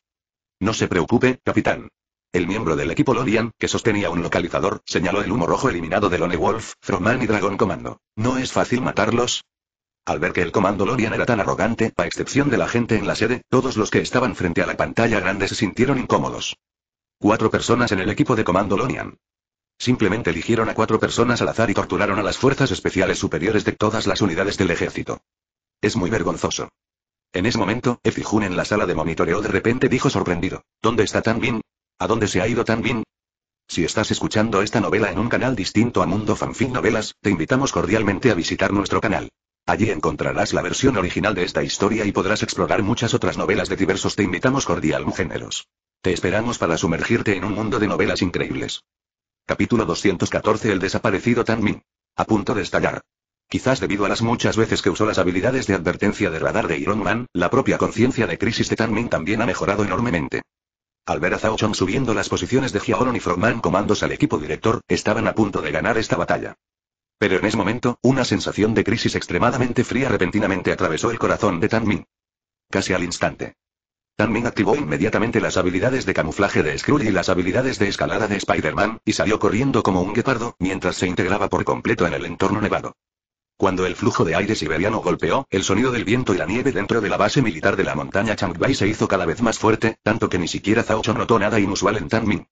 No se preocupe, capitán. El miembro del equipo Lorian, que sostenía un localizador, señaló el humo rojo eliminado de Lone Wolf, Froman y Dragon Commando. ¿No es fácil matarlos? Al ver que el comando Lonian era tan arrogante, a excepción de la gente en la sede, todos los que estaban frente a la pantalla grande se sintieron incómodos. Cuatro personas en el equipo de comando Lonian. Simplemente eligieron a cuatro personas al azar y torturaron a las fuerzas especiales superiores de todas las unidades del ejército. Es muy vergonzoso. En ese momento, Efijun en la sala de monitoreo de repente dijo sorprendido. ¿Dónde está Tan Bin? ¿A dónde se ha ido Tan Bin? Si estás escuchando esta novela en un canal distinto a Mundo Fanfic Novelas, te invitamos cordialmente a visitar nuestro canal. Allí encontrarás la versión original de esta historia y podrás explorar muchas otras novelas de diversos te invitamos cordial géneros. Te esperamos para sumergirte en un mundo de novelas increíbles. Capítulo 214 El desaparecido Tan Min. A punto de estallar. Quizás debido a las muchas veces que usó las habilidades de advertencia de radar de Iron Man, la propia conciencia de crisis de Tan Min también ha mejorado enormemente. Al ver a Zhao Chong subiendo las posiciones de Jiaoron y Frogman comandos al equipo director, estaban a punto de ganar esta batalla. Pero en ese momento, una sensación de crisis extremadamente fría repentinamente atravesó el corazón de Tan Ming. Casi al instante. Tan Ming activó inmediatamente las habilidades de camuflaje de Skrull y las habilidades de escalada de Spider-Man, y salió corriendo como un guepardo, mientras se integraba por completo en el entorno nevado. Cuando el flujo de aire siberiano golpeó, el sonido del viento y la nieve dentro de la base militar de la montaña Changbai se hizo cada vez más fuerte, tanto que ni siquiera Zhao notó nada inusual en Tan Ming.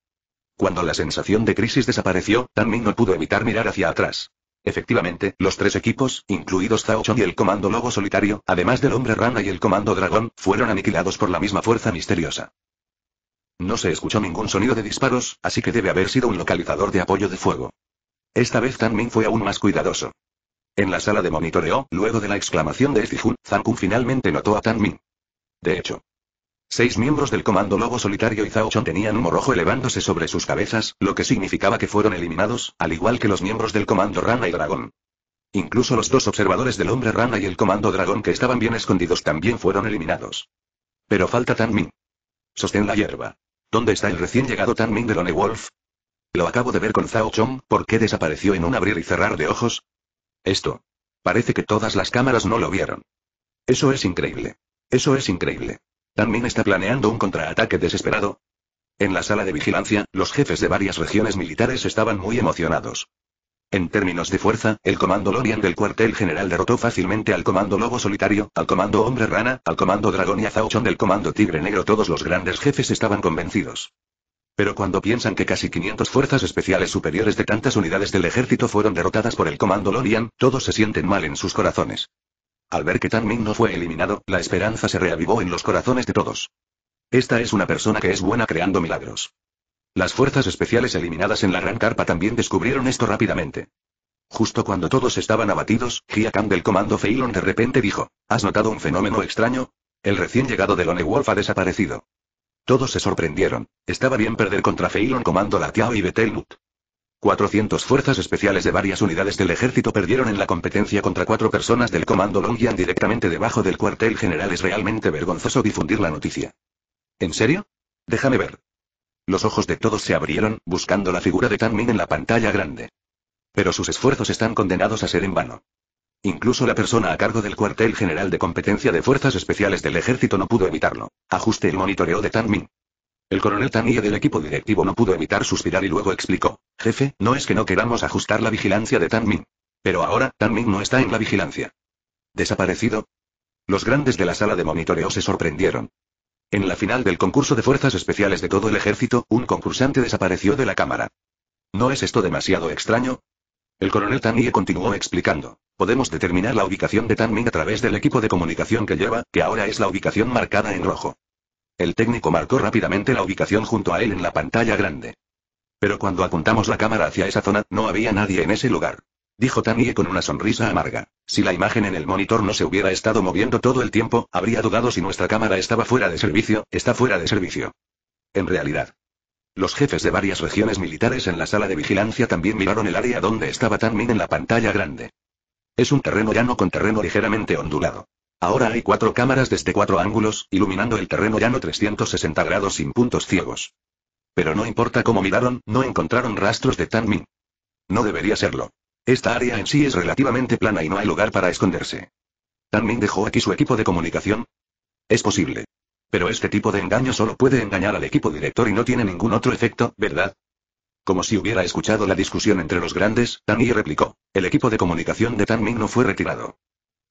Cuando la sensación de crisis desapareció, Tan Ming no pudo evitar mirar hacia atrás. Efectivamente, los tres equipos, incluidos Chong y el Comando Lobo Solitario, además del Hombre Rana y el Comando Dragón, fueron aniquilados por la misma fuerza misteriosa. No se escuchó ningún sonido de disparos, así que debe haber sido un localizador de apoyo de fuego. Esta vez Tan Ming fue aún más cuidadoso. En la sala de monitoreo, luego de la exclamación de Zhang Kun finalmente notó a Tan Ming. De hecho, Seis miembros del Comando Lobo Solitario y Zhao Chong tenían humo rojo elevándose sobre sus cabezas, lo que significaba que fueron eliminados, al igual que los miembros del Comando Rana y Dragón. Incluso los dos observadores del Hombre Rana y el Comando Dragón que estaban bien escondidos también fueron eliminados. Pero falta Tan Min. Sostén la hierba. ¿Dónde está el recién llegado Tan Min de Lone Wolf? Lo acabo de ver con Zhao Chong, ¿por qué desapareció en un abrir y cerrar de ojos? Esto. Parece que todas las cámaras no lo vieron. Eso es increíble. Eso es increíble. ¿También está planeando un contraataque desesperado? En la sala de vigilancia, los jefes de varias regiones militares estaban muy emocionados. En términos de fuerza, el comando Lorian del cuartel general derrotó fácilmente al comando Lobo Solitario, al comando Hombre Rana, al comando Dragón y a Zauchon del comando Tigre Negro. Todos los grandes jefes estaban convencidos. Pero cuando piensan que casi 500 fuerzas especiales superiores de tantas unidades del ejército fueron derrotadas por el comando Lorian, todos se sienten mal en sus corazones. Al ver que Tan Ming no fue eliminado, la esperanza se reavivó en los corazones de todos. Esta es una persona que es buena creando milagros. Las fuerzas especiales eliminadas en la gran carpa también descubrieron esto rápidamente. Justo cuando todos estaban abatidos, Gia del comando Feilon de repente dijo, ¿has notado un fenómeno extraño? El recién llegado de Lone Wolf ha desaparecido. Todos se sorprendieron. Estaba bien perder contra Feilon comando Latiao y Betelmut. 400 fuerzas especiales de varias unidades del ejército perdieron en la competencia contra cuatro personas del comando Longyan directamente debajo del cuartel general. Es realmente vergonzoso difundir la noticia. ¿En serio? Déjame ver. Los ojos de todos se abrieron, buscando la figura de Tan en la pantalla grande. Pero sus esfuerzos están condenados a ser en vano. Incluso la persona a cargo del cuartel general de competencia de fuerzas especiales del ejército no pudo evitarlo. Ajuste el monitoreo de Tan el coronel Tamiya del equipo directivo no pudo evitar suspirar y luego explicó. Jefe, no es que no queramos ajustar la vigilancia de min Pero ahora, Tanmin no está en la vigilancia. ¿Desaparecido? Los grandes de la sala de monitoreo se sorprendieron. En la final del concurso de fuerzas especiales de todo el ejército, un concursante desapareció de la cámara. ¿No es esto demasiado extraño? El coronel Tanming continuó explicando. Podemos determinar la ubicación de Ming a través del equipo de comunicación que lleva, que ahora es la ubicación marcada en rojo. El técnico marcó rápidamente la ubicación junto a él en la pantalla grande. Pero cuando apuntamos la cámara hacia esa zona, no había nadie en ese lugar. Dijo Tanie con una sonrisa amarga. Si la imagen en el monitor no se hubiera estado moviendo todo el tiempo, habría dudado si nuestra cámara estaba fuera de servicio, está fuera de servicio. En realidad. Los jefes de varias regiones militares en la sala de vigilancia también miraron el área donde estaba Tanmin en la pantalla grande. Es un terreno llano con terreno ligeramente ondulado. Ahora hay cuatro cámaras desde cuatro ángulos, iluminando el terreno llano 360 grados sin puntos ciegos. Pero no importa cómo miraron, no encontraron rastros de Tan Ming. No debería serlo. Esta área en sí es relativamente plana y no hay lugar para esconderse. ¿Tan Ming dejó aquí su equipo de comunicación? Es posible. Pero este tipo de engaño solo puede engañar al equipo director y no tiene ningún otro efecto, ¿verdad? Como si hubiera escuchado la discusión entre los grandes, Tan replicó. El equipo de comunicación de Tan Ming no fue retirado.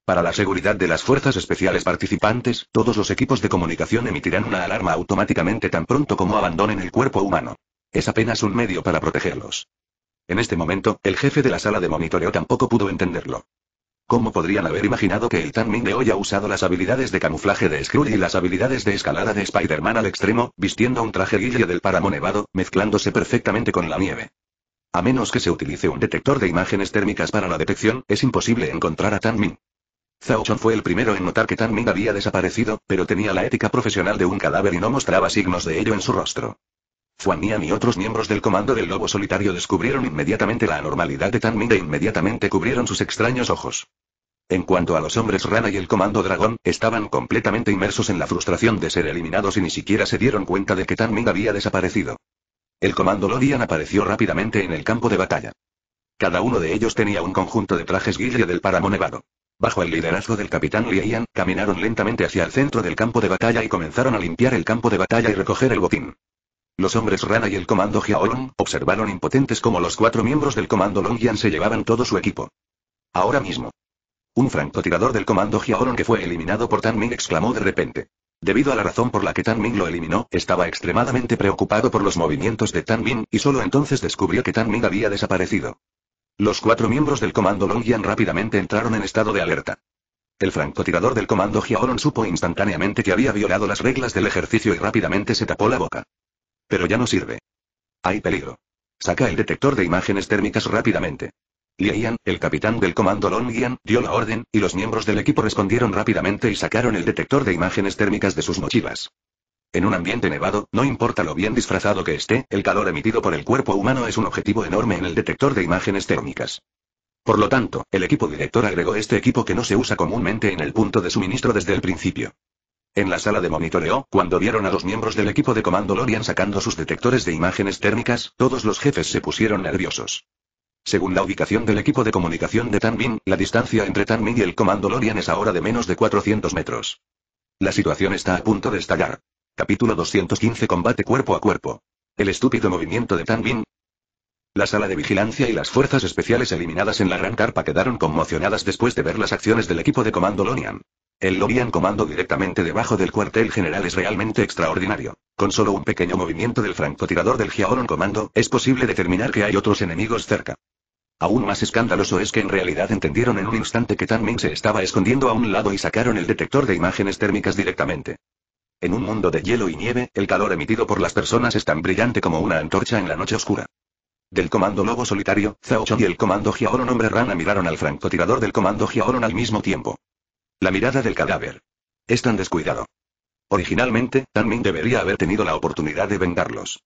Para la seguridad de las fuerzas especiales participantes, todos los equipos de comunicación emitirán una alarma automáticamente tan pronto como abandonen el cuerpo humano. Es apenas un medio para protegerlos. En este momento, el jefe de la sala de monitoreo tampoco pudo entenderlo. ¿Cómo podrían haber imaginado que el Tan de hoy ha usado las habilidades de camuflaje de Skrull y las habilidades de escalada de Spider-Man al extremo, vistiendo un traje guille del páramo nevado, mezclándose perfectamente con la nieve? A menos que se utilice un detector de imágenes térmicas para la detección, es imposible encontrar a Tan Zhao fue el primero en notar que Tan Ming había desaparecido, pero tenía la ética profesional de un cadáver y no mostraba signos de ello en su rostro. Juan Nian y otros miembros del comando del lobo solitario descubrieron inmediatamente la anormalidad de Tan Ming e inmediatamente cubrieron sus extraños ojos. En cuanto a los hombres rana y el comando dragón, estaban completamente inmersos en la frustración de ser eliminados y ni siquiera se dieron cuenta de que Tan Ming había desaparecido. El comando Lodian apareció rápidamente en el campo de batalla. Cada uno de ellos tenía un conjunto de trajes guille del páramo nevado. Bajo el liderazgo del capitán Lian, caminaron lentamente hacia el centro del campo de batalla y comenzaron a limpiar el campo de batalla y recoger el botín. Los hombres Rana y el comando Hiaoron observaron impotentes como los cuatro miembros del comando Longyan se llevaban todo su equipo. Ahora mismo. Un francotirador del comando Jiaolong que fue eliminado por Tan Ming exclamó de repente. Debido a la razón por la que Tan Ming lo eliminó, estaba extremadamente preocupado por los movimientos de Tan Ming, y solo entonces descubrió que Tan Ming había desaparecido. Los cuatro miembros del comando Longyan rápidamente entraron en estado de alerta. El francotirador del comando Giaoron supo instantáneamente que había violado las reglas del ejercicio y rápidamente se tapó la boca. Pero ya no sirve. Hay peligro. Saca el detector de imágenes térmicas rápidamente. Lian, el capitán del comando Longyan, dio la orden, y los miembros del equipo respondieron rápidamente y sacaron el detector de imágenes térmicas de sus mochilas. En un ambiente nevado, no importa lo bien disfrazado que esté, el calor emitido por el cuerpo humano es un objetivo enorme en el detector de imágenes térmicas. Por lo tanto, el equipo director agregó este equipo que no se usa comúnmente en el punto de suministro desde el principio. En la sala de monitoreo, cuando vieron a los miembros del equipo de comando Lorian sacando sus detectores de imágenes térmicas, todos los jefes se pusieron nerviosos. Según la ubicación del equipo de comunicación de Tanmin, la distancia entre Tanmin y el comando Lorian es ahora de menos de 400 metros. La situación está a punto de estallar. Capítulo 215 Combate cuerpo a cuerpo. El estúpido movimiento de Tan Bin. La sala de vigilancia y las fuerzas especiales eliminadas en la gran carpa quedaron conmocionadas después de ver las acciones del equipo de comando Lonian. El Lonian comando directamente debajo del cuartel general es realmente extraordinario. Con solo un pequeño movimiento del francotirador del Giaoron comando, es posible determinar que hay otros enemigos cerca. Aún más escandaloso es que en realidad entendieron en un instante que Tan Ming se estaba escondiendo a un lado y sacaron el detector de imágenes térmicas directamente. En un mundo de hielo y nieve, el calor emitido por las personas es tan brillante como una antorcha en la noche oscura. Del comando Lobo Solitario, Zhao y el comando Giaoron Hombre Rana miraron al francotirador del comando Giaoron al mismo tiempo. La mirada del cadáver. Es tan descuidado. Originalmente, también debería haber tenido la oportunidad de vengarlos.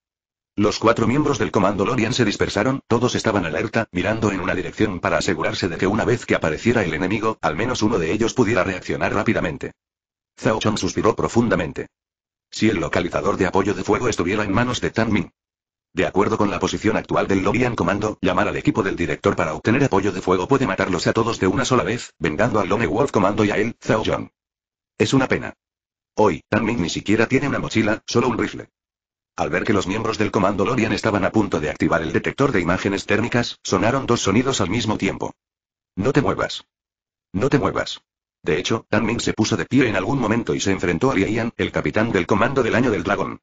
Los cuatro miembros del comando Lorian se dispersaron, todos estaban alerta, mirando en una dirección para asegurarse de que una vez que apareciera el enemigo, al menos uno de ellos pudiera reaccionar rápidamente. Zhao Chong suspiró profundamente. Si el localizador de apoyo de fuego estuviera en manos de Tan Ming. De acuerdo con la posición actual del Lorian Comando, llamar al equipo del director para obtener apoyo de fuego puede matarlos a todos de una sola vez, vengando al Lone Wolf Comando y a él, Zhao Chong. Es una pena. Hoy, Tan Ming ni siquiera tiene una mochila, solo un rifle. Al ver que los miembros del comando Lorian estaban a punto de activar el detector de imágenes térmicas, sonaron dos sonidos al mismo tiempo. No te muevas. No te muevas. De hecho, Tan Ming se puso de pie en algún momento y se enfrentó a Lian, el capitán del comando del año del dragón.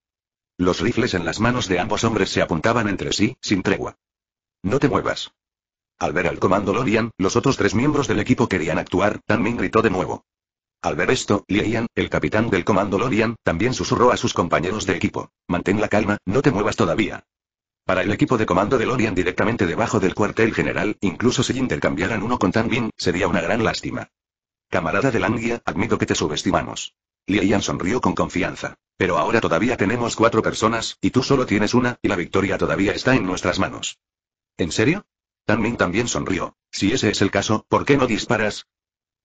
Los rifles en las manos de ambos hombres se apuntaban entre sí, sin tregua. No te muevas. Al ver al comando Lorian, los otros tres miembros del equipo querían actuar, Tan Ming gritó de nuevo. Al ver esto, Lian, el capitán del comando Lorian, también susurró a sus compañeros de equipo. Mantén la calma, no te muevas todavía. Para el equipo de comando de Lorian directamente debajo del cuartel general, incluso si intercambiaran uno con Tan Ming, sería una gran lástima. Camarada de Langia, admito que te subestimamos. Lian sonrió con confianza. Pero ahora todavía tenemos cuatro personas, y tú solo tienes una, y la victoria todavía está en nuestras manos. ¿En serio? Tan también sonrió. Si ese es el caso, ¿por qué no disparas?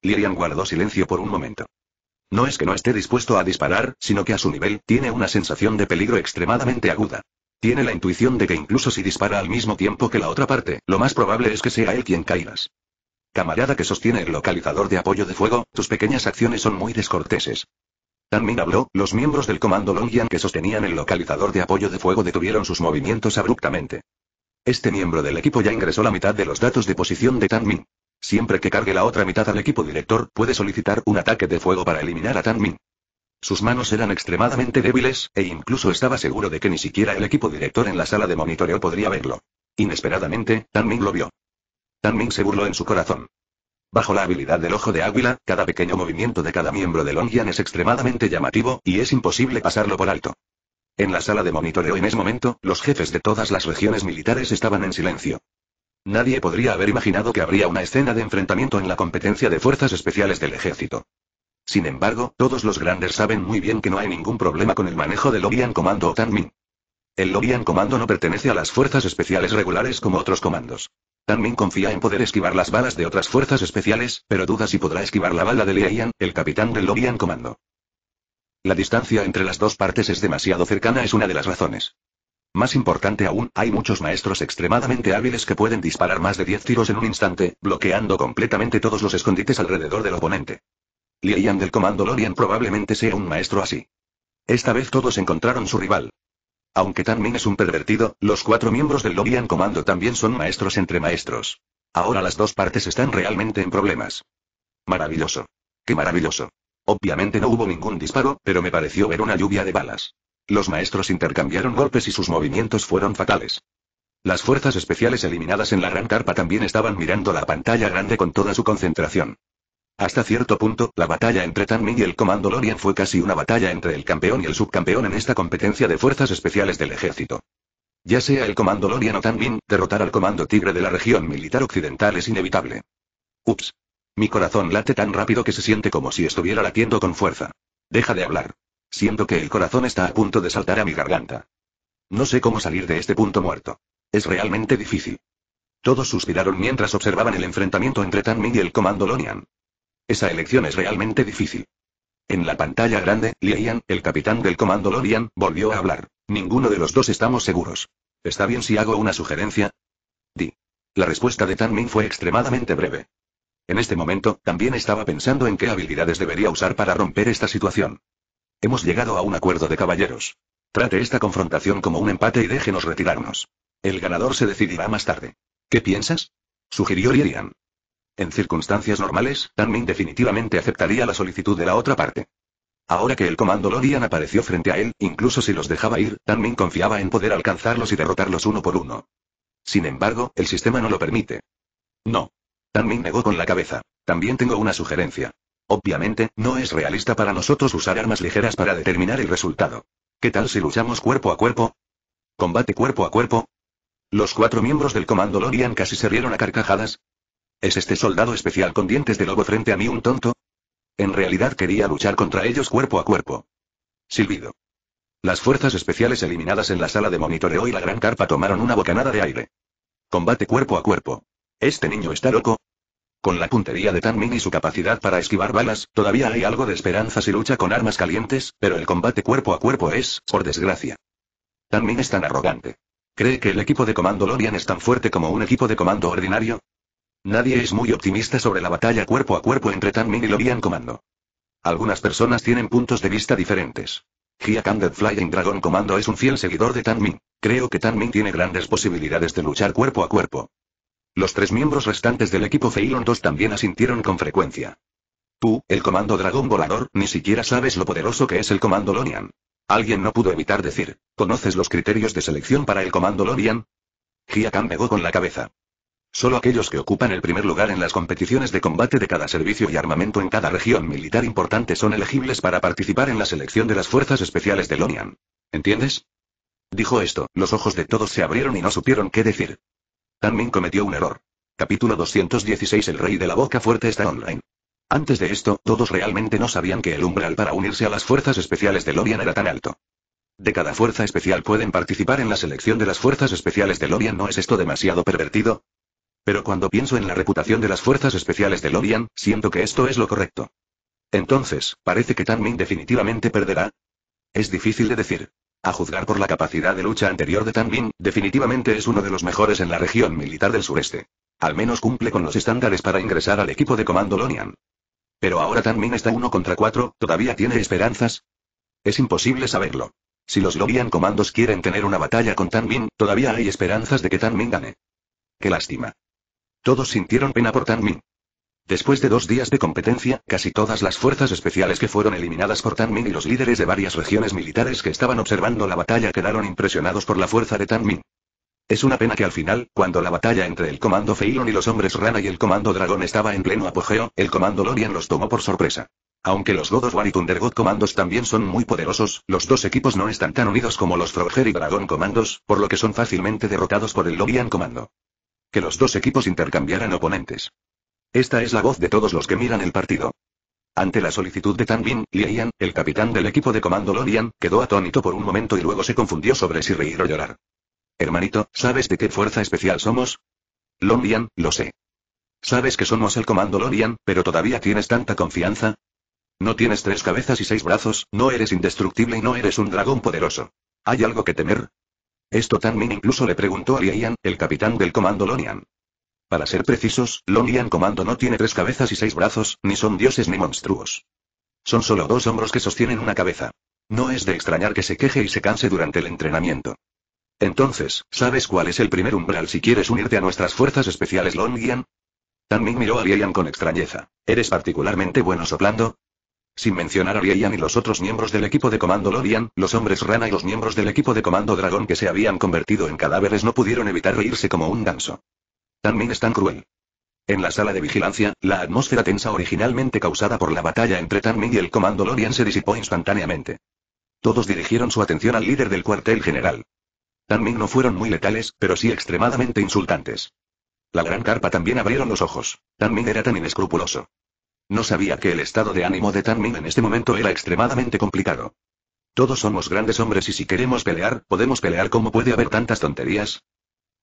Lirian guardó silencio por un momento. No es que no esté dispuesto a disparar, sino que a su nivel tiene una sensación de peligro extremadamente aguda. Tiene la intuición de que incluso si dispara al mismo tiempo que la otra parte, lo más probable es que sea él quien caigas. Camarada que sostiene el localizador de apoyo de fuego, tus pequeñas acciones son muy descorteses. Tanmin habló, los miembros del comando Longian que sostenían el localizador de apoyo de fuego detuvieron sus movimientos abruptamente. Este miembro del equipo ya ingresó la mitad de los datos de posición de Tanmin. Siempre que cargue la otra mitad al equipo director, puede solicitar un ataque de fuego para eliminar a Tanmin. Sus manos eran extremadamente débiles, e incluso estaba seguro de que ni siquiera el equipo director en la sala de monitoreo podría verlo. Inesperadamente, Tanmin lo vio. Tan Ming se burló en su corazón. Bajo la habilidad del ojo de águila, cada pequeño movimiento de cada miembro de Longyan es extremadamente llamativo, y es imposible pasarlo por alto. En la sala de monitoreo en ese momento, los jefes de todas las regiones militares estaban en silencio. Nadie podría haber imaginado que habría una escena de enfrentamiento en la competencia de fuerzas especiales del ejército. Sin embargo, todos los grandes saben muy bien que no hay ningún problema con el manejo del Longian Comando o Tanmin. El Longian Comando no pertenece a las fuerzas especiales regulares como otros comandos. Min confía en poder esquivar las balas de otras fuerzas especiales, pero duda si podrá esquivar la bala de Leian, el capitán del Lorian Comando. La distancia entre las dos partes es demasiado cercana es una de las razones. Más importante aún, hay muchos maestros extremadamente hábiles que pueden disparar más de 10 tiros en un instante, bloqueando completamente todos los escondites alrededor del oponente. Lian del Comando Lorian probablemente sea un maestro así. Esta vez todos encontraron su rival. Aunque Tan es un pervertido, los cuatro miembros del en Comando también son maestros entre maestros. Ahora las dos partes están realmente en problemas. Maravilloso. Qué maravilloso. Obviamente no hubo ningún disparo, pero me pareció ver una lluvia de balas. Los maestros intercambiaron golpes y sus movimientos fueron fatales. Las fuerzas especiales eliminadas en la gran carpa también estaban mirando la pantalla grande con toda su concentración. Hasta cierto punto, la batalla entre Tan Ming y el Comando Lorian fue casi una batalla entre el campeón y el subcampeón en esta competencia de fuerzas especiales del ejército. Ya sea el Comando Lorian o Ming, derrotar al Comando Tigre de la región militar occidental es inevitable. Ups. Mi corazón late tan rápido que se siente como si estuviera latiendo con fuerza. Deja de hablar. Siento que el corazón está a punto de saltar a mi garganta. No sé cómo salir de este punto muerto. Es realmente difícil. Todos suspiraron mientras observaban el enfrentamiento entre Tan Ming y el Comando Lonian. Esa elección es realmente difícil. En la pantalla grande, Lian, el capitán del comando Lorian, volvió a hablar. Ninguno de los dos estamos seguros. ¿Está bien si hago una sugerencia? Di. La respuesta de Tan Min fue extremadamente breve. En este momento, también estaba pensando en qué habilidades debería usar para romper esta situación. Hemos llegado a un acuerdo de caballeros. Trate esta confrontación como un empate y déjenos retirarnos. El ganador se decidirá más tarde. ¿Qué piensas? Sugirió Lirian. En circunstancias normales, Ming definitivamente aceptaría la solicitud de la otra parte. Ahora que el comando Lorian apareció frente a él, incluso si los dejaba ir, Ming confiaba en poder alcanzarlos y derrotarlos uno por uno. Sin embargo, el sistema no lo permite. No. Ming negó con la cabeza. También tengo una sugerencia. Obviamente, no es realista para nosotros usar armas ligeras para determinar el resultado. ¿Qué tal si luchamos cuerpo a cuerpo? ¿Combate cuerpo a cuerpo? Los cuatro miembros del comando Lorian casi se rieron a carcajadas, ¿Es este soldado especial con dientes de lobo frente a mí un tonto? En realidad quería luchar contra ellos cuerpo a cuerpo. Silbido. Las fuerzas especiales eliminadas en la sala de monitoreo y la gran carpa tomaron una bocanada de aire. Combate cuerpo a cuerpo. ¿Este niño está loco? Con la puntería de Tan y su capacidad para esquivar balas, todavía hay algo de esperanza si lucha con armas calientes, pero el combate cuerpo a cuerpo es, por desgracia. Tan es tan arrogante. ¿Cree que el equipo de comando Lorian es tan fuerte como un equipo de comando ordinario? Nadie es muy optimista sobre la batalla cuerpo a cuerpo entre Tan y Lorian Comando. Algunas personas tienen puntos de vista diferentes. Gia Candid Flying Dragon Comando es un fiel seguidor de Tan Creo que Tan tiene grandes posibilidades de luchar cuerpo a cuerpo. Los tres miembros restantes del equipo Feilon 2 también asintieron con frecuencia. Tú, el comando dragón volador, ni siquiera sabes lo poderoso que es el comando Lonian. Alguien no pudo evitar decir, ¿conoces los criterios de selección para el comando Lonian? Gia Khan pegó con la cabeza. Solo aquellos que ocupan el primer lugar en las competiciones de combate de cada servicio y armamento en cada región militar importante son elegibles para participar en la selección de las fuerzas especiales de Lonian. ¿Entiendes? Dijo esto, los ojos de todos se abrieron y no supieron qué decir. Tanmin cometió un error. Capítulo 216 El rey de la boca fuerte está online. Antes de esto, todos realmente no sabían que el umbral para unirse a las fuerzas especiales de Lorian era tan alto. De cada fuerza especial pueden participar en la selección de las fuerzas especiales de Lorian. ¿No es esto demasiado pervertido? Pero cuando pienso en la reputación de las fuerzas especiales de Lorian, siento que esto es lo correcto. Entonces, ¿parece que Tanmin definitivamente perderá? Es difícil de decir. A juzgar por la capacidad de lucha anterior de Tanmin, definitivamente es uno de los mejores en la región militar del sureste. Al menos cumple con los estándares para ingresar al equipo de comando Lonian. Pero ahora Tanmin está uno contra cuatro, ¿todavía tiene esperanzas? Es imposible saberlo. Si los Lorian comandos quieren tener una batalla con Tanmin, todavía hay esperanzas de que Tanmin gane. Qué lástima. Todos sintieron pena por Tan Después de dos días de competencia, casi todas las fuerzas especiales que fueron eliminadas por Tan y los líderes de varias regiones militares que estaban observando la batalla quedaron impresionados por la fuerza de Tan Es una pena que al final, cuando la batalla entre el comando Feilon y los hombres rana y el comando dragón estaba en pleno apogeo, el comando Lorian los tomó por sorpresa. Aunque los God of War y God comandos también son muy poderosos, los dos equipos no están tan unidos como los Frogger y Dragon comandos, por lo que son fácilmente derrotados por el Lorian comando que los dos equipos intercambiaran oponentes. Esta es la voz de todos los que miran el partido. Ante la solicitud de Tan Bin, Lian, el capitán del equipo de comando Lorian, quedó atónito por un momento y luego se confundió sobre si reír o llorar. Hermanito, ¿sabes de qué fuerza especial somos? Lorian, lo sé. ¿Sabes que somos el comando Lorian, pero todavía tienes tanta confianza? No tienes tres cabezas y seis brazos, no eres indestructible y no eres un dragón poderoso. ¿Hay algo que temer? Esto también incluso le preguntó a Lian, el capitán del comando Lonian. Para ser precisos, Lonian Comando no tiene tres cabezas y seis brazos, ni son dioses ni monstruos. Son solo dos hombros que sostienen una cabeza. No es de extrañar que se queje y se canse durante el entrenamiento. Entonces, ¿sabes cuál es el primer umbral si quieres unirte a nuestras fuerzas especiales Lonian? Tanmin miró a Lian con extrañeza. ¿Eres particularmente bueno soplando? Sin mencionar a Rieyan y los otros miembros del equipo de comando Lorian, los hombres rana y los miembros del equipo de comando dragón que se habían convertido en cadáveres no pudieron evitar reírse como un ganso. También es tan cruel. En la sala de vigilancia, la atmósfera tensa originalmente causada por la batalla entre Tanmin y el comando Lorian se disipó instantáneamente. Todos dirigieron su atención al líder del cuartel general. Tanmin no fueron muy letales, pero sí extremadamente insultantes. La gran carpa también abrieron los ojos. Tanmin era tan inescrupuloso. No sabía que el estado de ánimo de Ming en este momento era extremadamente complicado. Todos somos grandes hombres y si queremos pelear, podemos pelear como puede haber tantas tonterías.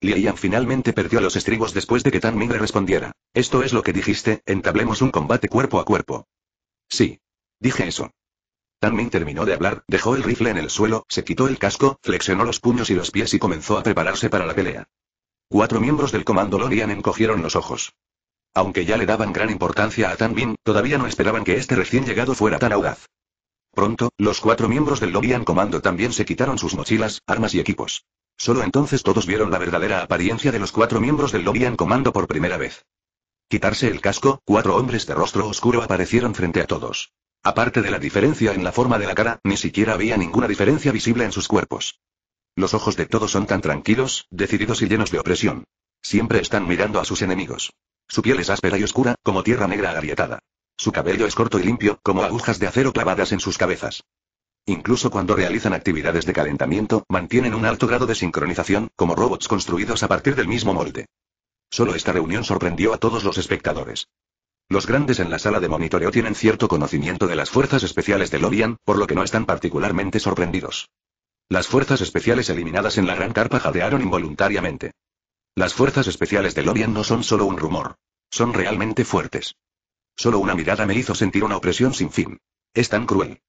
Lian finalmente perdió los estribos después de que Ming le respondiera. Esto es lo que dijiste, entablemos un combate cuerpo a cuerpo. Sí. Dije eso. Ming terminó de hablar, dejó el rifle en el suelo, se quitó el casco, flexionó los puños y los pies y comenzó a prepararse para la pelea. Cuatro miembros del comando Lorian encogieron los ojos. Aunque ya le daban gran importancia a Tan Bin, todavía no esperaban que este recién llegado fuera tan audaz. Pronto, los cuatro miembros del Lorian Comando también se quitaron sus mochilas, armas y equipos. Solo entonces todos vieron la verdadera apariencia de los cuatro miembros del Lorian Comando por primera vez. Quitarse el casco, cuatro hombres de rostro oscuro aparecieron frente a todos. Aparte de la diferencia en la forma de la cara, ni siquiera había ninguna diferencia visible en sus cuerpos. Los ojos de todos son tan tranquilos, decididos y llenos de opresión. Siempre están mirando a sus enemigos. Su piel es áspera y oscura, como tierra negra agrietada. Su cabello es corto y limpio, como agujas de acero clavadas en sus cabezas. Incluso cuando realizan actividades de calentamiento, mantienen un alto grado de sincronización, como robots construidos a partir del mismo molde. Solo esta reunión sorprendió a todos los espectadores. Los grandes en la sala de monitoreo tienen cierto conocimiento de las fuerzas especiales de Lorian, por lo que no están particularmente sorprendidos. Las fuerzas especiales eliminadas en la gran carpa jadearon involuntariamente. Las fuerzas especiales de Lorian no son solo un rumor. Son realmente fuertes. Solo una mirada me hizo sentir una opresión sin fin. Es tan cruel.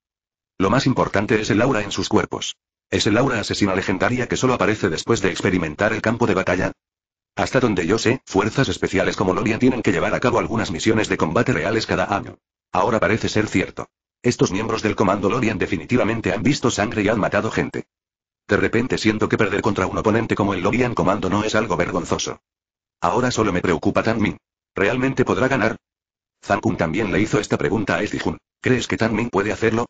Lo más importante es el aura en sus cuerpos. Es el aura asesina legendaria que solo aparece después de experimentar el campo de batalla. Hasta donde yo sé, fuerzas especiales como Lorian tienen que llevar a cabo algunas misiones de combate reales cada año. Ahora parece ser cierto. Estos miembros del Comando Lorian definitivamente han visto sangre y han matado gente. De repente siento que perder contra un oponente como el en Comando no es algo vergonzoso. Ahora solo me preocupa Tan ¿Realmente podrá ganar? Zhang Kun también le hizo esta pregunta a Ezijun. ¿Crees que Tan puede hacerlo?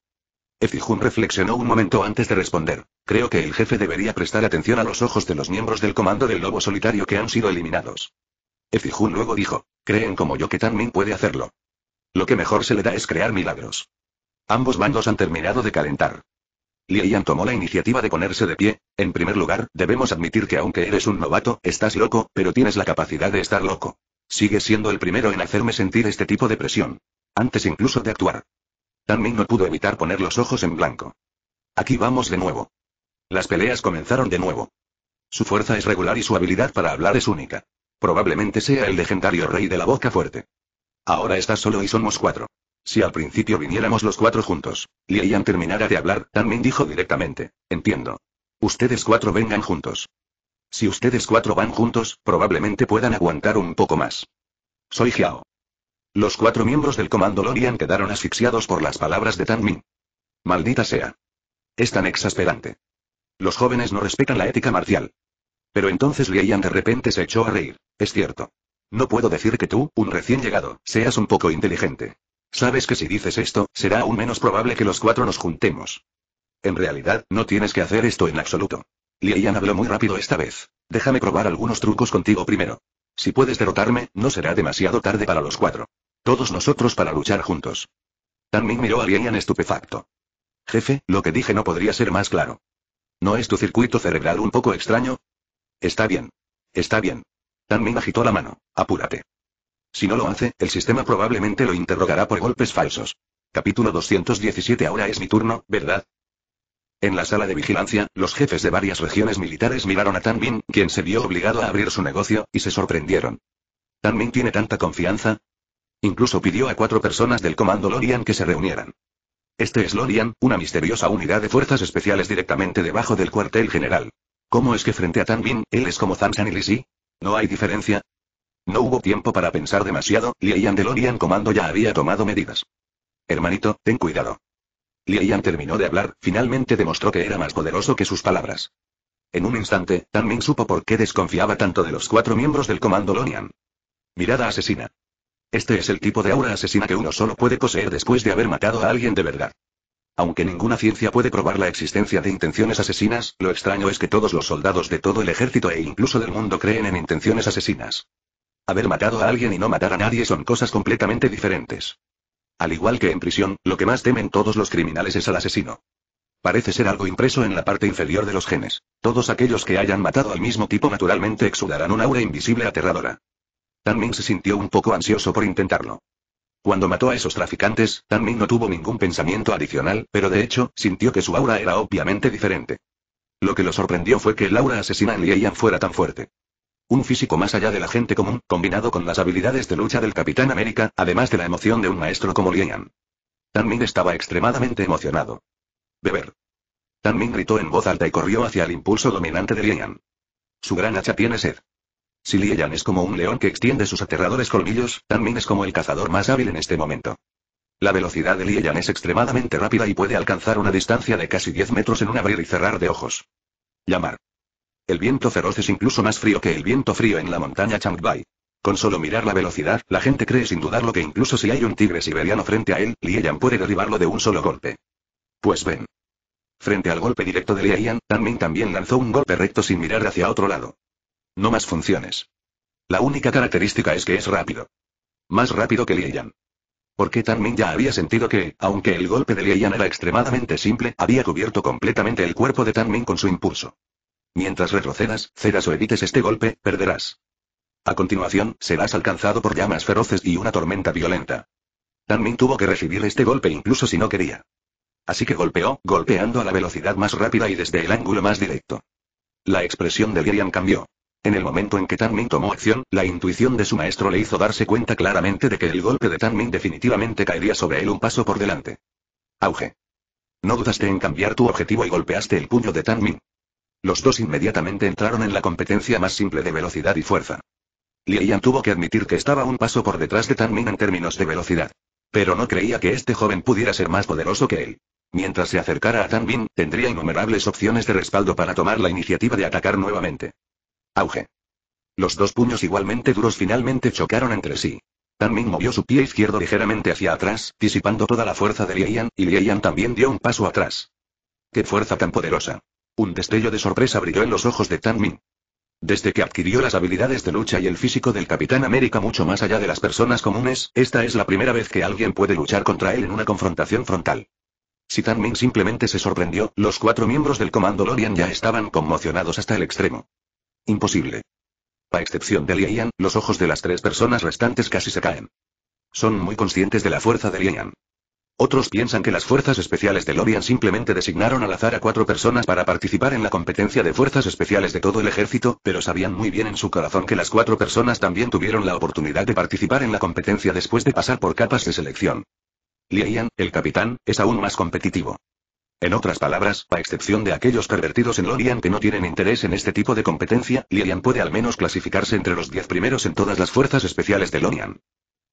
Ezijun reflexionó un momento antes de responder. Creo que el jefe debería prestar atención a los ojos de los miembros del comando del lobo solitario que han sido eliminados. Ezijun luego dijo, creen como yo que Tan puede hacerlo. Lo que mejor se le da es crear milagros. Ambos bandos han terminado de calentar. Lian tomó la iniciativa de ponerse de pie. En primer lugar, debemos admitir que aunque eres un novato, estás loco, pero tienes la capacidad de estar loco. Sigues siendo el primero en hacerme sentir este tipo de presión. Antes incluso de actuar. También no pudo evitar poner los ojos en blanco. Aquí vamos de nuevo. Las peleas comenzaron de nuevo. Su fuerza es regular y su habilidad para hablar es única. Probablemente sea el legendario rey de la boca fuerte. Ahora estás solo y somos cuatro. Si al principio viniéramos los cuatro juntos. Lian terminara de hablar, Tanmin dijo directamente. Entiendo. Ustedes cuatro vengan juntos. Si ustedes cuatro van juntos, probablemente puedan aguantar un poco más. Soy Xiao. Los cuatro miembros del comando Lorian quedaron asfixiados por las palabras de Tanmin. Maldita sea. Es tan exasperante. Los jóvenes no respetan la ética marcial. Pero entonces Lian de repente se echó a reír. Es cierto. No puedo decir que tú, un recién llegado, seas un poco inteligente. Sabes que si dices esto, será aún menos probable que los cuatro nos juntemos. En realidad, no tienes que hacer esto en absoluto. Lian habló muy rápido esta vez. Déjame probar algunos trucos contigo primero. Si puedes derrotarme, no será demasiado tarde para los cuatro. Todos nosotros para luchar juntos. Tan Ming miró a Lian estupefacto. Jefe, lo que dije no podría ser más claro. ¿No es tu circuito cerebral un poco extraño? Está bien. Está bien. Tan agitó la mano. Apúrate. Si no lo hace, el sistema probablemente lo interrogará por golpes falsos. Capítulo 217 Ahora es mi turno, ¿verdad? En la sala de vigilancia, los jefes de varias regiones militares miraron a Tan Bin, quien se vio obligado a abrir su negocio, y se sorprendieron. ¿Tan Min tiene tanta confianza? Incluso pidió a cuatro personas del comando Lorian que se reunieran. Este es Lorian, una misteriosa unidad de fuerzas especiales directamente debajo del cuartel general. ¿Cómo es que frente a Tan Bin, él es como Zanshan y Lisi? ¿No hay diferencia? No hubo tiempo para pensar demasiado, del Delorian Comando ya había tomado medidas. Hermanito, ten cuidado. Lian terminó de hablar, finalmente demostró que era más poderoso que sus palabras. En un instante, Ming supo por qué desconfiaba tanto de los cuatro miembros del Comando Lonian. Mirada asesina. Este es el tipo de aura asesina que uno solo puede poseer después de haber matado a alguien de verdad. Aunque ninguna ciencia puede probar la existencia de intenciones asesinas, lo extraño es que todos los soldados de todo el ejército e incluso del mundo creen en intenciones asesinas. Haber matado a alguien y no matar a nadie son cosas completamente diferentes. Al igual que en prisión, lo que más temen todos los criminales es al asesino. Parece ser algo impreso en la parte inferior de los genes. Todos aquellos que hayan matado al mismo tipo naturalmente exudarán un aura invisible aterradora. Tan Ming se sintió un poco ansioso por intentarlo. Cuando mató a esos traficantes, Tan Ming no tuvo ningún pensamiento adicional, pero de hecho, sintió que su aura era obviamente diferente. Lo que lo sorprendió fue que el aura asesina en Yan fuera tan fuerte. Un físico más allá de la gente común, combinado con las habilidades de lucha del Capitán América, además de la emoción de un maestro como Lian. Tan Ming estaba extremadamente emocionado. Beber. Tan Ming gritó en voz alta y corrió hacia el impulso dominante de yan Su gran hacha tiene sed. Si yan es como un león que extiende sus aterradores colmillos, Tan Ming es como el cazador más hábil en este momento. La velocidad de yan es extremadamente rápida y puede alcanzar una distancia de casi 10 metros en un abrir y cerrar de ojos. Llamar. El viento feroz es incluso más frío que el viento frío en la montaña Changbai. Con solo mirar la velocidad, la gente cree sin dudarlo que incluso si hay un tigre siberiano frente a él, Liyan puede derribarlo de un solo golpe. Pues ven. Frente al golpe directo de Tan Ming también lanzó un golpe recto sin mirar hacia otro lado. No más funciones. La única característica es que es rápido. Más rápido que Lieyan. Porque Ming ya había sentido que, aunque el golpe de Lieyan era extremadamente simple, había cubierto completamente el cuerpo de Tan Ming con su impulso. Mientras retrocedas, cedas o evites este golpe, perderás. A continuación, serás alcanzado por llamas feroces y una tormenta violenta. Tanmin tuvo que recibir este golpe incluso si no quería. Así que golpeó, golpeando a la velocidad más rápida y desde el ángulo más directo. La expresión de Lirian cambió. En el momento en que Tanmin tomó acción, la intuición de su maestro le hizo darse cuenta claramente de que el golpe de Tanmin definitivamente caería sobre él un paso por delante. Auge. No dudaste en cambiar tu objetivo y golpeaste el puño de Tanmin. Los dos inmediatamente entraron en la competencia más simple de velocidad y fuerza. Li Yan tuvo que admitir que estaba un paso por detrás de Tan Min en términos de velocidad. Pero no creía que este joven pudiera ser más poderoso que él. Mientras se acercara a Tan Min, tendría innumerables opciones de respaldo para tomar la iniciativa de atacar nuevamente. Auge. Los dos puños igualmente duros finalmente chocaron entre sí. Tan Min movió su pie izquierdo ligeramente hacia atrás, disipando toda la fuerza de Li Yan, y Li Yan también dio un paso atrás. ¡Qué fuerza tan poderosa! Un destello de sorpresa brilló en los ojos de Tan Min. Desde que adquirió las habilidades de lucha y el físico del Capitán América mucho más allá de las personas comunes, esta es la primera vez que alguien puede luchar contra él en una confrontación frontal. Si Tan Min simplemente se sorprendió, los cuatro miembros del Comando Lorian ya estaban conmocionados hasta el extremo. Imposible. A excepción de Lian, los ojos de las tres personas restantes casi se caen. Son muy conscientes de la fuerza de Lian. Otros piensan que las fuerzas especiales de Lorian simplemente designaron al azar a cuatro personas para participar en la competencia de fuerzas especiales de todo el ejército, pero sabían muy bien en su corazón que las cuatro personas también tuvieron la oportunidad de participar en la competencia después de pasar por capas de selección. Lian, el capitán, es aún más competitivo. En otras palabras, a excepción de aquellos pervertidos en Lorian que no tienen interés en este tipo de competencia, Lian puede al menos clasificarse entre los diez primeros en todas las fuerzas especiales de Lorian.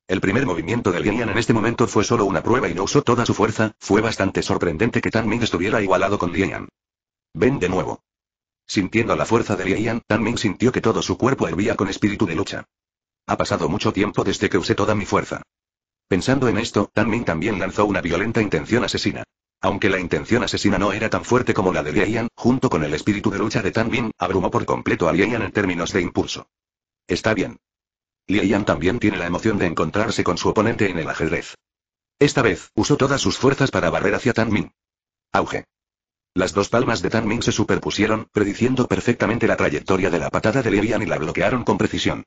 El primer movimiento de Lian en este momento fue solo una prueba y no usó toda su fuerza, fue bastante sorprendente que Tan Ming estuviera igualado con Lian. Ven de nuevo. Sintiendo la fuerza de Lian, Tan Ming sintió que todo su cuerpo hervía con espíritu de lucha. Ha pasado mucho tiempo desde que usé toda mi fuerza. Pensando en esto, Tan Ming también lanzó una violenta intención asesina. Aunque la intención asesina no era tan fuerte como la de Lian, junto con el espíritu de lucha de Tan Ming, abrumó por completo a Lian en términos de impulso. Está bien. Lian también tiene la emoción de encontrarse con su oponente en el ajedrez. Esta vez, usó todas sus fuerzas para barrer hacia Tan Ming. Auge. Las dos palmas de Tan Ming se superpusieron, prediciendo perfectamente la trayectoria de la patada de Lian y la bloquearon con precisión.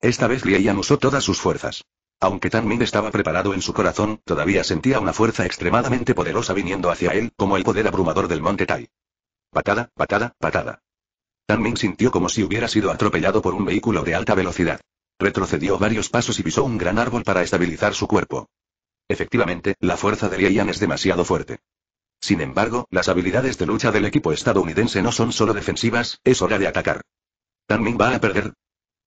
Esta vez Lian usó todas sus fuerzas. Aunque Tan Ming estaba preparado en su corazón, todavía sentía una fuerza extremadamente poderosa viniendo hacia él, como el poder abrumador del monte Tai. Patada, patada, patada. Tan Ming sintió como si hubiera sido atropellado por un vehículo de alta velocidad. Retrocedió varios pasos y pisó un gran árbol para estabilizar su cuerpo. Efectivamente, la fuerza de Lian es demasiado fuerte. Sin embargo, las habilidades de lucha del equipo estadounidense no son solo defensivas, es hora de atacar. Tan Ming va a perder.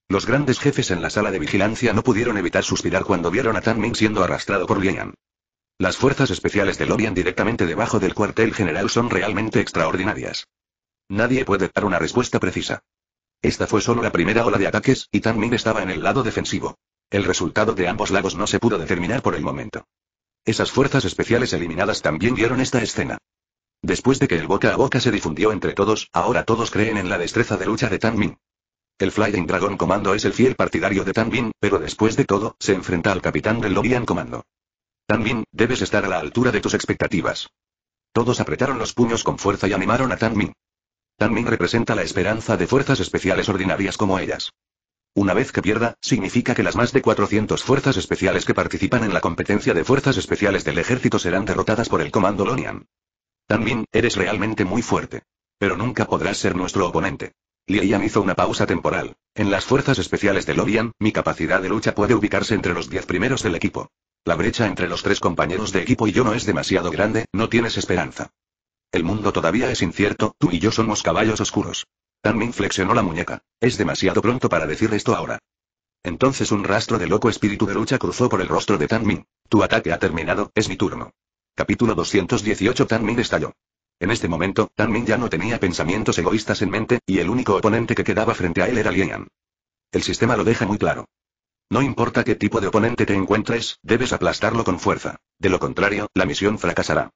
Los grandes jefes en la sala de vigilancia no pudieron evitar suspirar cuando vieron a Tan Ming siendo arrastrado por Lian. Las fuerzas especiales de Lorian directamente debajo del cuartel general son realmente extraordinarias. Nadie puede dar una respuesta precisa. Esta fue solo la primera ola de ataques, y Tan Min estaba en el lado defensivo. El resultado de ambos lados no se pudo determinar por el momento. Esas fuerzas especiales eliminadas también vieron esta escena. Después de que el boca a boca se difundió entre todos, ahora todos creen en la destreza de lucha de Tan Min. El Flying Dragon Comando es el fiel partidario de Tan Ming, pero después de todo, se enfrenta al capitán del Lorian Comando. Tan Ming, debes estar a la altura de tus expectativas. Todos apretaron los puños con fuerza y animaron a Tan Min. También representa la esperanza de fuerzas especiales ordinarias como ellas. Una vez que pierda, significa que las más de 400 fuerzas especiales que participan en la competencia de fuerzas especiales del ejército serán derrotadas por el comando Lonian. También, eres realmente muy fuerte. Pero nunca podrás ser nuestro oponente. Lian hizo una pausa temporal. En las fuerzas especiales de Lonian, mi capacidad de lucha puede ubicarse entre los 10 primeros del equipo. La brecha entre los tres compañeros de equipo y yo no es demasiado grande, no tienes esperanza. El mundo todavía es incierto, tú y yo somos caballos oscuros. Tan Min flexionó la muñeca. Es demasiado pronto para decir esto ahora. Entonces un rastro de loco espíritu de lucha cruzó por el rostro de Tan Min. Tu ataque ha terminado, es mi turno. Capítulo 218 Tan Min estalló. En este momento, Tan Min ya no tenía pensamientos egoístas en mente, y el único oponente que quedaba frente a él era Lian. El sistema lo deja muy claro. No importa qué tipo de oponente te encuentres, debes aplastarlo con fuerza. De lo contrario, la misión fracasará.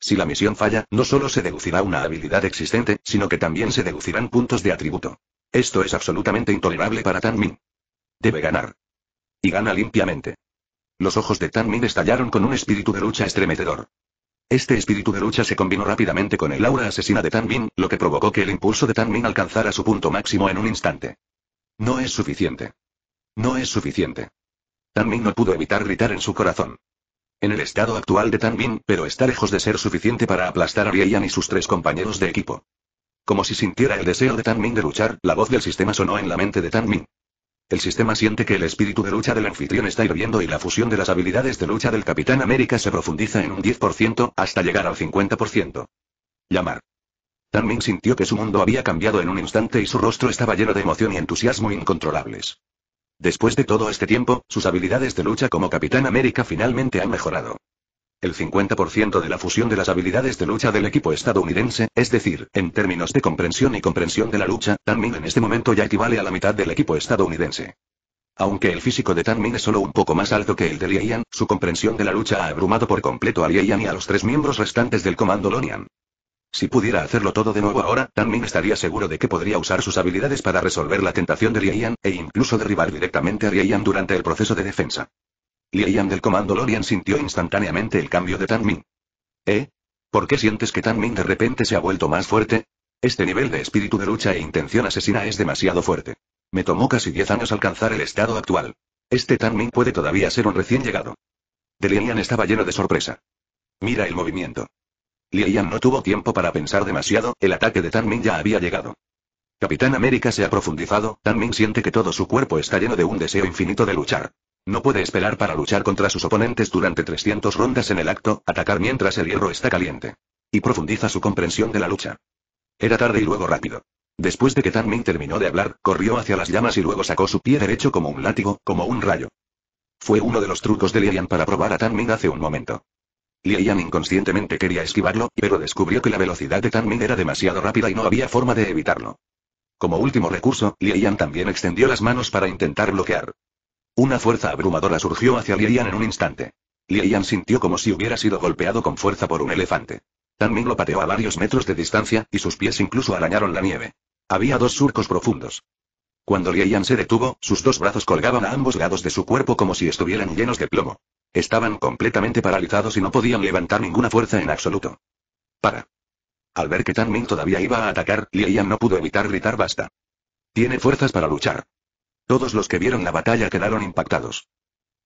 Si la misión falla, no solo se deducirá una habilidad existente, sino que también se deducirán puntos de atributo. Esto es absolutamente intolerable para Tan Min. Debe ganar. Y gana limpiamente. Los ojos de Tan Min estallaron con un espíritu de lucha estremecedor. Este espíritu de lucha se combinó rápidamente con el aura asesina de Tan Min, lo que provocó que el impulso de Tan Min alcanzara su punto máximo en un instante. No es suficiente. No es suficiente. Tan Ming no pudo evitar gritar en su corazón en el estado actual de Tan Ming, pero está lejos de ser suficiente para aplastar a Rieyan y sus tres compañeros de equipo. Como si sintiera el deseo de Tan Min de luchar, la voz del sistema sonó en la mente de Tan Min. El sistema siente que el espíritu de lucha del anfitrión está hirviendo y la fusión de las habilidades de lucha del Capitán América se profundiza en un 10%, hasta llegar al 50%. Llamar. Tan Min sintió que su mundo había cambiado en un instante y su rostro estaba lleno de emoción y entusiasmo incontrolables. Después de todo este tiempo, sus habilidades de lucha como Capitán América finalmente han mejorado. El 50% de la fusión de las habilidades de lucha del equipo estadounidense, es decir, en términos de comprensión y comprensión de la lucha, Tan en este momento ya equivale a la mitad del equipo estadounidense. Aunque el físico de Tan es solo un poco más alto que el de Lian, su comprensión de la lucha ha abrumado por completo a Lian y a los tres miembros restantes del comando Lonian. Si pudiera hacerlo todo de nuevo ahora, Ming estaría seguro de que podría usar sus habilidades para resolver la tentación de Lian, e incluso derribar directamente a Lian durante el proceso de defensa. Lian del comando Lorian sintió instantáneamente el cambio de Tanmin. ¿Eh? ¿Por qué sientes que Ming de repente se ha vuelto más fuerte? Este nivel de espíritu de lucha e intención asesina es demasiado fuerte. Me tomó casi 10 años alcanzar el estado actual. Este Tan Ming puede todavía ser un recién llegado. Delian estaba lleno de sorpresa. Mira el movimiento. Lian no tuvo tiempo para pensar demasiado, el ataque de Ming ya había llegado. Capitán América se ha profundizado, Ming siente que todo su cuerpo está lleno de un deseo infinito de luchar. No puede esperar para luchar contra sus oponentes durante 300 rondas en el acto, atacar mientras el hierro está caliente. Y profundiza su comprensión de la lucha. Era tarde y luego rápido. Después de que Ming terminó de hablar, corrió hacia las llamas y luego sacó su pie derecho como un látigo, como un rayo. Fue uno de los trucos de Lian para probar a Ming hace un momento. Lian inconscientemente quería esquivarlo, pero descubrió que la velocidad de Tarmin era demasiado rápida y no había forma de evitarlo. Como último recurso, Lian también extendió las manos para intentar bloquear. Una fuerza abrumadora surgió hacia Lian en un instante. Lian sintió como si hubiera sido golpeado con fuerza por un elefante. Tanmin lo pateó a varios metros de distancia, y sus pies incluso arañaron la nieve. Había dos surcos profundos. Cuando Lian se detuvo, sus dos brazos colgaban a ambos lados de su cuerpo como si estuvieran llenos de plomo. Estaban completamente paralizados y no podían levantar ninguna fuerza en absoluto. Para. Al ver que Tan Ming todavía iba a atacar, Lian no pudo evitar gritar basta. Tiene fuerzas para luchar. Todos los que vieron la batalla quedaron impactados.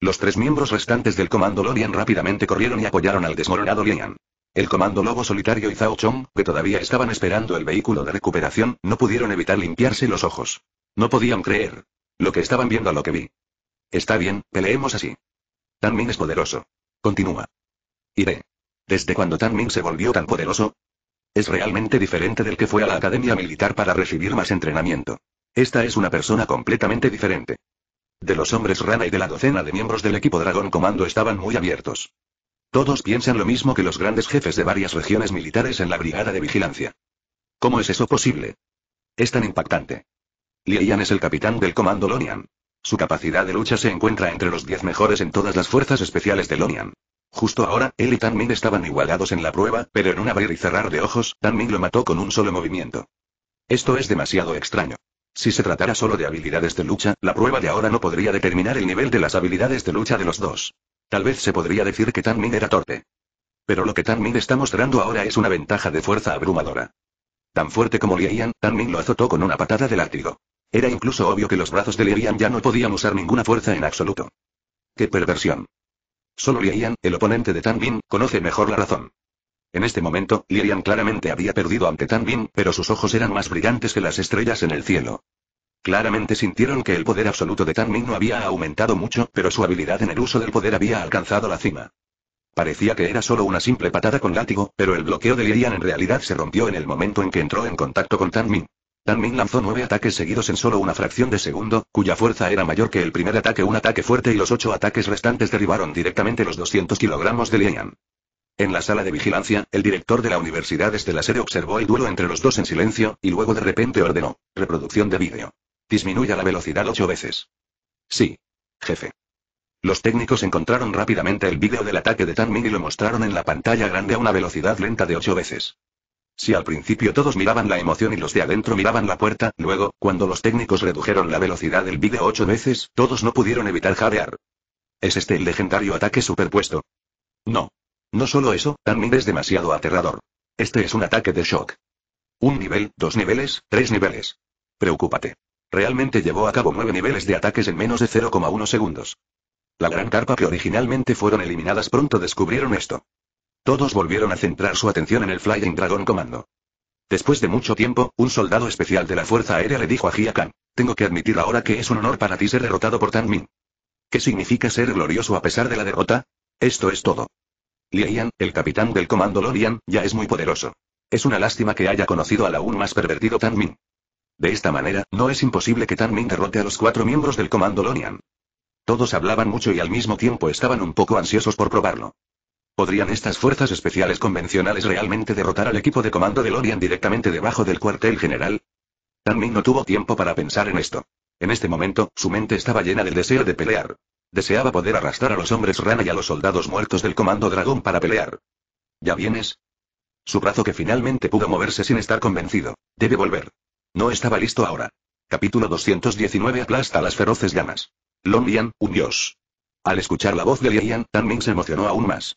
Los tres miembros restantes del comando Lorian rápidamente corrieron y apoyaron al desmoronado Lian. El comando Lobo Solitario y Zhao Chong, que todavía estaban esperando el vehículo de recuperación, no pudieron evitar limpiarse los ojos. No podían creer. Lo que estaban viendo a lo que vi. Está bien, peleemos así. Tan es poderoso. Continúa. Y Iré. ¿Desde cuando Tan Min se volvió tan poderoso? Es realmente diferente del que fue a la academia militar para recibir más entrenamiento. Esta es una persona completamente diferente. De los hombres rana y de la docena de miembros del equipo dragón Comando estaban muy abiertos. Todos piensan lo mismo que los grandes jefes de varias regiones militares en la brigada de vigilancia. ¿Cómo es eso posible? Es tan impactante. Lian es el capitán del comando Lonian. Su capacidad de lucha se encuentra entre los 10 mejores en todas las fuerzas especiales de Lonian. Justo ahora, él y Tan estaban igualados en la prueba, pero en un abrir y cerrar de ojos, Tan lo mató con un solo movimiento. Esto es demasiado extraño. Si se tratara solo de habilidades de lucha, la prueba de ahora no podría determinar el nivel de las habilidades de lucha de los dos. Tal vez se podría decir que Tan era torpe. Pero lo que Tan está mostrando ahora es una ventaja de fuerza abrumadora. Tan fuerte como Lian, Tan Min lo azotó con una patada de látigo. Era incluso obvio que los brazos de Lirian ya no podían usar ninguna fuerza en absoluto. ¡Qué perversión! Solo Lirian, el oponente de Tan conoce mejor la razón. En este momento, Lirian claramente había perdido ante Tan pero sus ojos eran más brillantes que las estrellas en el cielo. Claramente sintieron que el poder absoluto de Tan no había aumentado mucho, pero su habilidad en el uso del poder había alcanzado la cima. Parecía que era solo una simple patada con látigo, pero el bloqueo de Lirian en realidad se rompió en el momento en que entró en contacto con Tan Min. Tan lanzó nueve ataques seguidos en solo una fracción de segundo, cuya fuerza era mayor que el primer ataque. Un ataque fuerte y los ocho ataques restantes derribaron directamente los 200 kilogramos de Lian. En la sala de vigilancia, el director de la Universidad serie observó el duelo entre los dos en silencio, y luego de repente ordenó. Reproducción de vídeo. Disminuya la velocidad ocho veces. Sí. Jefe. Los técnicos encontraron rápidamente el vídeo del ataque de Tan y lo mostraron en la pantalla grande a una velocidad lenta de ocho veces. Si al principio todos miraban la emoción y los de adentro miraban la puerta, luego, cuando los técnicos redujeron la velocidad del vídeo ocho veces, todos no pudieron evitar jadear. ¿Es este el legendario ataque superpuesto? No. No solo eso, también es demasiado aterrador. Este es un ataque de shock. Un nivel, dos niveles, tres niveles. Preocúpate. Realmente llevó a cabo nueve niveles de ataques en menos de 0,1 segundos. La gran carpa que originalmente fueron eliminadas pronto descubrieron esto. Todos volvieron a centrar su atención en el Flying Dragon Comando. Después de mucho tiempo, un soldado especial de la Fuerza Aérea le dijo a Jia Khan, tengo que admitir ahora que es un honor para ti ser derrotado por Tan Min. ¿Qué significa ser glorioso a pesar de la derrota? Esto es todo. Lian, el capitán del comando Lorian, ya es muy poderoso. Es una lástima que haya conocido al aún más pervertido Tan Min. De esta manera, no es imposible que Tan Min derrote a los cuatro miembros del comando Lonian. Todos hablaban mucho y al mismo tiempo estaban un poco ansiosos por probarlo. ¿Podrían estas fuerzas especiales convencionales realmente derrotar al equipo de comando de Lorian directamente debajo del cuartel general? Tanmin no tuvo tiempo para pensar en esto. En este momento, su mente estaba llena del deseo de pelear. Deseaba poder arrastrar a los hombres rana y a los soldados muertos del comando dragón para pelear. ¿Ya vienes? Su brazo que finalmente pudo moverse sin estar convencido. Debe volver. No estaba listo ahora. Capítulo 219 Aplasta las feroces llamas. Lorian, un dios. Al escuchar la voz de Lian, Tanmin se emocionó aún más.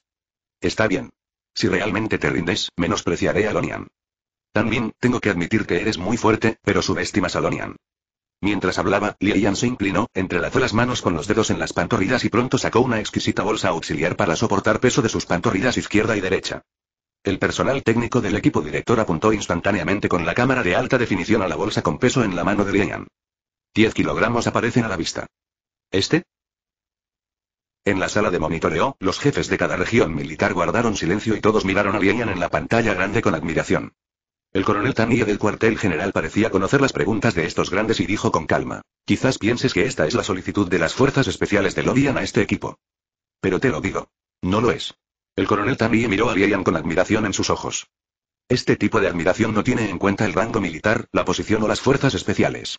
Está bien. Si realmente te rindes, menospreciaré a Lonian. También, tengo que admitir que eres muy fuerte, pero subestimas a Lonian. Mientras hablaba, Lian se inclinó, entrelazó las manos con los dedos en las pantorrillas y pronto sacó una exquisita bolsa auxiliar para soportar peso de sus pantorrillas izquierda y derecha. El personal técnico del equipo director apuntó instantáneamente con la cámara de alta definición a la bolsa con peso en la mano de Lian. 10 kilogramos aparecen a la vista. ¿Este? En la sala de monitoreo, los jefes de cada región militar guardaron silencio y todos miraron a Lienian en la pantalla grande con admiración. El coronel Tanie del cuartel general parecía conocer las preguntas de estos grandes y dijo con calma. Quizás pienses que esta es la solicitud de las fuerzas especiales de Lorian a este equipo. Pero te lo digo. No lo es. El coronel Tanie miró a Lienian con admiración en sus ojos. Este tipo de admiración no tiene en cuenta el rango militar, la posición o las fuerzas especiales.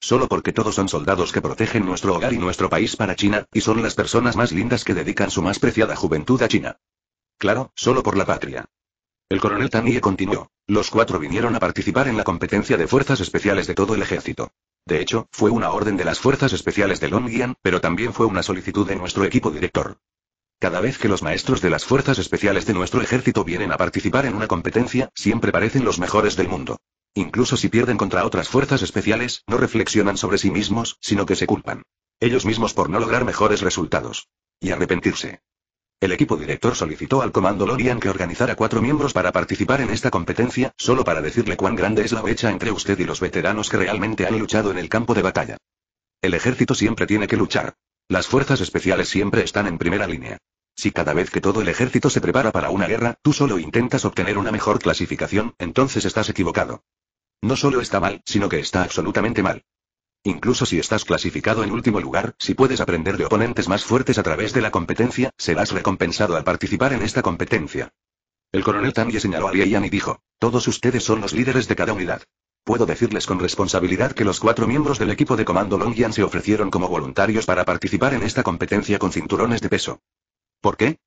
Solo porque todos son soldados que protegen nuestro hogar y nuestro país para China, y son las personas más lindas que dedican su más preciada juventud a China. Claro, solo por la patria. El coronel Tanie continuó. Los cuatro vinieron a participar en la competencia de fuerzas especiales de todo el ejército. De hecho, fue una orden de las fuerzas especiales de Longyan, pero también fue una solicitud de nuestro equipo director. Cada vez que los maestros de las fuerzas especiales de nuestro ejército vienen a participar en una competencia, siempre parecen los mejores del mundo. Incluso si pierden contra otras fuerzas especiales, no reflexionan sobre sí mismos, sino que se culpan. Ellos mismos por no lograr mejores resultados. Y arrepentirse. El equipo director solicitó al comando Lorian que organizara cuatro miembros para participar en esta competencia, solo para decirle cuán grande es la brecha entre usted y los veteranos que realmente han luchado en el campo de batalla. El ejército siempre tiene que luchar. Las fuerzas especiales siempre están en primera línea. Si cada vez que todo el ejército se prepara para una guerra, tú solo intentas obtener una mejor clasificación, entonces estás equivocado. No solo está mal, sino que está absolutamente mal. Incluso si estás clasificado en último lugar, si puedes aprender de oponentes más fuertes a través de la competencia, serás recompensado al participar en esta competencia. El coronel Tangye señaló a Lian y dijo, todos ustedes son los líderes de cada unidad. Puedo decirles con responsabilidad que los cuatro miembros del equipo de comando Longyan se ofrecieron como voluntarios para participar en esta competencia con cinturones de peso. ¿Por qué?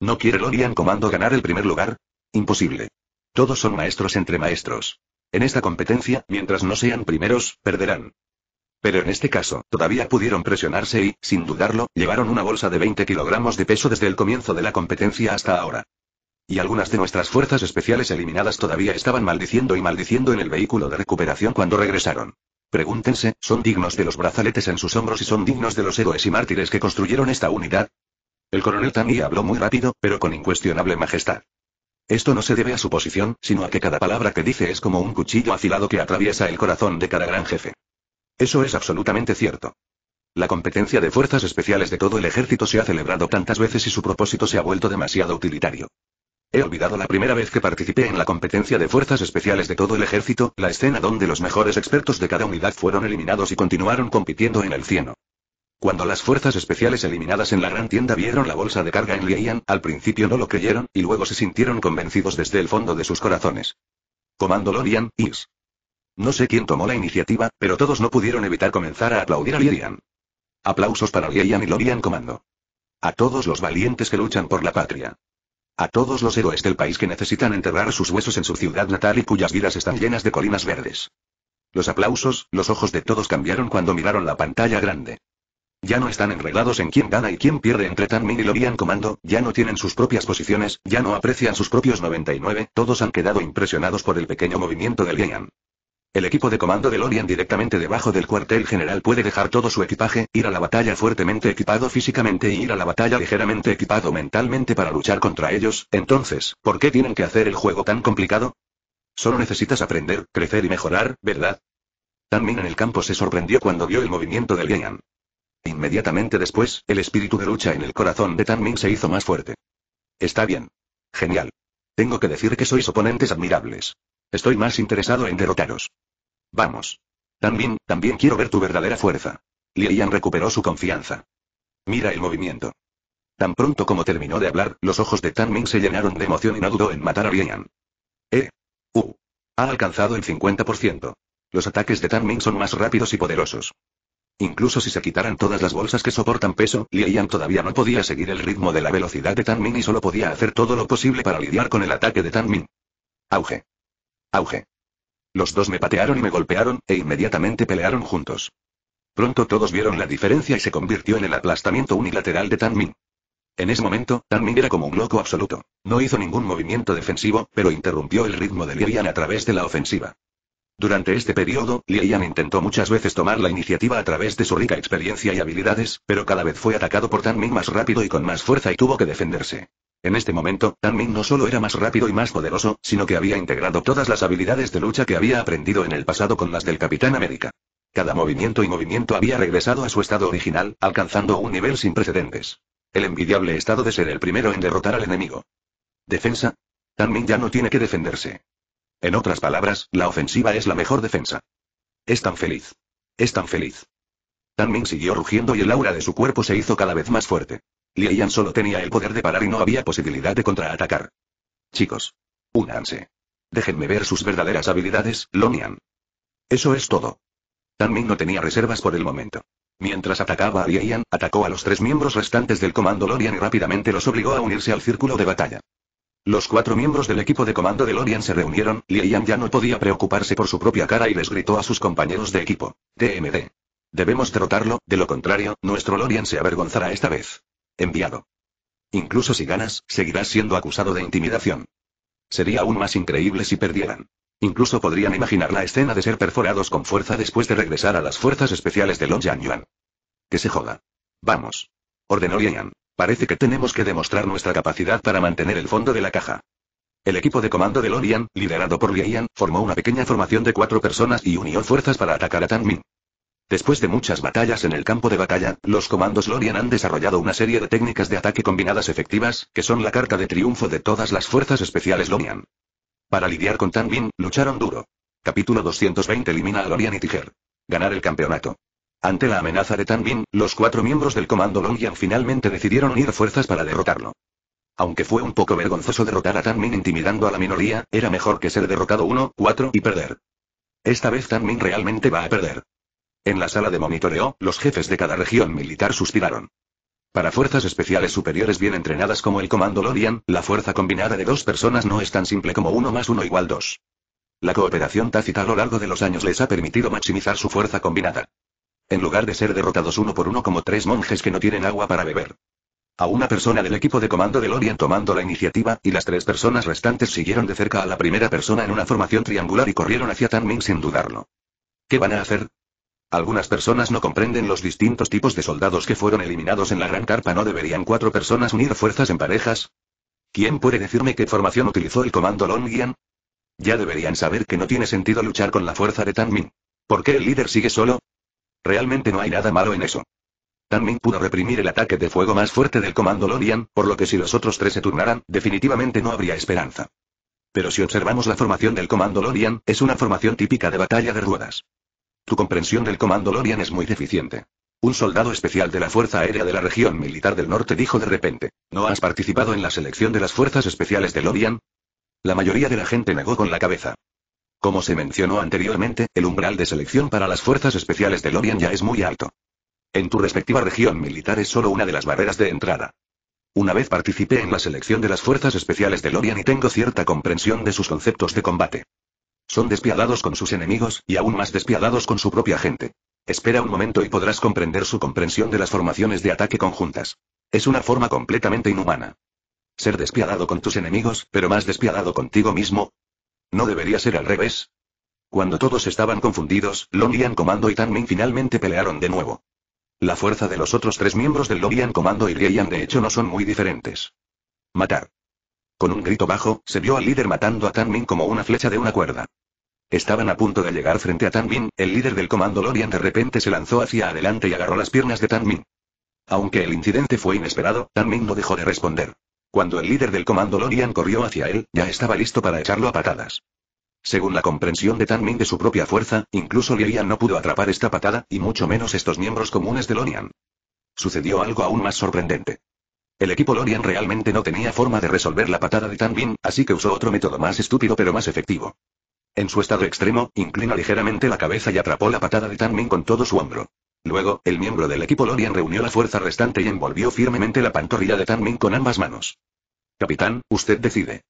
¿No quiere Longyan Comando ganar el primer lugar? Imposible. Todos son maestros entre maestros. En esta competencia, mientras no sean primeros, perderán. Pero en este caso, todavía pudieron presionarse y, sin dudarlo, llevaron una bolsa de 20 kilogramos de peso desde el comienzo de la competencia hasta ahora. Y algunas de nuestras fuerzas especiales eliminadas todavía estaban maldiciendo y maldiciendo en el vehículo de recuperación cuando regresaron. Pregúntense, ¿son dignos de los brazaletes en sus hombros y son dignos de los héroes y mártires que construyeron esta unidad? El coronel Tani habló muy rápido, pero con incuestionable majestad. Esto no se debe a su posición, sino a que cada palabra que dice es como un cuchillo afilado que atraviesa el corazón de cada gran jefe. Eso es absolutamente cierto. La competencia de fuerzas especiales de todo el ejército se ha celebrado tantas veces y su propósito se ha vuelto demasiado utilitario. He olvidado la primera vez que participé en la competencia de fuerzas especiales de todo el ejército, la escena donde los mejores expertos de cada unidad fueron eliminados y continuaron compitiendo en el cielo. Cuando las fuerzas especiales eliminadas en la gran tienda vieron la bolsa de carga en Lian, al principio no lo creyeron, y luego se sintieron convencidos desde el fondo de sus corazones. Comando Lorian, Is. No sé quién tomó la iniciativa, pero todos no pudieron evitar comenzar a aplaudir a Lian. Aplausos para Lian y Lorian Comando. A todos los valientes que luchan por la patria. A todos los héroes del país que necesitan enterrar sus huesos en su ciudad natal y cuyas vidas están llenas de colinas verdes. Los aplausos, los ojos de todos cambiaron cuando miraron la pantalla grande. Ya no están enredados en quién gana y quién pierde entre Tanmin y Lorian Comando, ya no tienen sus propias posiciones, ya no aprecian sus propios 99, todos han quedado impresionados por el pequeño movimiento del Gaian. El equipo de comando de Lorian directamente debajo del cuartel general puede dejar todo su equipaje, ir a la batalla fuertemente equipado físicamente e ir a la batalla ligeramente equipado mentalmente para luchar contra ellos, entonces, ¿por qué tienen que hacer el juego tan complicado? Solo necesitas aprender, crecer y mejorar, ¿verdad? Tanmin en el campo se sorprendió cuando vio el movimiento del Gian. Inmediatamente después, el espíritu de lucha en el corazón de Ming se hizo más fuerte. Está bien. Genial. Tengo que decir que sois oponentes admirables. Estoy más interesado en derrotaros. Vamos. Ming, también quiero ver tu verdadera fuerza. Yan recuperó su confianza. Mira el movimiento. Tan pronto como terminó de hablar, los ojos de Ming se llenaron de emoción y no dudó en matar a Lian. Eh. Uh. Ha alcanzado el 50%. Los ataques de Ming son más rápidos y poderosos. Incluso si se quitaran todas las bolsas que soportan peso, Lian todavía no podía seguir el ritmo de la velocidad de Tan Min y solo podía hacer todo lo posible para lidiar con el ataque de Tan Min. Auge. Auge. Los dos me patearon y me golpearon, e inmediatamente pelearon juntos. Pronto todos vieron la diferencia y se convirtió en el aplastamiento unilateral de Tan Min. En ese momento, Tan Min era como un loco absoluto. No hizo ningún movimiento defensivo, pero interrumpió el ritmo de Li-Yan a través de la ofensiva. Durante este periodo, Yan intentó muchas veces tomar la iniciativa a través de su rica experiencia y habilidades, pero cada vez fue atacado por Tan Ming más rápido y con más fuerza y tuvo que defenderse. En este momento, Tan Ming no solo era más rápido y más poderoso, sino que había integrado todas las habilidades de lucha que había aprendido en el pasado con las del Capitán América. Cada movimiento y movimiento había regresado a su estado original, alcanzando un nivel sin precedentes. El envidiable estado de ser el primero en derrotar al enemigo. Defensa. Tan Ming ya no tiene que defenderse. En otras palabras, la ofensiva es la mejor defensa. Es tan feliz. Es tan feliz. Tan Ming siguió rugiendo y el aura de su cuerpo se hizo cada vez más fuerte. Yan solo tenía el poder de parar y no había posibilidad de contraatacar. Chicos. Únanse. Déjenme ver sus verdaderas habilidades, Lonian. Eso es todo. Tan Ming no tenía reservas por el momento. Mientras atacaba a atacó a los tres miembros restantes del comando Lonian y rápidamente los obligó a unirse al círculo de batalla. Los cuatro miembros del equipo de comando de Lorian se reunieron, Yan ya no podía preocuparse por su propia cara y les gritó a sus compañeros de equipo. TMD. Debemos derrotarlo, de lo contrario, nuestro Lorian se avergonzará esta vez. Enviado. Incluso si ganas, seguirás siendo acusado de intimidación. Sería aún más increíble si perdieran. Incluso podrían imaginar la escena de ser perforados con fuerza después de regresar a las fuerzas especiales de Long Yan Yuan. Que se joda. Vamos. Ordenó Lian. Parece que tenemos que demostrar nuestra capacidad para mantener el fondo de la caja. El equipo de comando de Lorian, liderado por Lian, formó una pequeña formación de cuatro personas y unió fuerzas para atacar a Min. Después de muchas batallas en el campo de batalla, los comandos Lorian han desarrollado una serie de técnicas de ataque combinadas efectivas, que son la carta de triunfo de todas las fuerzas especiales Lorian. Para lidiar con Tanmin, lucharon duro. Capítulo 220 Elimina a Lorian y Tiger. Ganar el campeonato. Ante la amenaza de Tan los cuatro miembros del Comando Longyang finalmente decidieron unir fuerzas para derrotarlo. Aunque fue un poco vergonzoso derrotar a Tan intimidando a la minoría, era mejor que ser derrotado 1-4 y perder. Esta vez Tan realmente va a perder. En la sala de monitoreo, los jefes de cada región militar suspiraron. Para fuerzas especiales superiores bien entrenadas como el Comando Lorian, la fuerza combinada de dos personas no es tan simple como uno más uno igual 2. La cooperación tácita a lo largo de los años les ha permitido maximizar su fuerza combinada. En lugar de ser derrotados uno por uno como tres monjes que no tienen agua para beber. A una persona del equipo de comando de Orient tomando la iniciativa, y las tres personas restantes siguieron de cerca a la primera persona en una formación triangular y corrieron hacia Tan Ming sin dudarlo. ¿Qué van a hacer? Algunas personas no comprenden los distintos tipos de soldados que fueron eliminados en la gran carpa. ¿No deberían cuatro personas unir fuerzas en parejas? ¿Quién puede decirme qué formación utilizó el comando Longian? Ya deberían saber que no tiene sentido luchar con la fuerza de Tanmin. ¿Por qué el líder sigue solo? Realmente no hay nada malo en eso. También pudo reprimir el ataque de fuego más fuerte del comando Lorian, por lo que si los otros tres se turnaran, definitivamente no habría esperanza. Pero si observamos la formación del comando Lorian, es una formación típica de batalla de ruedas. Tu comprensión del comando Lorian es muy deficiente. Un soldado especial de la Fuerza Aérea de la Región Militar del Norte dijo de repente, ¿no has participado en la selección de las Fuerzas Especiales de Lorian? La mayoría de la gente negó con la cabeza. Como se mencionó anteriormente, el umbral de selección para las fuerzas especiales de Lorian ya es muy alto. En tu respectiva región militar es solo una de las barreras de entrada. Una vez participé en la selección de las fuerzas especiales de Lorian y tengo cierta comprensión de sus conceptos de combate. Son despiadados con sus enemigos, y aún más despiadados con su propia gente. Espera un momento y podrás comprender su comprensión de las formaciones de ataque conjuntas. Es una forma completamente inhumana. Ser despiadado con tus enemigos, pero más despiadado contigo mismo, ¿No debería ser al revés? Cuando todos estaban confundidos, Lonian Comando y Min finalmente pelearon de nuevo. La fuerza de los otros tres miembros del Lonian Comando y Rieyan de hecho no son muy diferentes. Matar. Con un grito bajo, se vio al líder matando a Tan Min como una flecha de una cuerda. Estaban a punto de llegar frente a Ming, el líder del comando Lorian de repente se lanzó hacia adelante y agarró las piernas de Ming. Aunque el incidente fue inesperado, Ming no dejó de responder. Cuando el líder del comando Lorian corrió hacia él, ya estaba listo para echarlo a patadas. Según la comprensión de Tanmin de su propia fuerza, incluso Lorian no pudo atrapar esta patada, y mucho menos estos miembros comunes de Lorian. Sucedió algo aún más sorprendente. El equipo Lorian realmente no tenía forma de resolver la patada de Tanmin, así que usó otro método más estúpido pero más efectivo. En su estado extremo, inclina ligeramente la cabeza y atrapó la patada de Tanmin con todo su hombro. Luego, el miembro del equipo Lorian reunió la fuerza restante y envolvió firmemente la pantorrilla de Tan Min con ambas manos. Capitán, usted decide.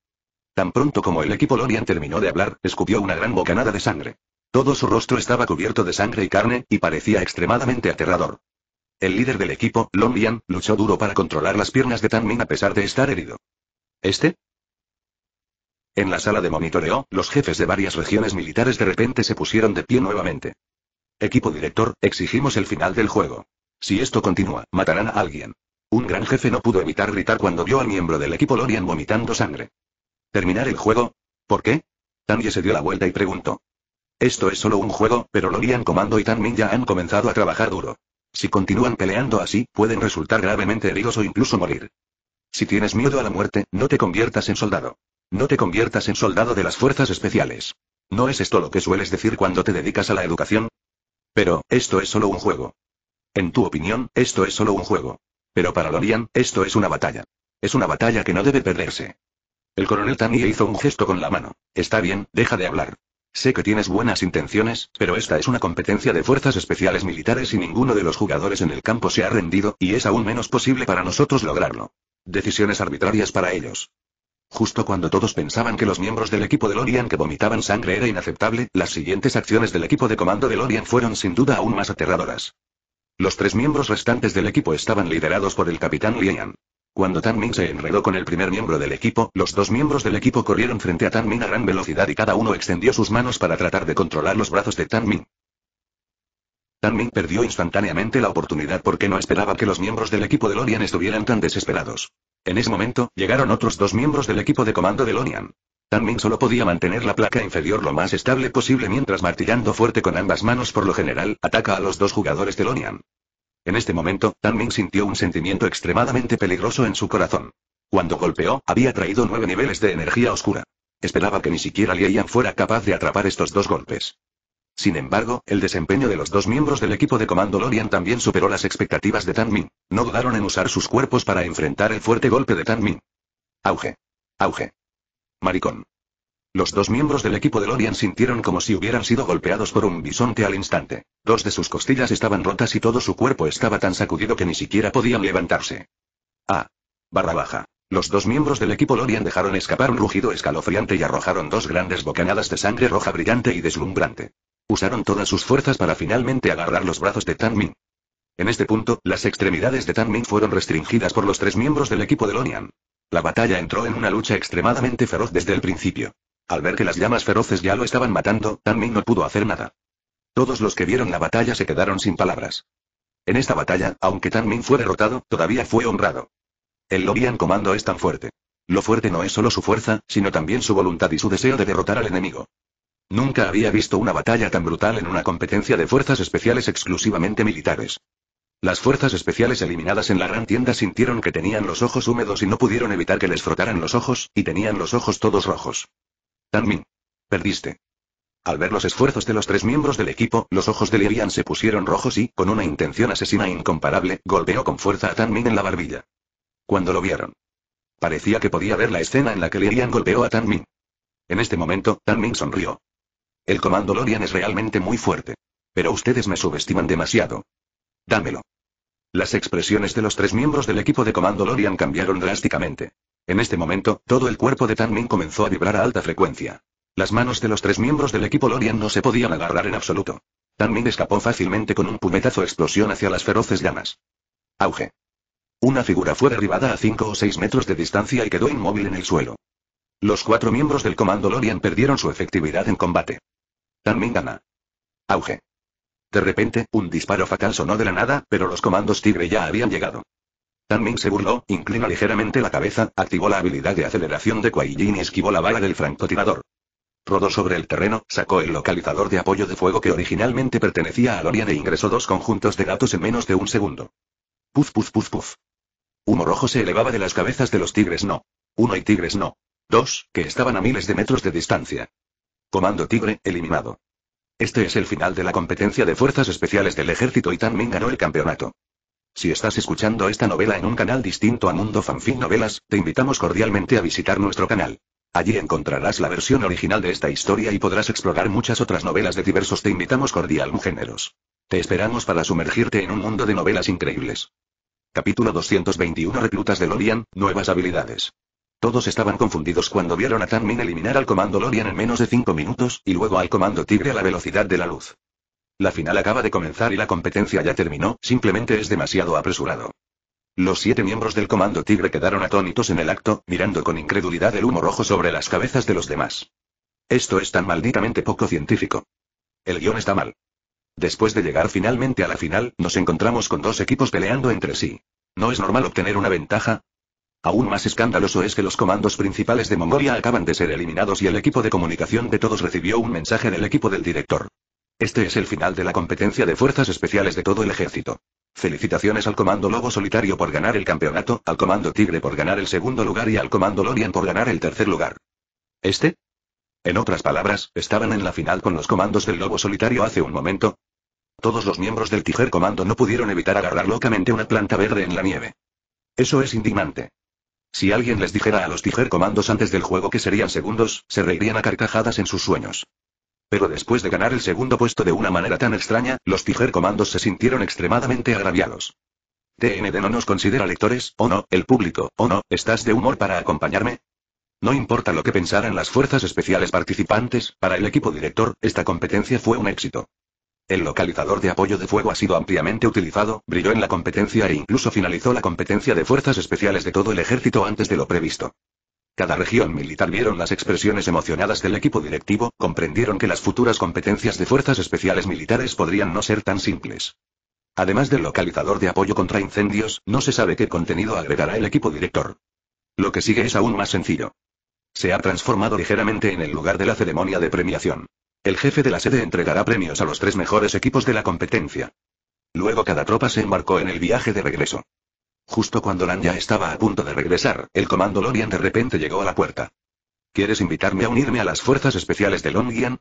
Tan pronto como el equipo Lorian terminó de hablar, escupió una gran bocanada de sangre. Todo su rostro estaba cubierto de sangre y carne, y parecía extremadamente aterrador. El líder del equipo, Lorian, luchó duro para controlar las piernas de Tan Min a pesar de estar herido. ¿Este? En la sala de monitoreo, los jefes de varias regiones militares de repente se pusieron de pie nuevamente. Equipo director, exigimos el final del juego. Si esto continúa, matarán a alguien. Un gran jefe no pudo evitar gritar cuando vio al miembro del equipo Lorian vomitando sangre. ¿Terminar el juego? ¿Por qué? Tanya se dio la vuelta y preguntó. Esto es solo un juego, pero Lorian Comando y Tanmin ya han comenzado a trabajar duro. Si continúan peleando así, pueden resultar gravemente heridos o incluso morir. Si tienes miedo a la muerte, no te conviertas en soldado. No te conviertas en soldado de las fuerzas especiales. ¿No es esto lo que sueles decir cuando te dedicas a la educación? Pero, esto es solo un juego. En tu opinión, esto es solo un juego. Pero para Lorian, esto es una batalla. Es una batalla que no debe perderse. El coronel Tanier hizo un gesto con la mano. Está bien, deja de hablar. Sé que tienes buenas intenciones, pero esta es una competencia de fuerzas especiales militares y ninguno de los jugadores en el campo se ha rendido, y es aún menos posible para nosotros lograrlo. Decisiones arbitrarias para ellos. Justo cuando todos pensaban que los miembros del equipo de Lorian que vomitaban sangre era inaceptable, las siguientes acciones del equipo de comando de Lorian fueron sin duda aún más aterradoras. Los tres miembros restantes del equipo estaban liderados por el capitán Lian. Cuando Tan se enredó con el primer miembro del equipo, los dos miembros del equipo corrieron frente a Tan a gran velocidad y cada uno extendió sus manos para tratar de controlar los brazos de Tan Ming perdió instantáneamente la oportunidad porque no esperaba que los miembros del equipo de Lonian estuvieran tan desesperados. En ese momento, llegaron otros dos miembros del equipo de comando de Tan Ming solo podía mantener la placa inferior lo más estable posible mientras martillando fuerte con ambas manos por lo general, ataca a los dos jugadores de Lonian. En este momento, Ming sintió un sentimiento extremadamente peligroso en su corazón. Cuando golpeó, había traído nueve niveles de energía oscura. Esperaba que ni siquiera Lian fuera capaz de atrapar estos dos golpes. Sin embargo, el desempeño de los dos miembros del equipo de comando Lorian también superó las expectativas de Tan No dudaron en usar sus cuerpos para enfrentar el fuerte golpe de Tan Auge. Auge. Maricón. Los dos miembros del equipo de Lorian sintieron como si hubieran sido golpeados por un bisonte al instante. Dos de sus costillas estaban rotas y todo su cuerpo estaba tan sacudido que ni siquiera podían levantarse. Ah. Barra baja. Los dos miembros del equipo Lorian dejaron escapar un rugido escalofriante y arrojaron dos grandes bocanadas de sangre roja brillante y deslumbrante. Usaron todas sus fuerzas para finalmente agarrar los brazos de Tan Min. En este punto, las extremidades de Tan Min fueron restringidas por los tres miembros del equipo de Lonian. La batalla entró en una lucha extremadamente feroz desde el principio. Al ver que las llamas feroces ya lo estaban matando, Tan Min no pudo hacer nada. Todos los que vieron la batalla se quedaron sin palabras. En esta batalla, aunque Tan Min fue derrotado, todavía fue honrado. El Lonian Comando es tan fuerte. Lo fuerte no es solo su fuerza, sino también su voluntad y su deseo de derrotar al enemigo. Nunca había visto una batalla tan brutal en una competencia de fuerzas especiales exclusivamente militares. Las fuerzas especiales eliminadas en la gran tienda sintieron que tenían los ojos húmedos y no pudieron evitar que les frotaran los ojos, y tenían los ojos todos rojos. Tanmin. Perdiste. Al ver los esfuerzos de los tres miembros del equipo, los ojos de Lirian se pusieron rojos y, con una intención asesina incomparable, golpeó con fuerza a Tanmin en la barbilla. Cuando lo vieron. Parecía que podía ver la escena en la que Lirian golpeó a Tanmin. En este momento, Tanmin sonrió. El comando Lorian es realmente muy fuerte. Pero ustedes me subestiman demasiado. Dámelo. Las expresiones de los tres miembros del equipo de comando Lorian cambiaron drásticamente. En este momento, todo el cuerpo de Tanmin comenzó a vibrar a alta frecuencia. Las manos de los tres miembros del equipo Lorian no se podían agarrar en absoluto. Min escapó fácilmente con un puñetazo explosión hacia las feroces llamas. Auge. Una figura fue derribada a 5 o 6 metros de distancia y quedó inmóvil en el suelo. Los cuatro miembros del comando Lorian perdieron su efectividad en combate. Ming gana. Auge. De repente, un disparo fatal sonó de la nada, pero los comandos Tigre ya habían llegado. Tanmin se burló, inclinó ligeramente la cabeza, activó la habilidad de aceleración de kuai y esquivó la bala del francotirador. Rodó sobre el terreno, sacó el localizador de apoyo de fuego que originalmente pertenecía a Lorian e ingresó dos conjuntos de datos en menos de un segundo. Puf puf puf puf. Humo rojo se elevaba de las cabezas de los tigres no. Uno y tigres no. Dos, que estaban a miles de metros de distancia. Comando Tigre, eliminado. Este es el final de la competencia de fuerzas especiales del ejército y también ganó el campeonato. Si estás escuchando esta novela en un canal distinto a Mundo Fanfic Novelas, te invitamos cordialmente a visitar nuestro canal. Allí encontrarás la versión original de esta historia y podrás explorar muchas otras novelas de diversos te invitamos cordial géneros. Te esperamos para sumergirte en un mundo de novelas increíbles. Capítulo 221 Reclutas de Lorian, nuevas habilidades. Todos estaban confundidos cuando vieron a Tanmin eliminar al comando Lorian en menos de 5 minutos, y luego al comando Tigre a la velocidad de la luz. La final acaba de comenzar y la competencia ya terminó, simplemente es demasiado apresurado. Los siete miembros del comando Tigre quedaron atónitos en el acto, mirando con incredulidad el humo rojo sobre las cabezas de los demás. Esto es tan malditamente poco científico. El guión está mal. Después de llegar finalmente a la final, nos encontramos con dos equipos peleando entre sí. No es normal obtener una ventaja, Aún más escandaloso es que los comandos principales de Mongolia acaban de ser eliminados y el equipo de comunicación de todos recibió un mensaje del equipo del director. Este es el final de la competencia de fuerzas especiales de todo el ejército. Felicitaciones al Comando Lobo Solitario por ganar el campeonato, al Comando Tigre por ganar el segundo lugar y al Comando Lorian por ganar el tercer lugar. ¿Este? En otras palabras, estaban en la final con los comandos del Lobo Solitario hace un momento. Todos los miembros del Tiger Comando no pudieron evitar agarrar locamente una planta verde en la nieve. Eso es indignante. Si alguien les dijera a los Tiger comandos antes del juego que serían segundos, se reirían a carcajadas en sus sueños. Pero después de ganar el segundo puesto de una manera tan extraña, los Tiger comandos se sintieron extremadamente agraviados. TND no nos considera lectores, o no, el público, o no, ¿estás de humor para acompañarme? No importa lo que pensaran las fuerzas especiales participantes, para el equipo director, esta competencia fue un éxito. El localizador de apoyo de fuego ha sido ampliamente utilizado, brilló en la competencia e incluso finalizó la competencia de fuerzas especiales de todo el ejército antes de lo previsto. Cada región militar vieron las expresiones emocionadas del equipo directivo, comprendieron que las futuras competencias de fuerzas especiales militares podrían no ser tan simples. Además del localizador de apoyo contra incendios, no se sabe qué contenido agregará el equipo director. Lo que sigue es aún más sencillo. Se ha transformado ligeramente en el lugar de la ceremonia de premiación. El jefe de la sede entregará premios a los tres mejores equipos de la competencia. Luego cada tropa se embarcó en el viaje de regreso. Justo cuando Lan estaba a punto de regresar, el comando Lorian de repente llegó a la puerta. ¿Quieres invitarme a unirme a las fuerzas especiales de Longian?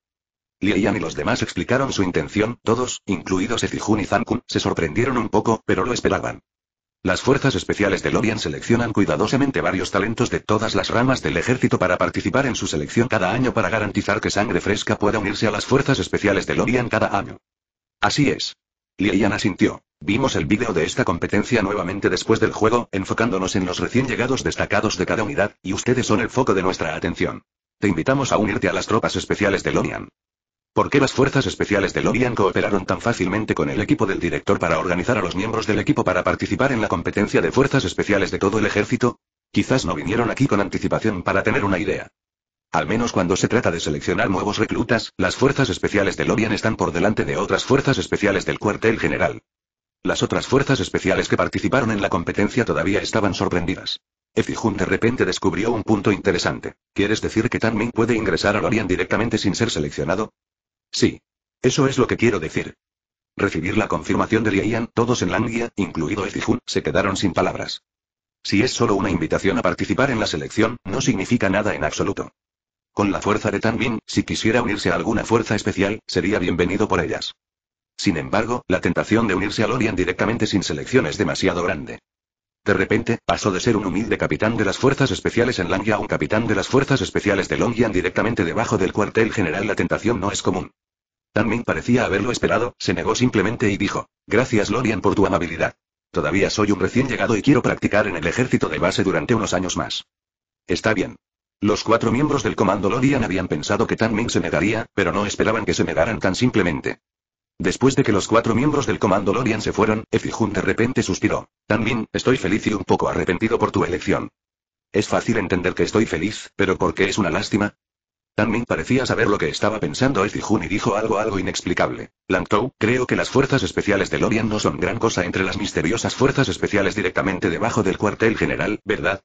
Lian y los demás explicaron su intención, todos, incluidos Ezijun y Zankun, se sorprendieron un poco, pero lo esperaban. Las fuerzas especiales de Lorian seleccionan cuidadosamente varios talentos de todas las ramas del ejército para participar en su selección cada año para garantizar que sangre fresca pueda unirse a las fuerzas especiales de Lorian cada año. Así es. Lian asintió. Vimos el vídeo de esta competencia nuevamente después del juego, enfocándonos en los recién llegados destacados de cada unidad, y ustedes son el foco de nuestra atención. Te invitamos a unirte a las tropas especiales de Lorian. ¿Por qué las fuerzas especiales de Lorian cooperaron tan fácilmente con el equipo del director para organizar a los miembros del equipo para participar en la competencia de fuerzas especiales de todo el ejército? Quizás no vinieron aquí con anticipación para tener una idea. Al menos cuando se trata de seleccionar nuevos reclutas, las fuerzas especiales de Lorian están por delante de otras fuerzas especiales del cuartel general. Las otras fuerzas especiales que participaron en la competencia todavía estaban sorprendidas. Efijun de repente descubrió un punto interesante. ¿Quieres decir que Ming puede ingresar a Lorian directamente sin ser seleccionado? Sí. Eso es lo que quiero decir. Recibir la confirmación de Lian, todos en Langia, incluido Ezijun, se quedaron sin palabras. Si es solo una invitación a participar en la selección, no significa nada en absoluto. Con la fuerza de Tan si quisiera unirse a alguna fuerza especial, sería bienvenido por ellas. Sin embargo, la tentación de unirse a Lorian directamente sin selección es demasiado grande. De repente, pasó de ser un humilde capitán de las fuerzas especiales en Langia a un capitán de las fuerzas especiales de Longyan directamente debajo del cuartel general. La tentación no es común. Tan Ming parecía haberlo esperado, se negó simplemente y dijo: Gracias, Lorian, por tu amabilidad. Todavía soy un recién llegado y quiero practicar en el ejército de base durante unos años más. Está bien. Los cuatro miembros del comando Lorian habían pensado que Tan Ming se negaría, pero no esperaban que se negaran tan simplemente. Después de que los cuatro miembros del comando Lorian se fueron, Efijun de repente suspiró. También, estoy feliz y un poco arrepentido por tu elección. Es fácil entender que estoy feliz, pero ¿por qué es una lástima? Tanmin parecía saber lo que estaba pensando Efijun y dijo algo algo inexplicable. Tou, creo que las fuerzas especiales de Lorian no son gran cosa entre las misteriosas fuerzas especiales directamente debajo del cuartel general, ¿verdad?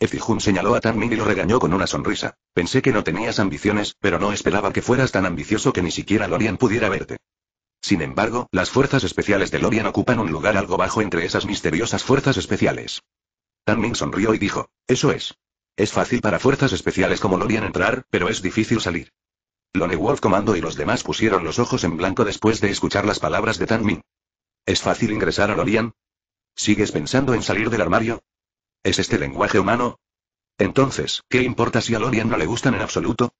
Efijun señaló a Tanmin y lo regañó con una sonrisa. Pensé que no tenías ambiciones, pero no esperaba que fueras tan ambicioso que ni siquiera Lorian pudiera verte. Sin embargo, las fuerzas especiales de Lorian ocupan un lugar algo bajo entre esas misteriosas fuerzas especiales. Tan Ming sonrió y dijo, eso es. Es fácil para fuerzas especiales como Lorian entrar, pero es difícil salir. Lone Wolf Comando y los demás pusieron los ojos en blanco después de escuchar las palabras de Tan ¿Es fácil ingresar a Lorian? ¿Sigues pensando en salir del armario? ¿Es este lenguaje humano? Entonces, ¿qué importa si a Lorian no le gustan en absoluto?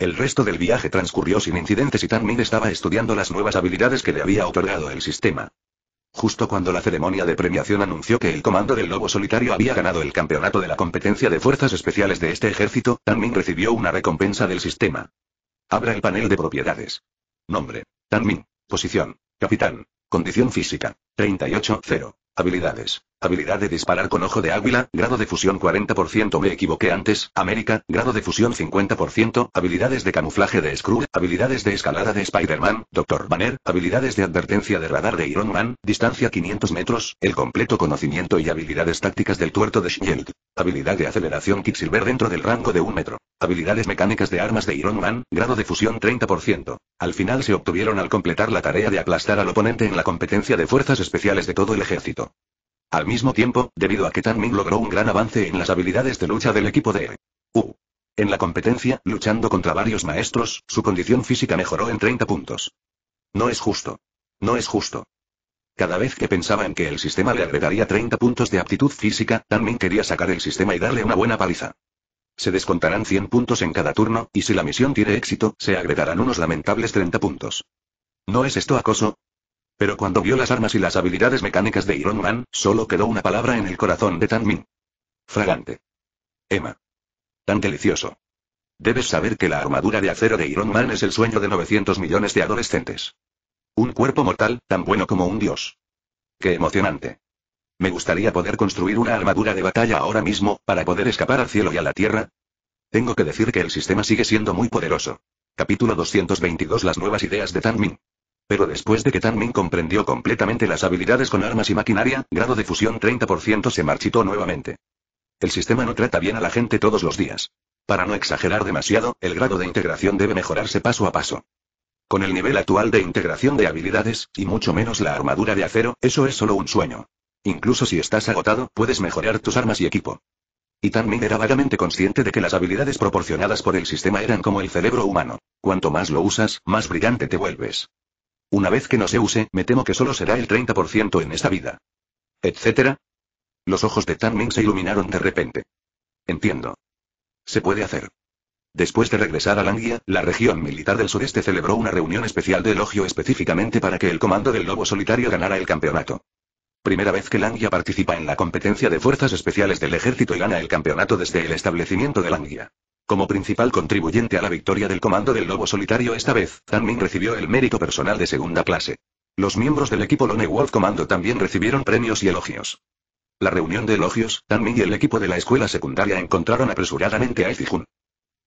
El resto del viaje transcurrió sin incidentes y Ming estaba estudiando las nuevas habilidades que le había otorgado el sistema. Justo cuando la ceremonia de premiación anunció que el comando del Lobo Solitario había ganado el campeonato de la competencia de fuerzas especiales de este ejército, Ming recibió una recompensa del sistema. Abra el panel de propiedades. Nombre. Ming. Posición. Capitán. Condición física. 38-0. Habilidades. Habilidad de disparar con ojo de águila, grado de fusión 40% me equivoqué antes, América, grado de fusión 50%, habilidades de camuflaje de Screw, habilidades de escalada de Spider-Man, Dr. Banner, habilidades de advertencia de radar de Iron Man, distancia 500 metros, el completo conocimiento y habilidades tácticas del tuerto de Shield. Habilidad de aceleración Kicksilver dentro del rango de un metro. Habilidades mecánicas de armas de Iron Man, grado de fusión 30%. Al final se obtuvieron al completar la tarea de aplastar al oponente en la competencia de fuerzas especiales de todo el ejército. Al mismo tiempo, debido a que Tan Ming logró un gran avance en las habilidades de lucha del equipo de e U. En la competencia, luchando contra varios maestros, su condición física mejoró en 30 puntos. No es justo. No es justo. Cada vez que pensaba en que el sistema le agregaría 30 puntos de aptitud física, Ming quería sacar el sistema y darle una buena paliza. Se descontarán 100 puntos en cada turno, y si la misión tiene éxito, se agregarán unos lamentables 30 puntos. ¿No es esto acoso? Pero cuando vio las armas y las habilidades mecánicas de Iron Man, solo quedó una palabra en el corazón de Tan Min. Fragante. Emma. Tan delicioso. Debes saber que la armadura de acero de Iron Man es el sueño de 900 millones de adolescentes. Un cuerpo mortal, tan bueno como un dios. Qué emocionante. Me gustaría poder construir una armadura de batalla ahora mismo, para poder escapar al cielo y a la tierra. Tengo que decir que el sistema sigue siendo muy poderoso. Capítulo 222 Las nuevas ideas de Tan Min. Pero después de que Tan comprendió completamente las habilidades con armas y maquinaria, grado de fusión 30% se marchitó nuevamente. El sistema no trata bien a la gente todos los días. Para no exagerar demasiado, el grado de integración debe mejorarse paso a paso. Con el nivel actual de integración de habilidades, y mucho menos la armadura de acero, eso es solo un sueño. Incluso si estás agotado, puedes mejorar tus armas y equipo. Y Ming era vagamente consciente de que las habilidades proporcionadas por el sistema eran como el cerebro humano. Cuanto más lo usas, más brillante te vuelves. Una vez que no se use, me temo que solo será el 30% en esta vida. Etcétera. Los ojos de Tan Ming se iluminaron de repente. Entiendo. Se puede hacer. Después de regresar a Langia, la región militar del sureste celebró una reunión especial de elogio específicamente para que el comando del Lobo Solitario ganara el campeonato. Primera vez que Langia participa en la competencia de fuerzas especiales del ejército y gana el campeonato desde el establecimiento de Langia. Como principal contribuyente a la victoria del comando del Lobo Solitario esta vez, Tanmin recibió el mérito personal de segunda clase. Los miembros del equipo Lone Wolf Commando también recibieron premios y elogios. La reunión de elogios, Tanmin y el equipo de la escuela secundaria encontraron apresuradamente a Efijun.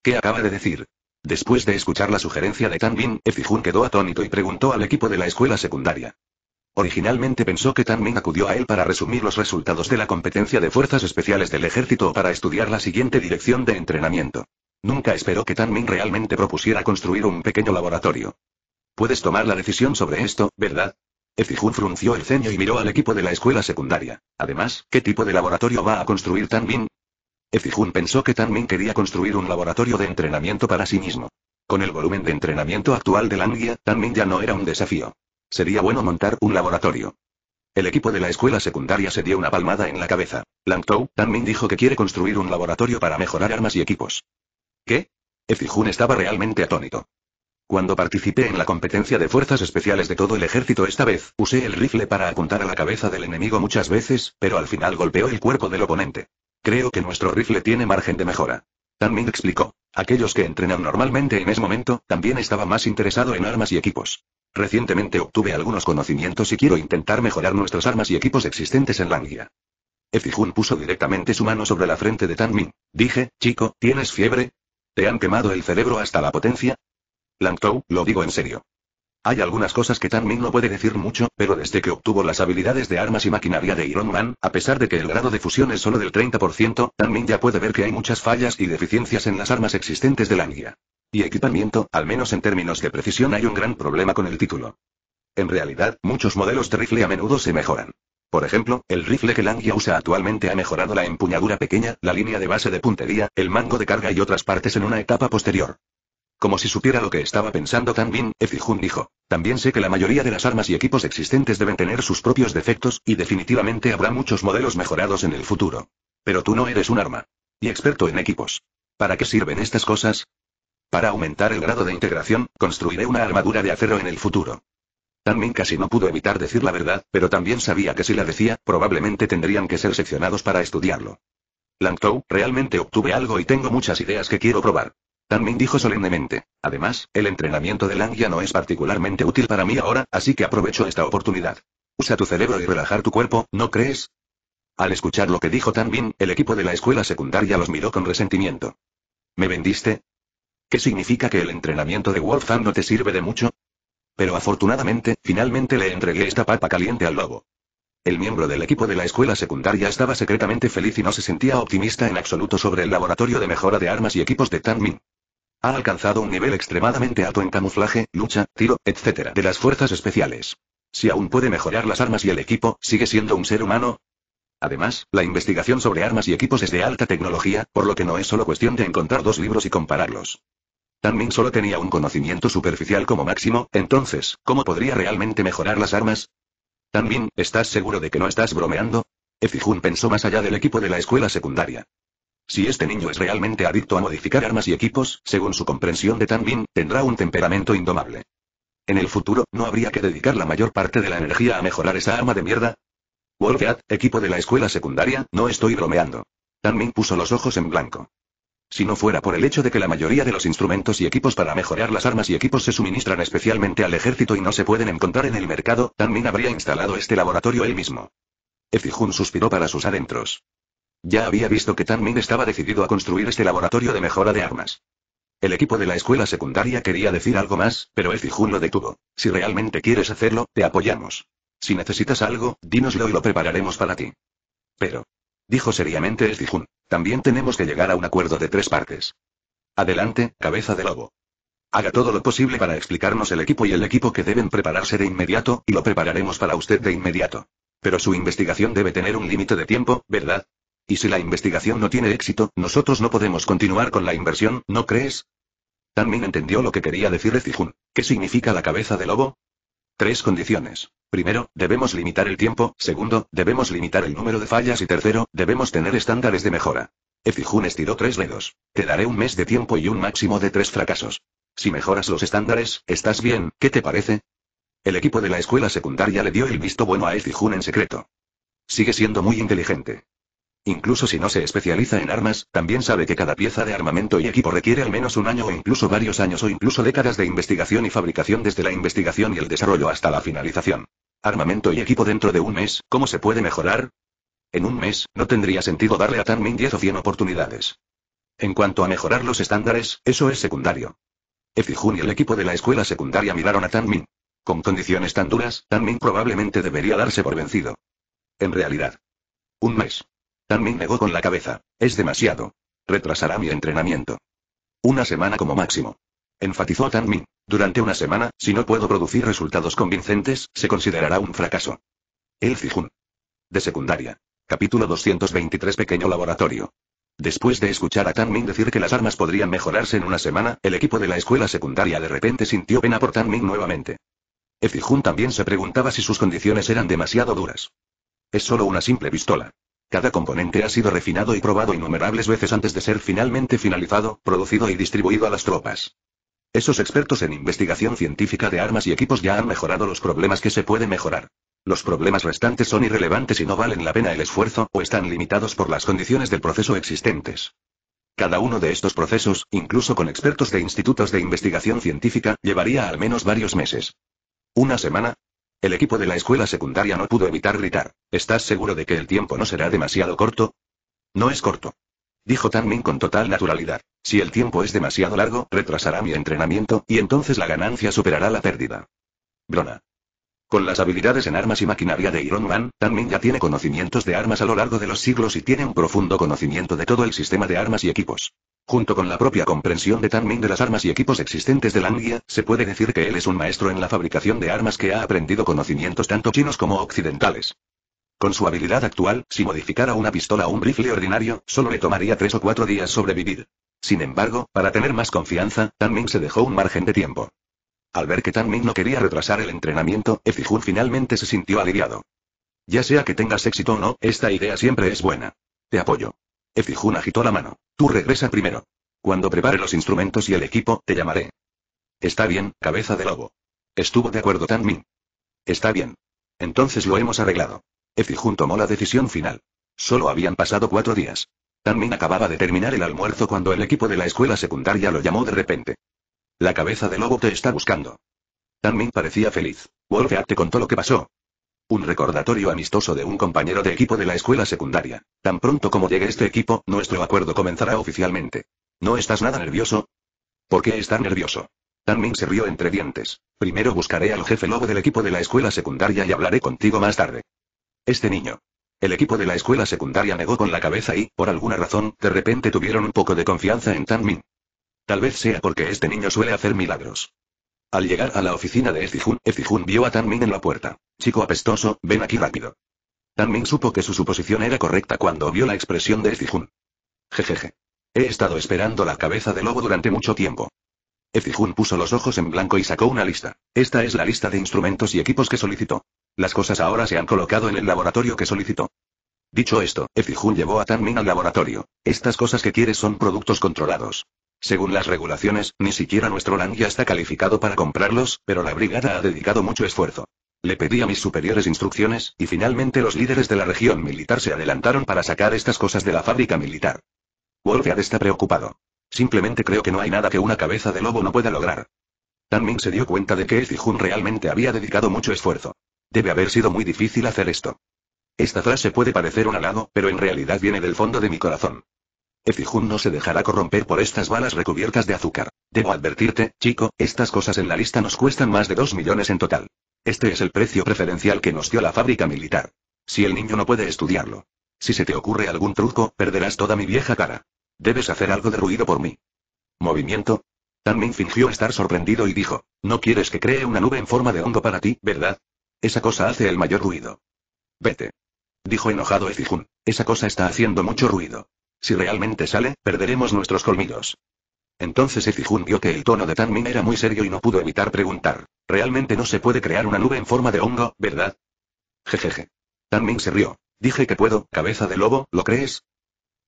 ¿Qué acaba de decir? Después de escuchar la sugerencia de Tanmin, Efijun quedó atónito y preguntó al equipo de la escuela secundaria. Originalmente pensó que Tan Ming acudió a él para resumir los resultados de la competencia de fuerzas especiales del ejército o para estudiar la siguiente dirección de entrenamiento. Nunca esperó que Tan Ming realmente propusiera construir un pequeño laboratorio. Puedes tomar la decisión sobre esto, ¿verdad? Efijun frunció el ceño y miró al equipo de la escuela secundaria. Además, ¿qué tipo de laboratorio va a construir Tan Ming? Efijun pensó que Tan Ming quería construir un laboratorio de entrenamiento para sí mismo. Con el volumen de entrenamiento actual de Langia, Tan Ming ya no era un desafío. Sería bueno montar un laboratorio. El equipo de la escuela secundaria se dio una palmada en la cabeza. Langtou también dijo que quiere construir un laboratorio para mejorar armas y equipos. ¿Qué? Efijun estaba realmente atónito. Cuando participé en la competencia de fuerzas especiales de todo el ejército esta vez, usé el rifle para apuntar a la cabeza del enemigo muchas veces, pero al final golpeó el cuerpo del oponente. Creo que nuestro rifle tiene margen de mejora. Ming explicó. Aquellos que entrenan normalmente en ese momento, también estaba más interesado en armas y equipos. Recientemente obtuve algunos conocimientos y quiero intentar mejorar nuestras armas y equipos existentes en Langia. Efijun puso directamente su mano sobre la frente de Tan Ming. Dije, chico, ¿tienes fiebre? ¿Te han quemado el cerebro hasta la potencia? Langtou, lo digo en serio. Hay algunas cosas que Tanmin no puede decir mucho, pero desde que obtuvo las habilidades de armas y maquinaria de Iron Man, a pesar de que el grado de fusión es solo del 30%, Tanmin ya puede ver que hay muchas fallas y deficiencias en las armas existentes de Langia. Y equipamiento, al menos en términos de precisión hay un gran problema con el título. En realidad, muchos modelos de rifle a menudo se mejoran. Por ejemplo, el rifle que Langia usa actualmente ha mejorado la empuñadura pequeña, la línea de base de puntería, el mango de carga y otras partes en una etapa posterior. Como si supiera lo que estaba pensando Tan Bin, Efijun dijo. También sé que la mayoría de las armas y equipos existentes deben tener sus propios defectos, y definitivamente habrá muchos modelos mejorados en el futuro. Pero tú no eres un arma. Y experto en equipos. ¿Para qué sirven estas cosas? Para aumentar el grado de integración, construiré una armadura de acero en el futuro. Tanmin casi no pudo evitar decir la verdad, pero también sabía que si la decía, probablemente tendrían que ser seccionados para estudiarlo. Langtou, realmente obtuve algo y tengo muchas ideas que quiero probar. Tanmin dijo solemnemente. Además, el entrenamiento de Lang ya no es particularmente útil para mí ahora, así que aprovecho esta oportunidad. Usa tu cerebro y relajar tu cuerpo, ¿no crees? Al escuchar lo que dijo Tanmin, el equipo de la escuela secundaria los miró con resentimiento. ¿Me vendiste? ¿Qué significa que el entrenamiento de Wolfham no te sirve de mucho? Pero afortunadamente, finalmente le entregué esta papa caliente al lobo. El miembro del equipo de la escuela secundaria estaba secretamente feliz y no se sentía optimista en absoluto sobre el laboratorio de mejora de armas y equipos de Tanmin. Ha alcanzado un nivel extremadamente alto en camuflaje, lucha, tiro, etc. de las fuerzas especiales. Si aún puede mejorar las armas y el equipo, sigue siendo un ser humano. Además, la investigación sobre armas y equipos es de alta tecnología, por lo que no es solo cuestión de encontrar dos libros y compararlos. Tan solo tenía un conocimiento superficial como máximo, entonces, ¿cómo podría realmente mejorar las armas? Tan ¿estás seguro de que no estás bromeando? Efijun pensó más allá del equipo de la escuela secundaria. Si este niño es realmente adicto a modificar armas y equipos, según su comprensión de Tan tendrá un temperamento indomable. En el futuro, ¿no habría que dedicar la mayor parte de la energía a mejorar esa arma de mierda? Wolfeat, equipo de la escuela secundaria, no estoy bromeando. Tanmin puso los ojos en blanco. Si no fuera por el hecho de que la mayoría de los instrumentos y equipos para mejorar las armas y equipos se suministran especialmente al ejército y no se pueden encontrar en el mercado, Tanmin habría instalado este laboratorio él mismo. Efijun suspiró para sus adentros. Ya había visto que Tan estaba decidido a construir este laboratorio de mejora de armas. El equipo de la escuela secundaria quería decir algo más, pero el Fijun lo detuvo. Si realmente quieres hacerlo, te apoyamos. Si necesitas algo, dínoslo y lo prepararemos para ti. Pero. Dijo seriamente el Fijun. También tenemos que llegar a un acuerdo de tres partes. Adelante, cabeza de lobo. Haga todo lo posible para explicarnos el equipo y el equipo que deben prepararse de inmediato, y lo prepararemos para usted de inmediato. Pero su investigación debe tener un límite de tiempo, ¿verdad? Y si la investigación no tiene éxito, nosotros no podemos continuar con la inversión, ¿no crees? Tanmin entendió lo que quería decir Zijun. ¿Qué significa la cabeza de lobo? Tres condiciones. Primero, debemos limitar el tiempo, segundo, debemos limitar el número de fallas y tercero, debemos tener estándares de mejora. Efijun estiró tres dedos. Te daré un mes de tiempo y un máximo de tres fracasos. Si mejoras los estándares, estás bien, ¿qué te parece? El equipo de la escuela secundaria le dio el visto bueno a Efijun en secreto. Sigue siendo muy inteligente. Incluso si no se especializa en armas, también sabe que cada pieza de armamento y equipo requiere al menos un año o incluso varios años o incluso décadas de investigación y fabricación desde la investigación y el desarrollo hasta la finalización. Armamento y equipo dentro de un mes, ¿cómo se puede mejorar? En un mes, no tendría sentido darle a Tanmin 10 o 100 oportunidades. En cuanto a mejorar los estándares, eso es secundario. Jun y el equipo de la escuela secundaria miraron a Tanmin. Con condiciones tan duras, Tanmin probablemente debería darse por vencido. En realidad. Un mes. Ming negó con la cabeza. Es demasiado. Retrasará mi entrenamiento. Una semana como máximo. Enfatizó Tan Ming, Durante una semana, si no puedo producir resultados convincentes, se considerará un fracaso. El Fijun. De secundaria. Capítulo 223 Pequeño laboratorio. Después de escuchar a Tan Ming decir que las armas podrían mejorarse en una semana, el equipo de la escuela secundaria de repente sintió pena por Tan Min nuevamente. El Fijun también se preguntaba si sus condiciones eran demasiado duras. Es solo una simple pistola. Cada componente ha sido refinado y probado innumerables veces antes de ser finalmente finalizado, producido y distribuido a las tropas. Esos expertos en investigación científica de armas y equipos ya han mejorado los problemas que se pueden mejorar. Los problemas restantes son irrelevantes y no valen la pena el esfuerzo, o están limitados por las condiciones del proceso existentes. Cada uno de estos procesos, incluso con expertos de institutos de investigación científica, llevaría al menos varios meses. Una semana, el equipo de la escuela secundaria no pudo evitar gritar. ¿Estás seguro de que el tiempo no será demasiado corto? No es corto. Dijo Tanmin con total naturalidad. Si el tiempo es demasiado largo, retrasará mi entrenamiento, y entonces la ganancia superará la pérdida. Brona. Con las habilidades en armas y maquinaria de Iron Man, Tan Ming ya tiene conocimientos de armas a lo largo de los siglos y tiene un profundo conocimiento de todo el sistema de armas y equipos. Junto con la propia comprensión de Tan Ming de las armas y equipos existentes de Langia, se puede decir que él es un maestro en la fabricación de armas que ha aprendido conocimientos tanto chinos como occidentales. Con su habilidad actual, si modificara una pistola o un rifle ordinario, solo le tomaría tres o cuatro días sobrevivir. Sin embargo, para tener más confianza, Tan Ming se dejó un margen de tiempo. Al ver que Tan no quería retrasar el entrenamiento, Efijun finalmente se sintió aliviado. Ya sea que tengas éxito o no, esta idea siempre es buena. Te apoyo. Efijun agitó la mano. Tú regresa primero. Cuando prepare los instrumentos y el equipo, te llamaré. Está bien, cabeza de lobo. Estuvo de acuerdo Tan Está bien. Entonces lo hemos arreglado. Efijun tomó la decisión final. Solo habían pasado cuatro días. Tan acababa de terminar el almuerzo cuando el equipo de la escuela secundaria lo llamó de repente. La cabeza de lobo te está buscando. Tanmin parecía feliz. Wolfeat te contó lo que pasó. Un recordatorio amistoso de un compañero de equipo de la escuela secundaria. Tan pronto como llegue este equipo, nuestro acuerdo comenzará oficialmente. ¿No estás nada nervioso? ¿Por qué estás nervioso? Tanmin se rió entre dientes. Primero buscaré al jefe lobo del equipo de la escuela secundaria y hablaré contigo más tarde. Este niño. El equipo de la escuela secundaria negó con la cabeza y, por alguna razón, de repente tuvieron un poco de confianza en Tanmin. Tal vez sea porque este niño suele hacer milagros. Al llegar a la oficina de Ezijun, Ezijun vio a Tanmin en la puerta. Chico apestoso, ven aquí rápido. Tanmin supo que su suposición era correcta cuando vio la expresión de Ezijun. Jejeje. He estado esperando la cabeza de lobo durante mucho tiempo. Ezijun puso los ojos en blanco y sacó una lista. Esta es la lista de instrumentos y equipos que solicitó. Las cosas ahora se han colocado en el laboratorio que solicitó. Dicho esto, Efijun llevó a Tanmin al laboratorio. Estas cosas que quieres son productos controlados. Según las regulaciones, ni siquiera nuestro LAN ya está calificado para comprarlos, pero la brigada ha dedicado mucho esfuerzo. Le pedí a mis superiores instrucciones, y finalmente los líderes de la región militar se adelantaron para sacar estas cosas de la fábrica militar. Wolfiad está preocupado. Simplemente creo que no hay nada que una cabeza de lobo no pueda lograr. Tan se dio cuenta de que Ezijun realmente había dedicado mucho esfuerzo. Debe haber sido muy difícil hacer esto. Esta frase puede parecer un alado, pero en realidad viene del fondo de mi corazón. Efijun no se dejará corromper por estas balas recubiertas de azúcar. Debo advertirte, chico, estas cosas en la lista nos cuestan más de 2 millones en total. Este es el precio preferencial que nos dio la fábrica militar. Si el niño no puede estudiarlo. Si se te ocurre algún truco, perderás toda mi vieja cara. Debes hacer algo de ruido por mí. ¿Movimiento? Tanmin fingió estar sorprendido y dijo, no quieres que cree una nube en forma de hongo para ti, ¿verdad? Esa cosa hace el mayor ruido. Vete. Dijo enojado Efijun. Esa cosa está haciendo mucho ruido. Si realmente sale, perderemos nuestros colmillos. Entonces Ezijun vio que el tono de Tanmin era muy serio y no pudo evitar preguntar. Realmente no se puede crear una nube en forma de hongo, ¿verdad? Jejeje. Tanmin se rió. Dije que puedo, cabeza de lobo, ¿lo crees?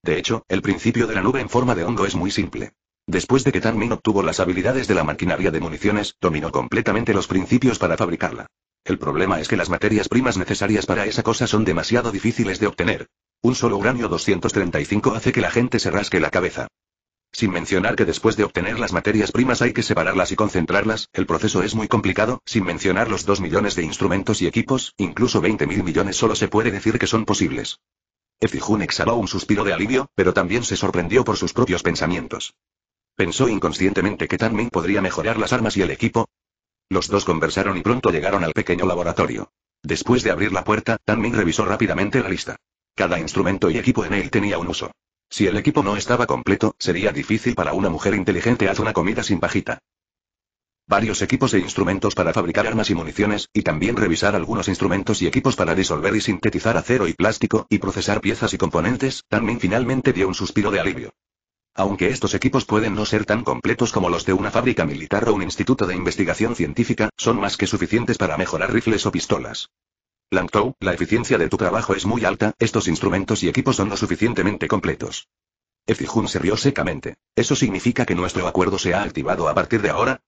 De hecho, el principio de la nube en forma de hongo es muy simple. Después de que Tanmin obtuvo las habilidades de la maquinaria de municiones, dominó completamente los principios para fabricarla. El problema es que las materias primas necesarias para esa cosa son demasiado difíciles de obtener. Un solo uranio 235 hace que la gente se rasque la cabeza. Sin mencionar que después de obtener las materias primas hay que separarlas y concentrarlas, el proceso es muy complicado, sin mencionar los 2 millones de instrumentos y equipos, incluso 20.000 mil millones solo se puede decir que son posibles. Efijun exhaló un suspiro de alivio, pero también se sorprendió por sus propios pensamientos. Pensó inconscientemente que Tan Ming podría mejorar las armas y el equipo. Los dos conversaron y pronto llegaron al pequeño laboratorio. Después de abrir la puerta, Tan Ming revisó rápidamente la lista. Cada instrumento y equipo en él tenía un uso. Si el equipo no estaba completo, sería difícil para una mujer inteligente hacer una comida sin pajita. Varios equipos e instrumentos para fabricar armas y municiones, y también revisar algunos instrumentos y equipos para disolver y sintetizar acero y plástico, y procesar piezas y componentes, también finalmente dio un suspiro de alivio. Aunque estos equipos pueden no ser tan completos como los de una fábrica militar o un instituto de investigación científica, son más que suficientes para mejorar rifles o pistolas. Langtou, la eficiencia de tu trabajo es muy alta, estos instrumentos y equipos son lo suficientemente completos. Efijun se rió secamente. ¿Eso significa que nuestro acuerdo se ha activado a partir de ahora?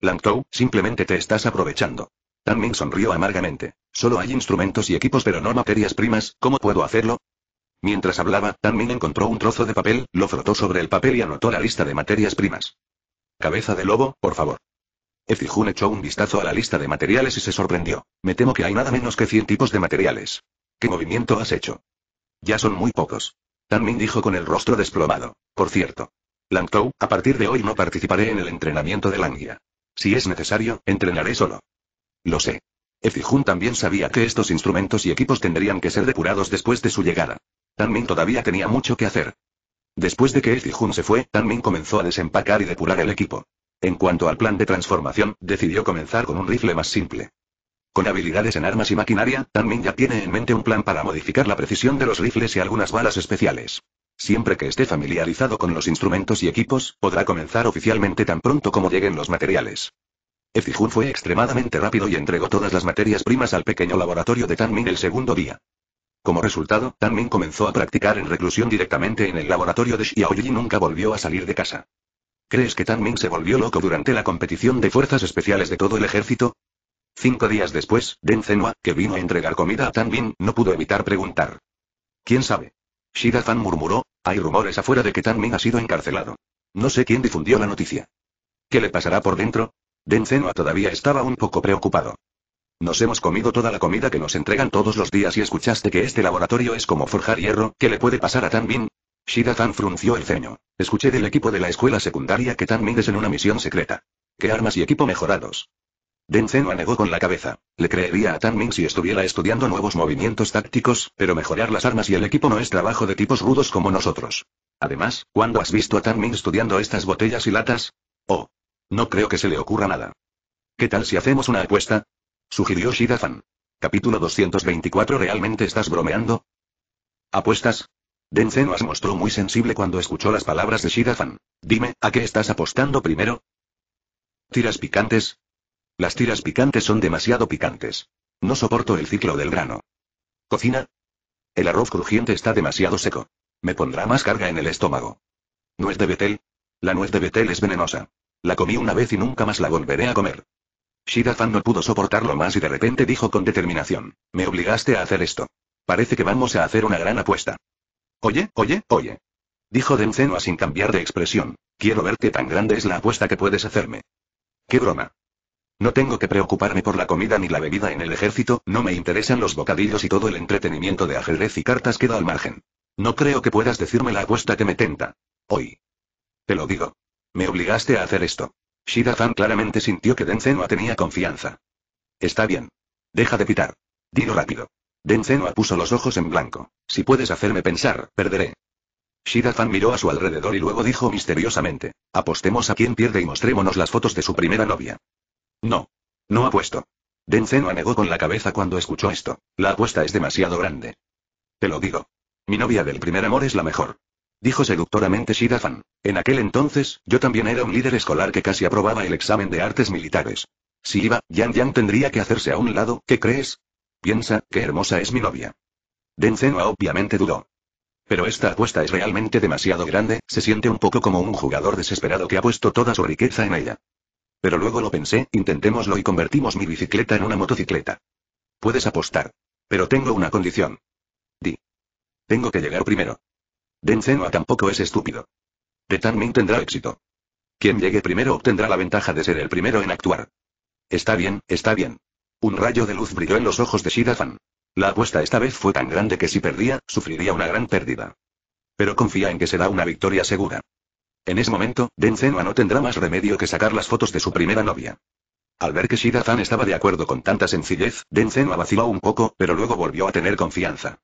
Langtou, simplemente te estás aprovechando. Ming sonrió amargamente. Solo hay instrumentos y equipos pero no materias primas, ¿cómo puedo hacerlo? Mientras hablaba, Tanmin encontró un trozo de papel, lo frotó sobre el papel y anotó la lista de materias primas. Cabeza de lobo, por favor. Efijun echó un vistazo a la lista de materiales y se sorprendió. Me temo que hay nada menos que 100 tipos de materiales. ¿Qué movimiento has hecho? Ya son muy pocos. Tanmin dijo con el rostro desplomado. Por cierto. Langtou, a partir de hoy no participaré en el entrenamiento de Langia. Si es necesario, entrenaré solo. Lo sé. Efijun también sabía que estos instrumentos y equipos tendrían que ser depurados después de su llegada. Tanmin todavía tenía mucho que hacer. Después de que Efijun se fue, Tanmin comenzó a desempacar y depurar el equipo. En cuanto al plan de transformación, decidió comenzar con un rifle más simple. Con habilidades en armas y maquinaria, Tan Min ya tiene en mente un plan para modificar la precisión de los rifles y algunas balas especiales. Siempre que esté familiarizado con los instrumentos y equipos, podrá comenzar oficialmente tan pronto como lleguen los materiales. Efijun fue extremadamente rápido y entregó todas las materias primas al pequeño laboratorio de Tan Min el segundo día. Como resultado, Tan Ming comenzó a practicar en reclusión directamente en el laboratorio de Xiaoyi y nunca volvió a salir de casa. ¿Crees que Tan Ming se volvió loco durante la competición de fuerzas especiales de todo el ejército? Cinco días después, Den Zenwa, que vino a entregar comida a Tan Ming, no pudo evitar preguntar. ¿Quién sabe? Shida Fan murmuró, hay rumores afuera de que Tan Ming ha sido encarcelado. No sé quién difundió la noticia. ¿Qué le pasará por dentro? Den todavía estaba un poco preocupado. Nos hemos comido toda la comida que nos entregan todos los días y escuchaste que este laboratorio es como forjar hierro, ¿qué le puede pasar a Tan Ming? Fan frunció el ceño. Escuché del equipo de la escuela secundaria que tan es en una misión secreta. ¿Qué armas y equipo mejorados? Denzen anegó con la cabeza. Le creería a Tan Ming si estuviera estudiando nuevos movimientos tácticos, pero mejorar las armas y el equipo no es trabajo de tipos rudos como nosotros. Además, ¿cuándo has visto a Tan Ming estudiando estas botellas y latas? Oh. No creo que se le ocurra nada. ¿Qué tal si hacemos una apuesta? Sugirió shida Capítulo 224 ¿Realmente estás bromeando? ¿Apuestas? Denzen as mostró muy sensible cuando escuchó las palabras de Shidafan. Dime, ¿a qué estás apostando primero? ¿Tiras picantes? Las tiras picantes son demasiado picantes. No soporto el ciclo del grano. ¿Cocina? El arroz crujiente está demasiado seco. Me pondrá más carga en el estómago. ¿Nuez de Betel? La nuez de Betel es venenosa. La comí una vez y nunca más la volveré a comer. Shidafan no pudo soportarlo más y de repente dijo con determinación, me obligaste a hacer esto. Parece que vamos a hacer una gran apuesta. Oye, oye, oye. Dijo Denceno sin cambiar de expresión. Quiero ver qué tan grande es la apuesta que puedes hacerme. ¿Qué broma? No tengo que preocuparme por la comida ni la bebida en el ejército, no me interesan los bocadillos y todo el entretenimiento de ajedrez y cartas queda al margen. No creo que puedas decirme la apuesta que me tenta. Hoy. Te lo digo. Me obligaste a hacer esto. shida Fan claramente sintió que Denzenua tenía confianza. Está bien. Deja de pitar. Dilo rápido. Denzenua puso los ojos en blanco. Si puedes hacerme pensar, perderé. shida miró a su alrededor y luego dijo misteriosamente. Apostemos a quien pierde y mostrémonos las fotos de su primera novia. No. No apuesto. Denzenua negó con la cabeza cuando escuchó esto. La apuesta es demasiado grande. Te lo digo. Mi novia del primer amor es la mejor. Dijo seductoramente shida En aquel entonces, yo también era un líder escolar que casi aprobaba el examen de artes militares. Si iba, Yan Yan tendría que hacerse a un lado, ¿qué crees? Piensa, qué hermosa es mi novia. Denzenua obviamente dudó. Pero esta apuesta es realmente demasiado grande, se siente un poco como un jugador desesperado que ha puesto toda su riqueza en ella. Pero luego lo pensé, intentémoslo y convertimos mi bicicleta en una motocicleta. Puedes apostar. Pero tengo una condición. Di. Tengo que llegar primero. Denzenua tampoco es estúpido. también tendrá éxito. Quien llegue primero obtendrá la ventaja de ser el primero en actuar. Está bien, está bien. Un rayo de luz brilló en los ojos de Fan. La apuesta esta vez fue tan grande que si perdía, sufriría una gran pérdida. Pero confía en que será una victoria segura. En ese momento, Denzenua no tendrá más remedio que sacar las fotos de su primera novia. Al ver que Fan estaba de acuerdo con tanta sencillez, Denzenua vaciló un poco, pero luego volvió a tener confianza.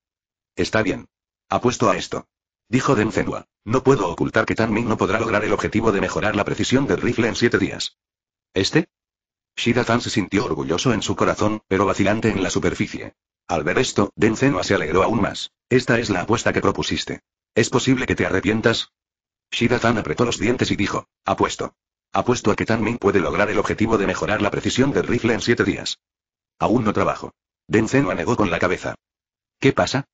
Está bien. Apuesto a esto. Dijo Denzenua. No puedo ocultar que Ming no podrá lograr el objetivo de mejorar la precisión del rifle en siete días. ¿Este? Tan se sintió orgulloso en su corazón, pero vacilante en la superficie. Al ver esto, Denzenua se alegró aún más. Esta es la apuesta que propusiste. ¿Es posible que te arrepientas? Shiratan apretó los dientes y dijo, apuesto. Apuesto a que Tanmin puede lograr el objetivo de mejorar la precisión del rifle en siete días. Aún no trabajo. Denzenua negó con la cabeza. ¿Qué pasa?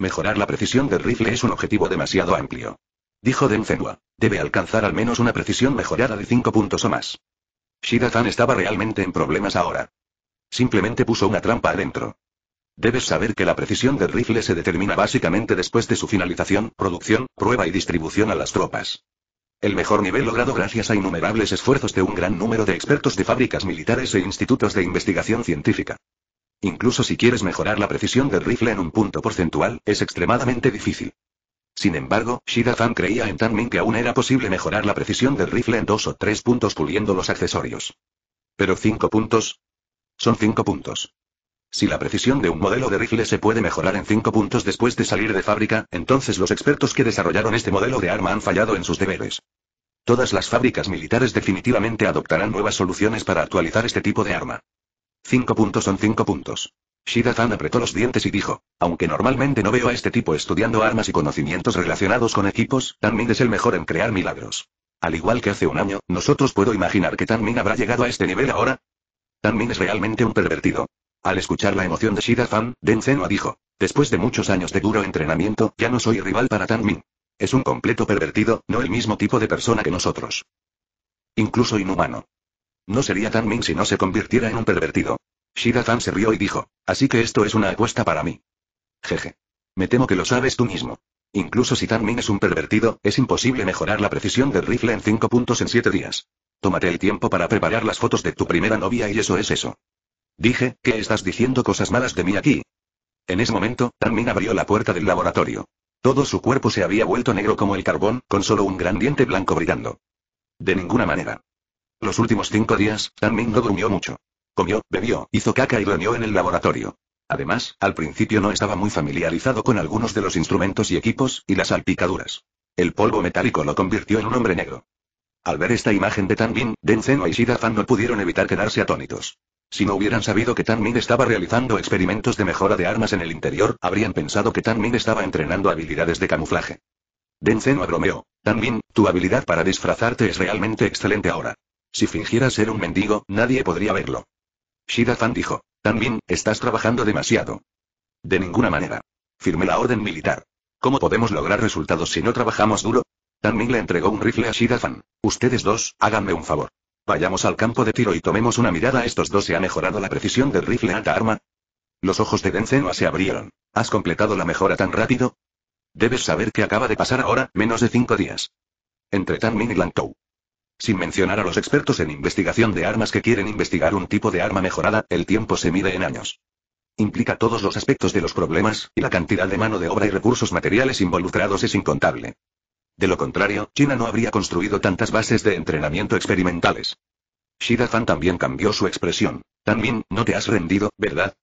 Mejorar la precisión del rifle es un objetivo demasiado amplio. Dijo Denzenua: Debe alcanzar al menos una precisión mejorada de cinco puntos o más shida estaba realmente en problemas ahora. Simplemente puso una trampa adentro. Debes saber que la precisión del rifle se determina básicamente después de su finalización, producción, prueba y distribución a las tropas. El mejor nivel logrado gracias a innumerables esfuerzos de un gran número de expertos de fábricas militares e institutos de investigación científica. Incluso si quieres mejorar la precisión del rifle en un punto porcentual, es extremadamente difícil. Sin embargo, shida Fan creía en min que aún era posible mejorar la precisión del rifle en dos o tres puntos puliendo los accesorios. Pero cinco puntos. Son cinco puntos. Si la precisión de un modelo de rifle se puede mejorar en cinco puntos después de salir de fábrica, entonces los expertos que desarrollaron este modelo de arma han fallado en sus deberes. Todas las fábricas militares definitivamente adoptarán nuevas soluciones para actualizar este tipo de arma. Cinco puntos son cinco puntos shida Fan apretó los dientes y dijo, aunque normalmente no veo a este tipo estudiando armas y conocimientos relacionados con equipos, Tan Ming es el mejor en crear milagros. Al igual que hace un año, nosotros puedo imaginar que Ming habrá llegado a este nivel ahora. Ming es realmente un pervertido. Al escuchar la emoción de shida Fan, Seno dijo, después de muchos años de duro entrenamiento, ya no soy rival para Tan Ming. Es un completo pervertido, no el mismo tipo de persona que nosotros. Incluso inhumano. No sería Tan Ming si no se convirtiera en un pervertido. Fan se rió y dijo, así que esto es una apuesta para mí. Jeje. Me temo que lo sabes tú mismo. Incluso si Tan es un pervertido, es imposible mejorar la precisión del rifle en 5 puntos en siete días. Tómate el tiempo para preparar las fotos de tu primera novia y eso es eso. Dije, ¿qué estás diciendo cosas malas de mí aquí? En ese momento, Tanmin abrió la puerta del laboratorio. Todo su cuerpo se había vuelto negro como el carbón, con solo un gran diente blanco brillando. De ninguna manera. Los últimos cinco días, Tanmin no durmió mucho. Comió, bebió, hizo caca y reunió en el laboratorio. Además, al principio no estaba muy familiarizado con algunos de los instrumentos y equipos, y las salpicaduras. El polvo metálico lo convirtió en un hombre negro. Al ver esta imagen de Tan Min, Denzeno y Shida-Fan no pudieron evitar quedarse atónitos. Si no hubieran sabido que Tan estaba realizando experimentos de mejora de armas en el interior, habrían pensado que Tan estaba entrenando habilidades de camuflaje. Denzeno bromeó. Tan tu habilidad para disfrazarte es realmente excelente ahora. Si fingieras ser un mendigo, nadie podría verlo shida dijo. También, estás trabajando demasiado. De ninguna manera. Firmé la orden militar. ¿Cómo podemos lograr resultados si no trabajamos duro? Tanmin le entregó un rifle a shida Ustedes dos, háganme un favor. Vayamos al campo de tiro y tomemos una mirada. a Estos dos se ha mejorado la precisión del rifle alta arma. Los ojos de Denzenua se abrieron. ¿Has completado la mejora tan rápido? Debes saber que acaba de pasar ahora, menos de cinco días. Entre Tanmin y Lantou. Sin mencionar a los expertos en investigación de armas que quieren investigar un tipo de arma mejorada, el tiempo se mide en años. Implica todos los aspectos de los problemas, y la cantidad de mano de obra y recursos materiales involucrados es incontable. De lo contrario, China no habría construido tantas bases de entrenamiento experimentales. Shida Fan también cambió su expresión. También, no te has rendido, ¿verdad?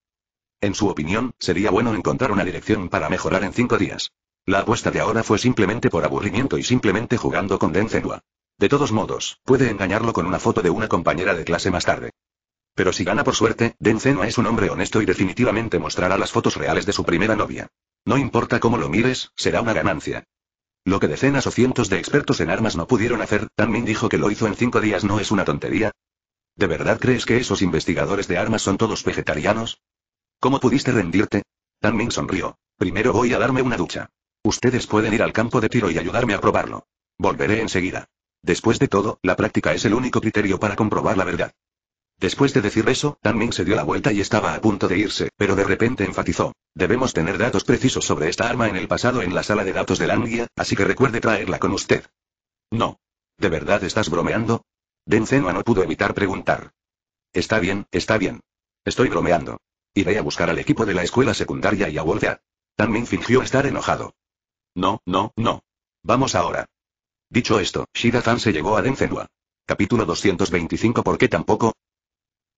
En su opinión, sería bueno encontrar una dirección para mejorar en cinco días. La apuesta de ahora fue simplemente por aburrimiento y simplemente jugando con Denzenua. De todos modos, puede engañarlo con una foto de una compañera de clase más tarde. Pero si gana por suerte, Denzeno es un hombre honesto y definitivamente mostrará las fotos reales de su primera novia. No importa cómo lo mires, será una ganancia. Lo que decenas o cientos de expertos en armas no pudieron hacer, Tanmin dijo que lo hizo en cinco días no es una tontería. ¿De verdad crees que esos investigadores de armas son todos vegetarianos? ¿Cómo pudiste rendirte? Ming sonrió. Primero voy a darme una ducha. Ustedes pueden ir al campo de tiro y ayudarme a probarlo. Volveré enseguida. Después de todo, la práctica es el único criterio para comprobar la verdad. Después de decir eso, Tan Ming se dio la vuelta y estaba a punto de irse, pero de repente enfatizó. Debemos tener datos precisos sobre esta arma en el pasado en la sala de datos de Langia, así que recuerde traerla con usted. No. ¿De verdad estás bromeando? Denzenwa no pudo evitar preguntar. Está bien, está bien. Estoy bromeando. Iré a buscar al equipo de la escuela secundaria y a voltear. Tan Ming fingió estar enojado. No, no, no. Vamos ahora. Dicho esto, shida Fan se llegó a Denzenwa. Capítulo 225 ¿Por qué tampoco?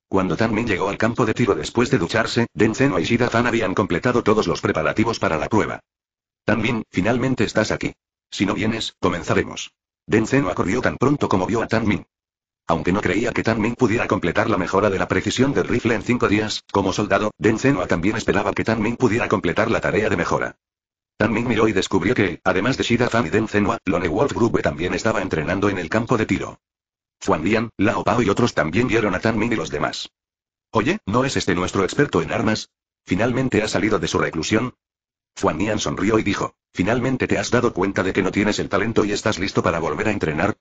Cuando Tanmin llegó al campo de tiro después de ducharse, Denzenwa y shida Fan habían completado todos los preparativos para la prueba. Tanmin, finalmente estás aquí. Si no vienes, comenzaremos. Denzenwa corrió tan pronto como vio a Min. Aunque no creía que Tanmin pudiera completar la mejora de la precisión del rifle en cinco días, como soldado, Denzenwa también esperaba que Tanmin pudiera completar la tarea de mejora. Tan Ming miró y descubrió que, además de Shida Fan y Den Lone Wolf Group también estaba entrenando en el campo de tiro. Zuan Nian, Lao Pao y otros también vieron a Tan Ming y los demás. Oye, ¿no es este nuestro experto en armas? ¿Finalmente ha salido de su reclusión? Xuan Nian sonrió y dijo, ¿finalmente te has dado cuenta de que no tienes el talento y estás listo para volver a entrenar?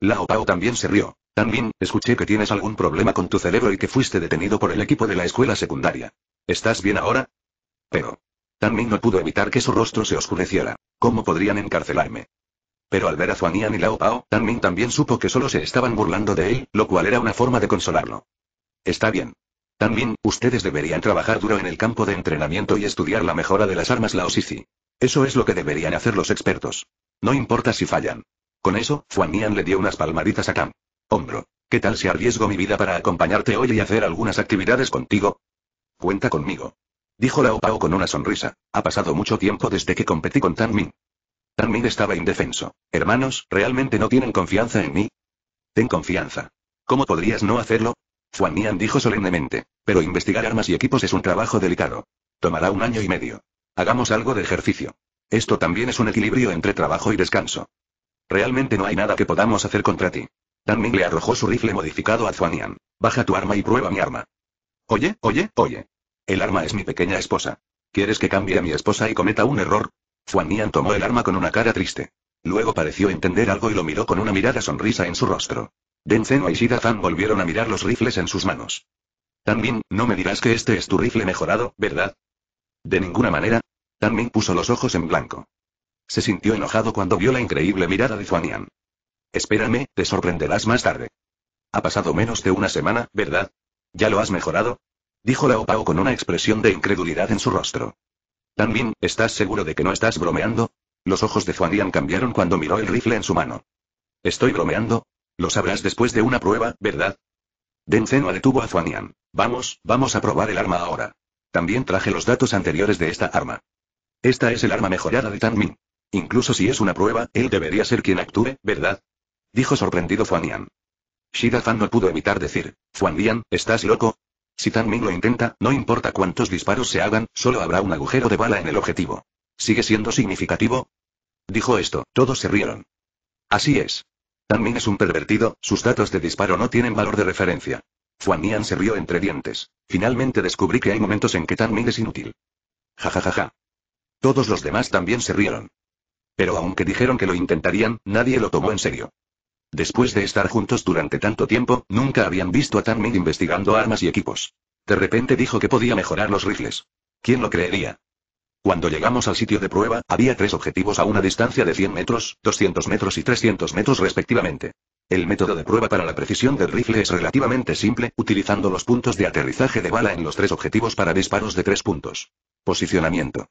Lao Pao también se rió. Ming, escuché que tienes algún problema con tu cerebro y que fuiste detenido por el equipo de la escuela secundaria. ¿Estás bien ahora? Pero, Ming no pudo evitar que su rostro se oscureciera. ¿Cómo podrían encarcelarme? Pero al ver a Nian y Lao Pao, Tanmin también supo que solo se estaban burlando de él, lo cual era una forma de consolarlo. Está bien. también ustedes deberían trabajar duro en el campo de entrenamiento y estudiar la mejora de las armas Laosisi. Eso es lo que deberían hacer los expertos. No importa si fallan. Con eso, Yan le dio unas palmaditas a Cam. Hombro. ¿Qué tal si arriesgo mi vida para acompañarte hoy y hacer algunas actividades contigo? Cuenta conmigo. Dijo Lao Pao con una sonrisa. Ha pasado mucho tiempo desde que competí con Tan Ming. Tan Ming estaba indefenso. Hermanos, ¿realmente no tienen confianza en mí? Ten confianza. ¿Cómo podrías no hacerlo? Zuan Nian dijo solemnemente. Pero investigar armas y equipos es un trabajo delicado. Tomará un año y medio. Hagamos algo de ejercicio. Esto también es un equilibrio entre trabajo y descanso. Realmente no hay nada que podamos hacer contra ti. Tan Ming le arrojó su rifle modificado a Nian. Baja tu arma y prueba mi arma. Oye, oye, oye. El arma es mi pequeña esposa. ¿Quieres que cambie a mi esposa y cometa un error? Juan Nian tomó el arma con una cara triste. Luego pareció entender algo y lo miró con una mirada sonrisa en su rostro. Denzeno y Shida Fan volvieron a mirar los rifles en sus manos. También, no me dirás que este es tu rifle mejorado, ¿verdad? De ninguna manera. Tanmin puso los ojos en blanco. Se sintió enojado cuando vio la increíble mirada de Yan. Espérame, te sorprenderás más tarde. Ha pasado menos de una semana, ¿verdad? ¿Ya lo has mejorado? Dijo Lao Pao con una expresión de incredulidad en su rostro. Tan ¿estás seguro de que no estás bromeando? Los ojos de Yan cambiaron cuando miró el rifle en su mano. ¿Estoy bromeando? Lo sabrás después de una prueba, ¿verdad? Denzeno detuvo a Yan. Vamos, vamos a probar el arma ahora. También traje los datos anteriores de esta arma. Esta es el arma mejorada de Tanmin. Incluso si es una prueba, él debería ser quien actúe, ¿verdad? Dijo sorprendido Yan. Shida Fan no pudo evitar decir, Yan, ¿estás loco? Si Tan lo intenta, no importa cuántos disparos se hagan, solo habrá un agujero de bala en el objetivo. ¿Sigue siendo significativo? Dijo esto, todos se rieron. Así es. Tan es un pervertido, sus datos de disparo no tienen valor de referencia. Nian se rió entre dientes. Finalmente descubrí que hay momentos en que Tan Ming es inútil. Ja ja ja ja. Todos los demás también se rieron. Pero aunque dijeron que lo intentarían, nadie lo tomó en serio. Después de estar juntos durante tanto tiempo, nunca habían visto a Tanmin investigando armas y equipos. De repente dijo que podía mejorar los rifles. ¿Quién lo creería? Cuando llegamos al sitio de prueba, había tres objetivos a una distancia de 100 metros, 200 metros y 300 metros respectivamente. El método de prueba para la precisión del rifle es relativamente simple, utilizando los puntos de aterrizaje de bala en los tres objetivos para disparos de tres puntos. Posicionamiento.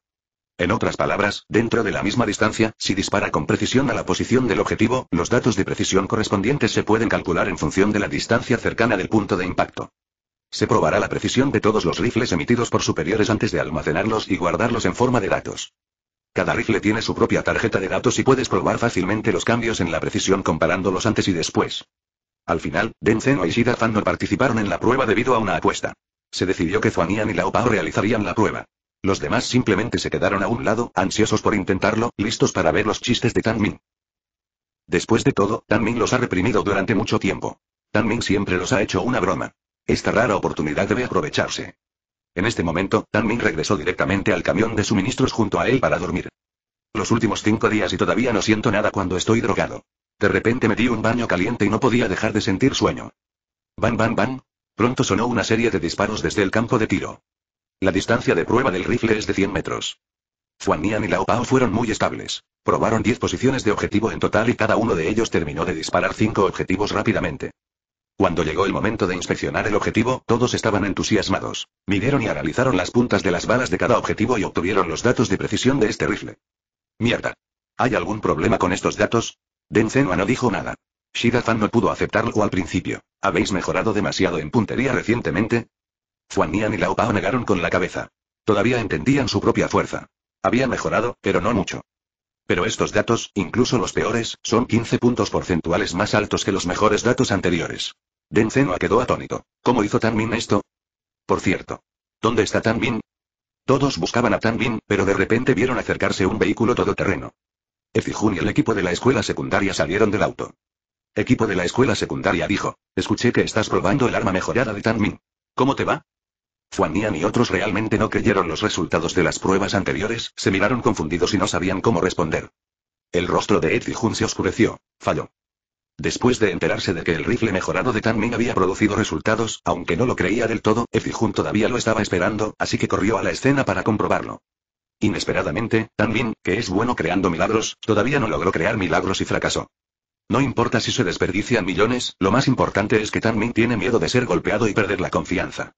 En otras palabras, dentro de la misma distancia, si dispara con precisión a la posición del objetivo, los datos de precisión correspondientes se pueden calcular en función de la distancia cercana del punto de impacto. Se probará la precisión de todos los rifles emitidos por superiores antes de almacenarlos y guardarlos en forma de datos. Cada rifle tiene su propia tarjeta de datos y puedes probar fácilmente los cambios en la precisión comparándolos antes y después. Al final, Denzeno y Shida Fan no participaron en la prueba debido a una apuesta. Se decidió que Zuanian y Lao realizarían la prueba. Los demás simplemente se quedaron a un lado, ansiosos por intentarlo, listos para ver los chistes de Tan Ming. Después de todo, Tan Ming los ha reprimido durante mucho tiempo. Tan Ming siempre los ha hecho una broma. Esta rara oportunidad debe aprovecharse. En este momento, Tan Ming regresó directamente al camión de suministros junto a él para dormir. Los últimos cinco días y todavía no siento nada cuando estoy drogado. De repente me di un baño caliente y no podía dejar de sentir sueño. ¡Bam! ¡Bam! ¡Bam! Pronto sonó una serie de disparos desde el campo de tiro. La distancia de prueba del rifle es de 100 metros. Nian y Lao Pao fueron muy estables. Probaron 10 posiciones de objetivo en total y cada uno de ellos terminó de disparar 5 objetivos rápidamente. Cuando llegó el momento de inspeccionar el objetivo, todos estaban entusiasmados. Midieron y analizaron las puntas de las balas de cada objetivo y obtuvieron los datos de precisión de este rifle. Mierda. ¿Hay algún problema con estos datos? Den Zenua no dijo nada. Shida Fan no pudo aceptarlo al principio. ¿Habéis mejorado demasiado en puntería recientemente? Nian y Lao Pao negaron con la cabeza. Todavía entendían su propia fuerza. Había mejorado, pero no mucho. Pero estos datos, incluso los peores, son 15 puntos porcentuales más altos que los mejores datos anteriores. Zenoa quedó atónito. ¿Cómo hizo Tan Min esto? Por cierto. ¿Dónde está Tan Min? Todos buscaban a Tan Min, pero de repente vieron acercarse un vehículo todoterreno. Efijun y el equipo de la escuela secundaria salieron del auto. Equipo de la escuela secundaria dijo. Escuché que estás probando el arma mejorada de Tan Min. ¿Cómo te va? Juan Yan y otros realmente no creyeron los resultados de las pruebas anteriores, se miraron confundidos y no sabían cómo responder. El rostro de Ed se oscureció. Falló. Después de enterarse de que el rifle mejorado de Tan Ming había producido resultados, aunque no lo creía del todo, Jun todavía lo estaba esperando, así que corrió a la escena para comprobarlo. Inesperadamente, Tan Ming, que es bueno creando milagros, todavía no logró crear milagros y fracasó. No importa si se desperdician millones, lo más importante es que Tan Ming tiene miedo de ser golpeado y perder la confianza.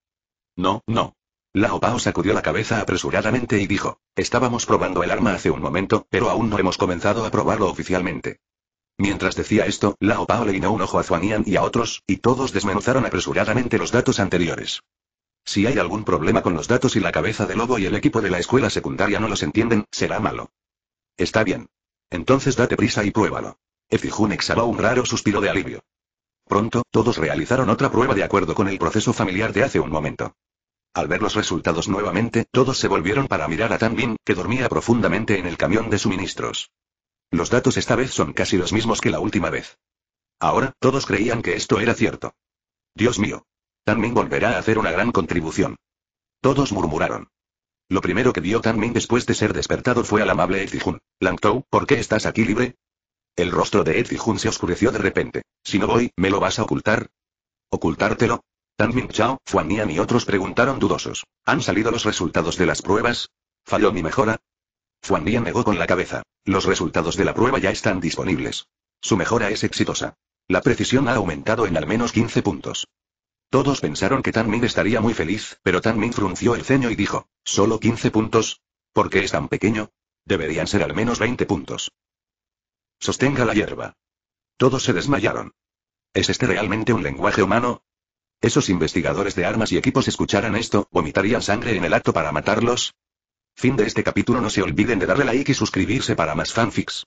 No, no. Lao Pao sacudió la cabeza apresuradamente y dijo, estábamos probando el arma hace un momento, pero aún no hemos comenzado a probarlo oficialmente. Mientras decía esto, Lao Pao le guiñó un ojo a Zuanian y a otros, y todos desmenuzaron apresuradamente los datos anteriores. Si hay algún problema con los datos y la cabeza de lobo y el equipo de la escuela secundaria no los entienden, será malo. Está bien. Entonces date prisa y pruébalo. Efijun exhaló un raro suspiro de alivio. Pronto, todos realizaron otra prueba de acuerdo con el proceso familiar de hace un momento. Al ver los resultados nuevamente, todos se volvieron para mirar a Tan Ming, que dormía profundamente en el camión de suministros. Los datos esta vez son casi los mismos que la última vez. Ahora, todos creían que esto era cierto. Dios mío. Tan Min volverá a hacer una gran contribución. Todos murmuraron. Lo primero que vio Tan Min después de ser despertado fue al amable Ed Lang Tou, ¿por qué estás aquí libre? El rostro de Ed Jun se oscureció de repente. Si no voy, ¿me lo vas a ocultar? ¿Ocultártelo? Tan Min Chao, Fuan Nian y otros preguntaron dudosos. ¿Han salido los resultados de las pruebas? ¿Falló mi mejora? Fuan Nian negó con la cabeza. Los resultados de la prueba ya están disponibles. Su mejora es exitosa. La precisión ha aumentado en al menos 15 puntos. Todos pensaron que Tan Ming estaría muy feliz, pero Tan Ming frunció el ceño y dijo, ¿solo 15 puntos? ¿Por qué es tan pequeño? Deberían ser al menos 20 puntos. Sostenga la hierba. Todos se desmayaron. ¿Es este realmente un lenguaje humano? ¿Esos investigadores de armas y equipos escucharan esto, vomitarían sangre en el acto para matarlos? Fin de este capítulo No se olviden de darle like y suscribirse para más fanfics.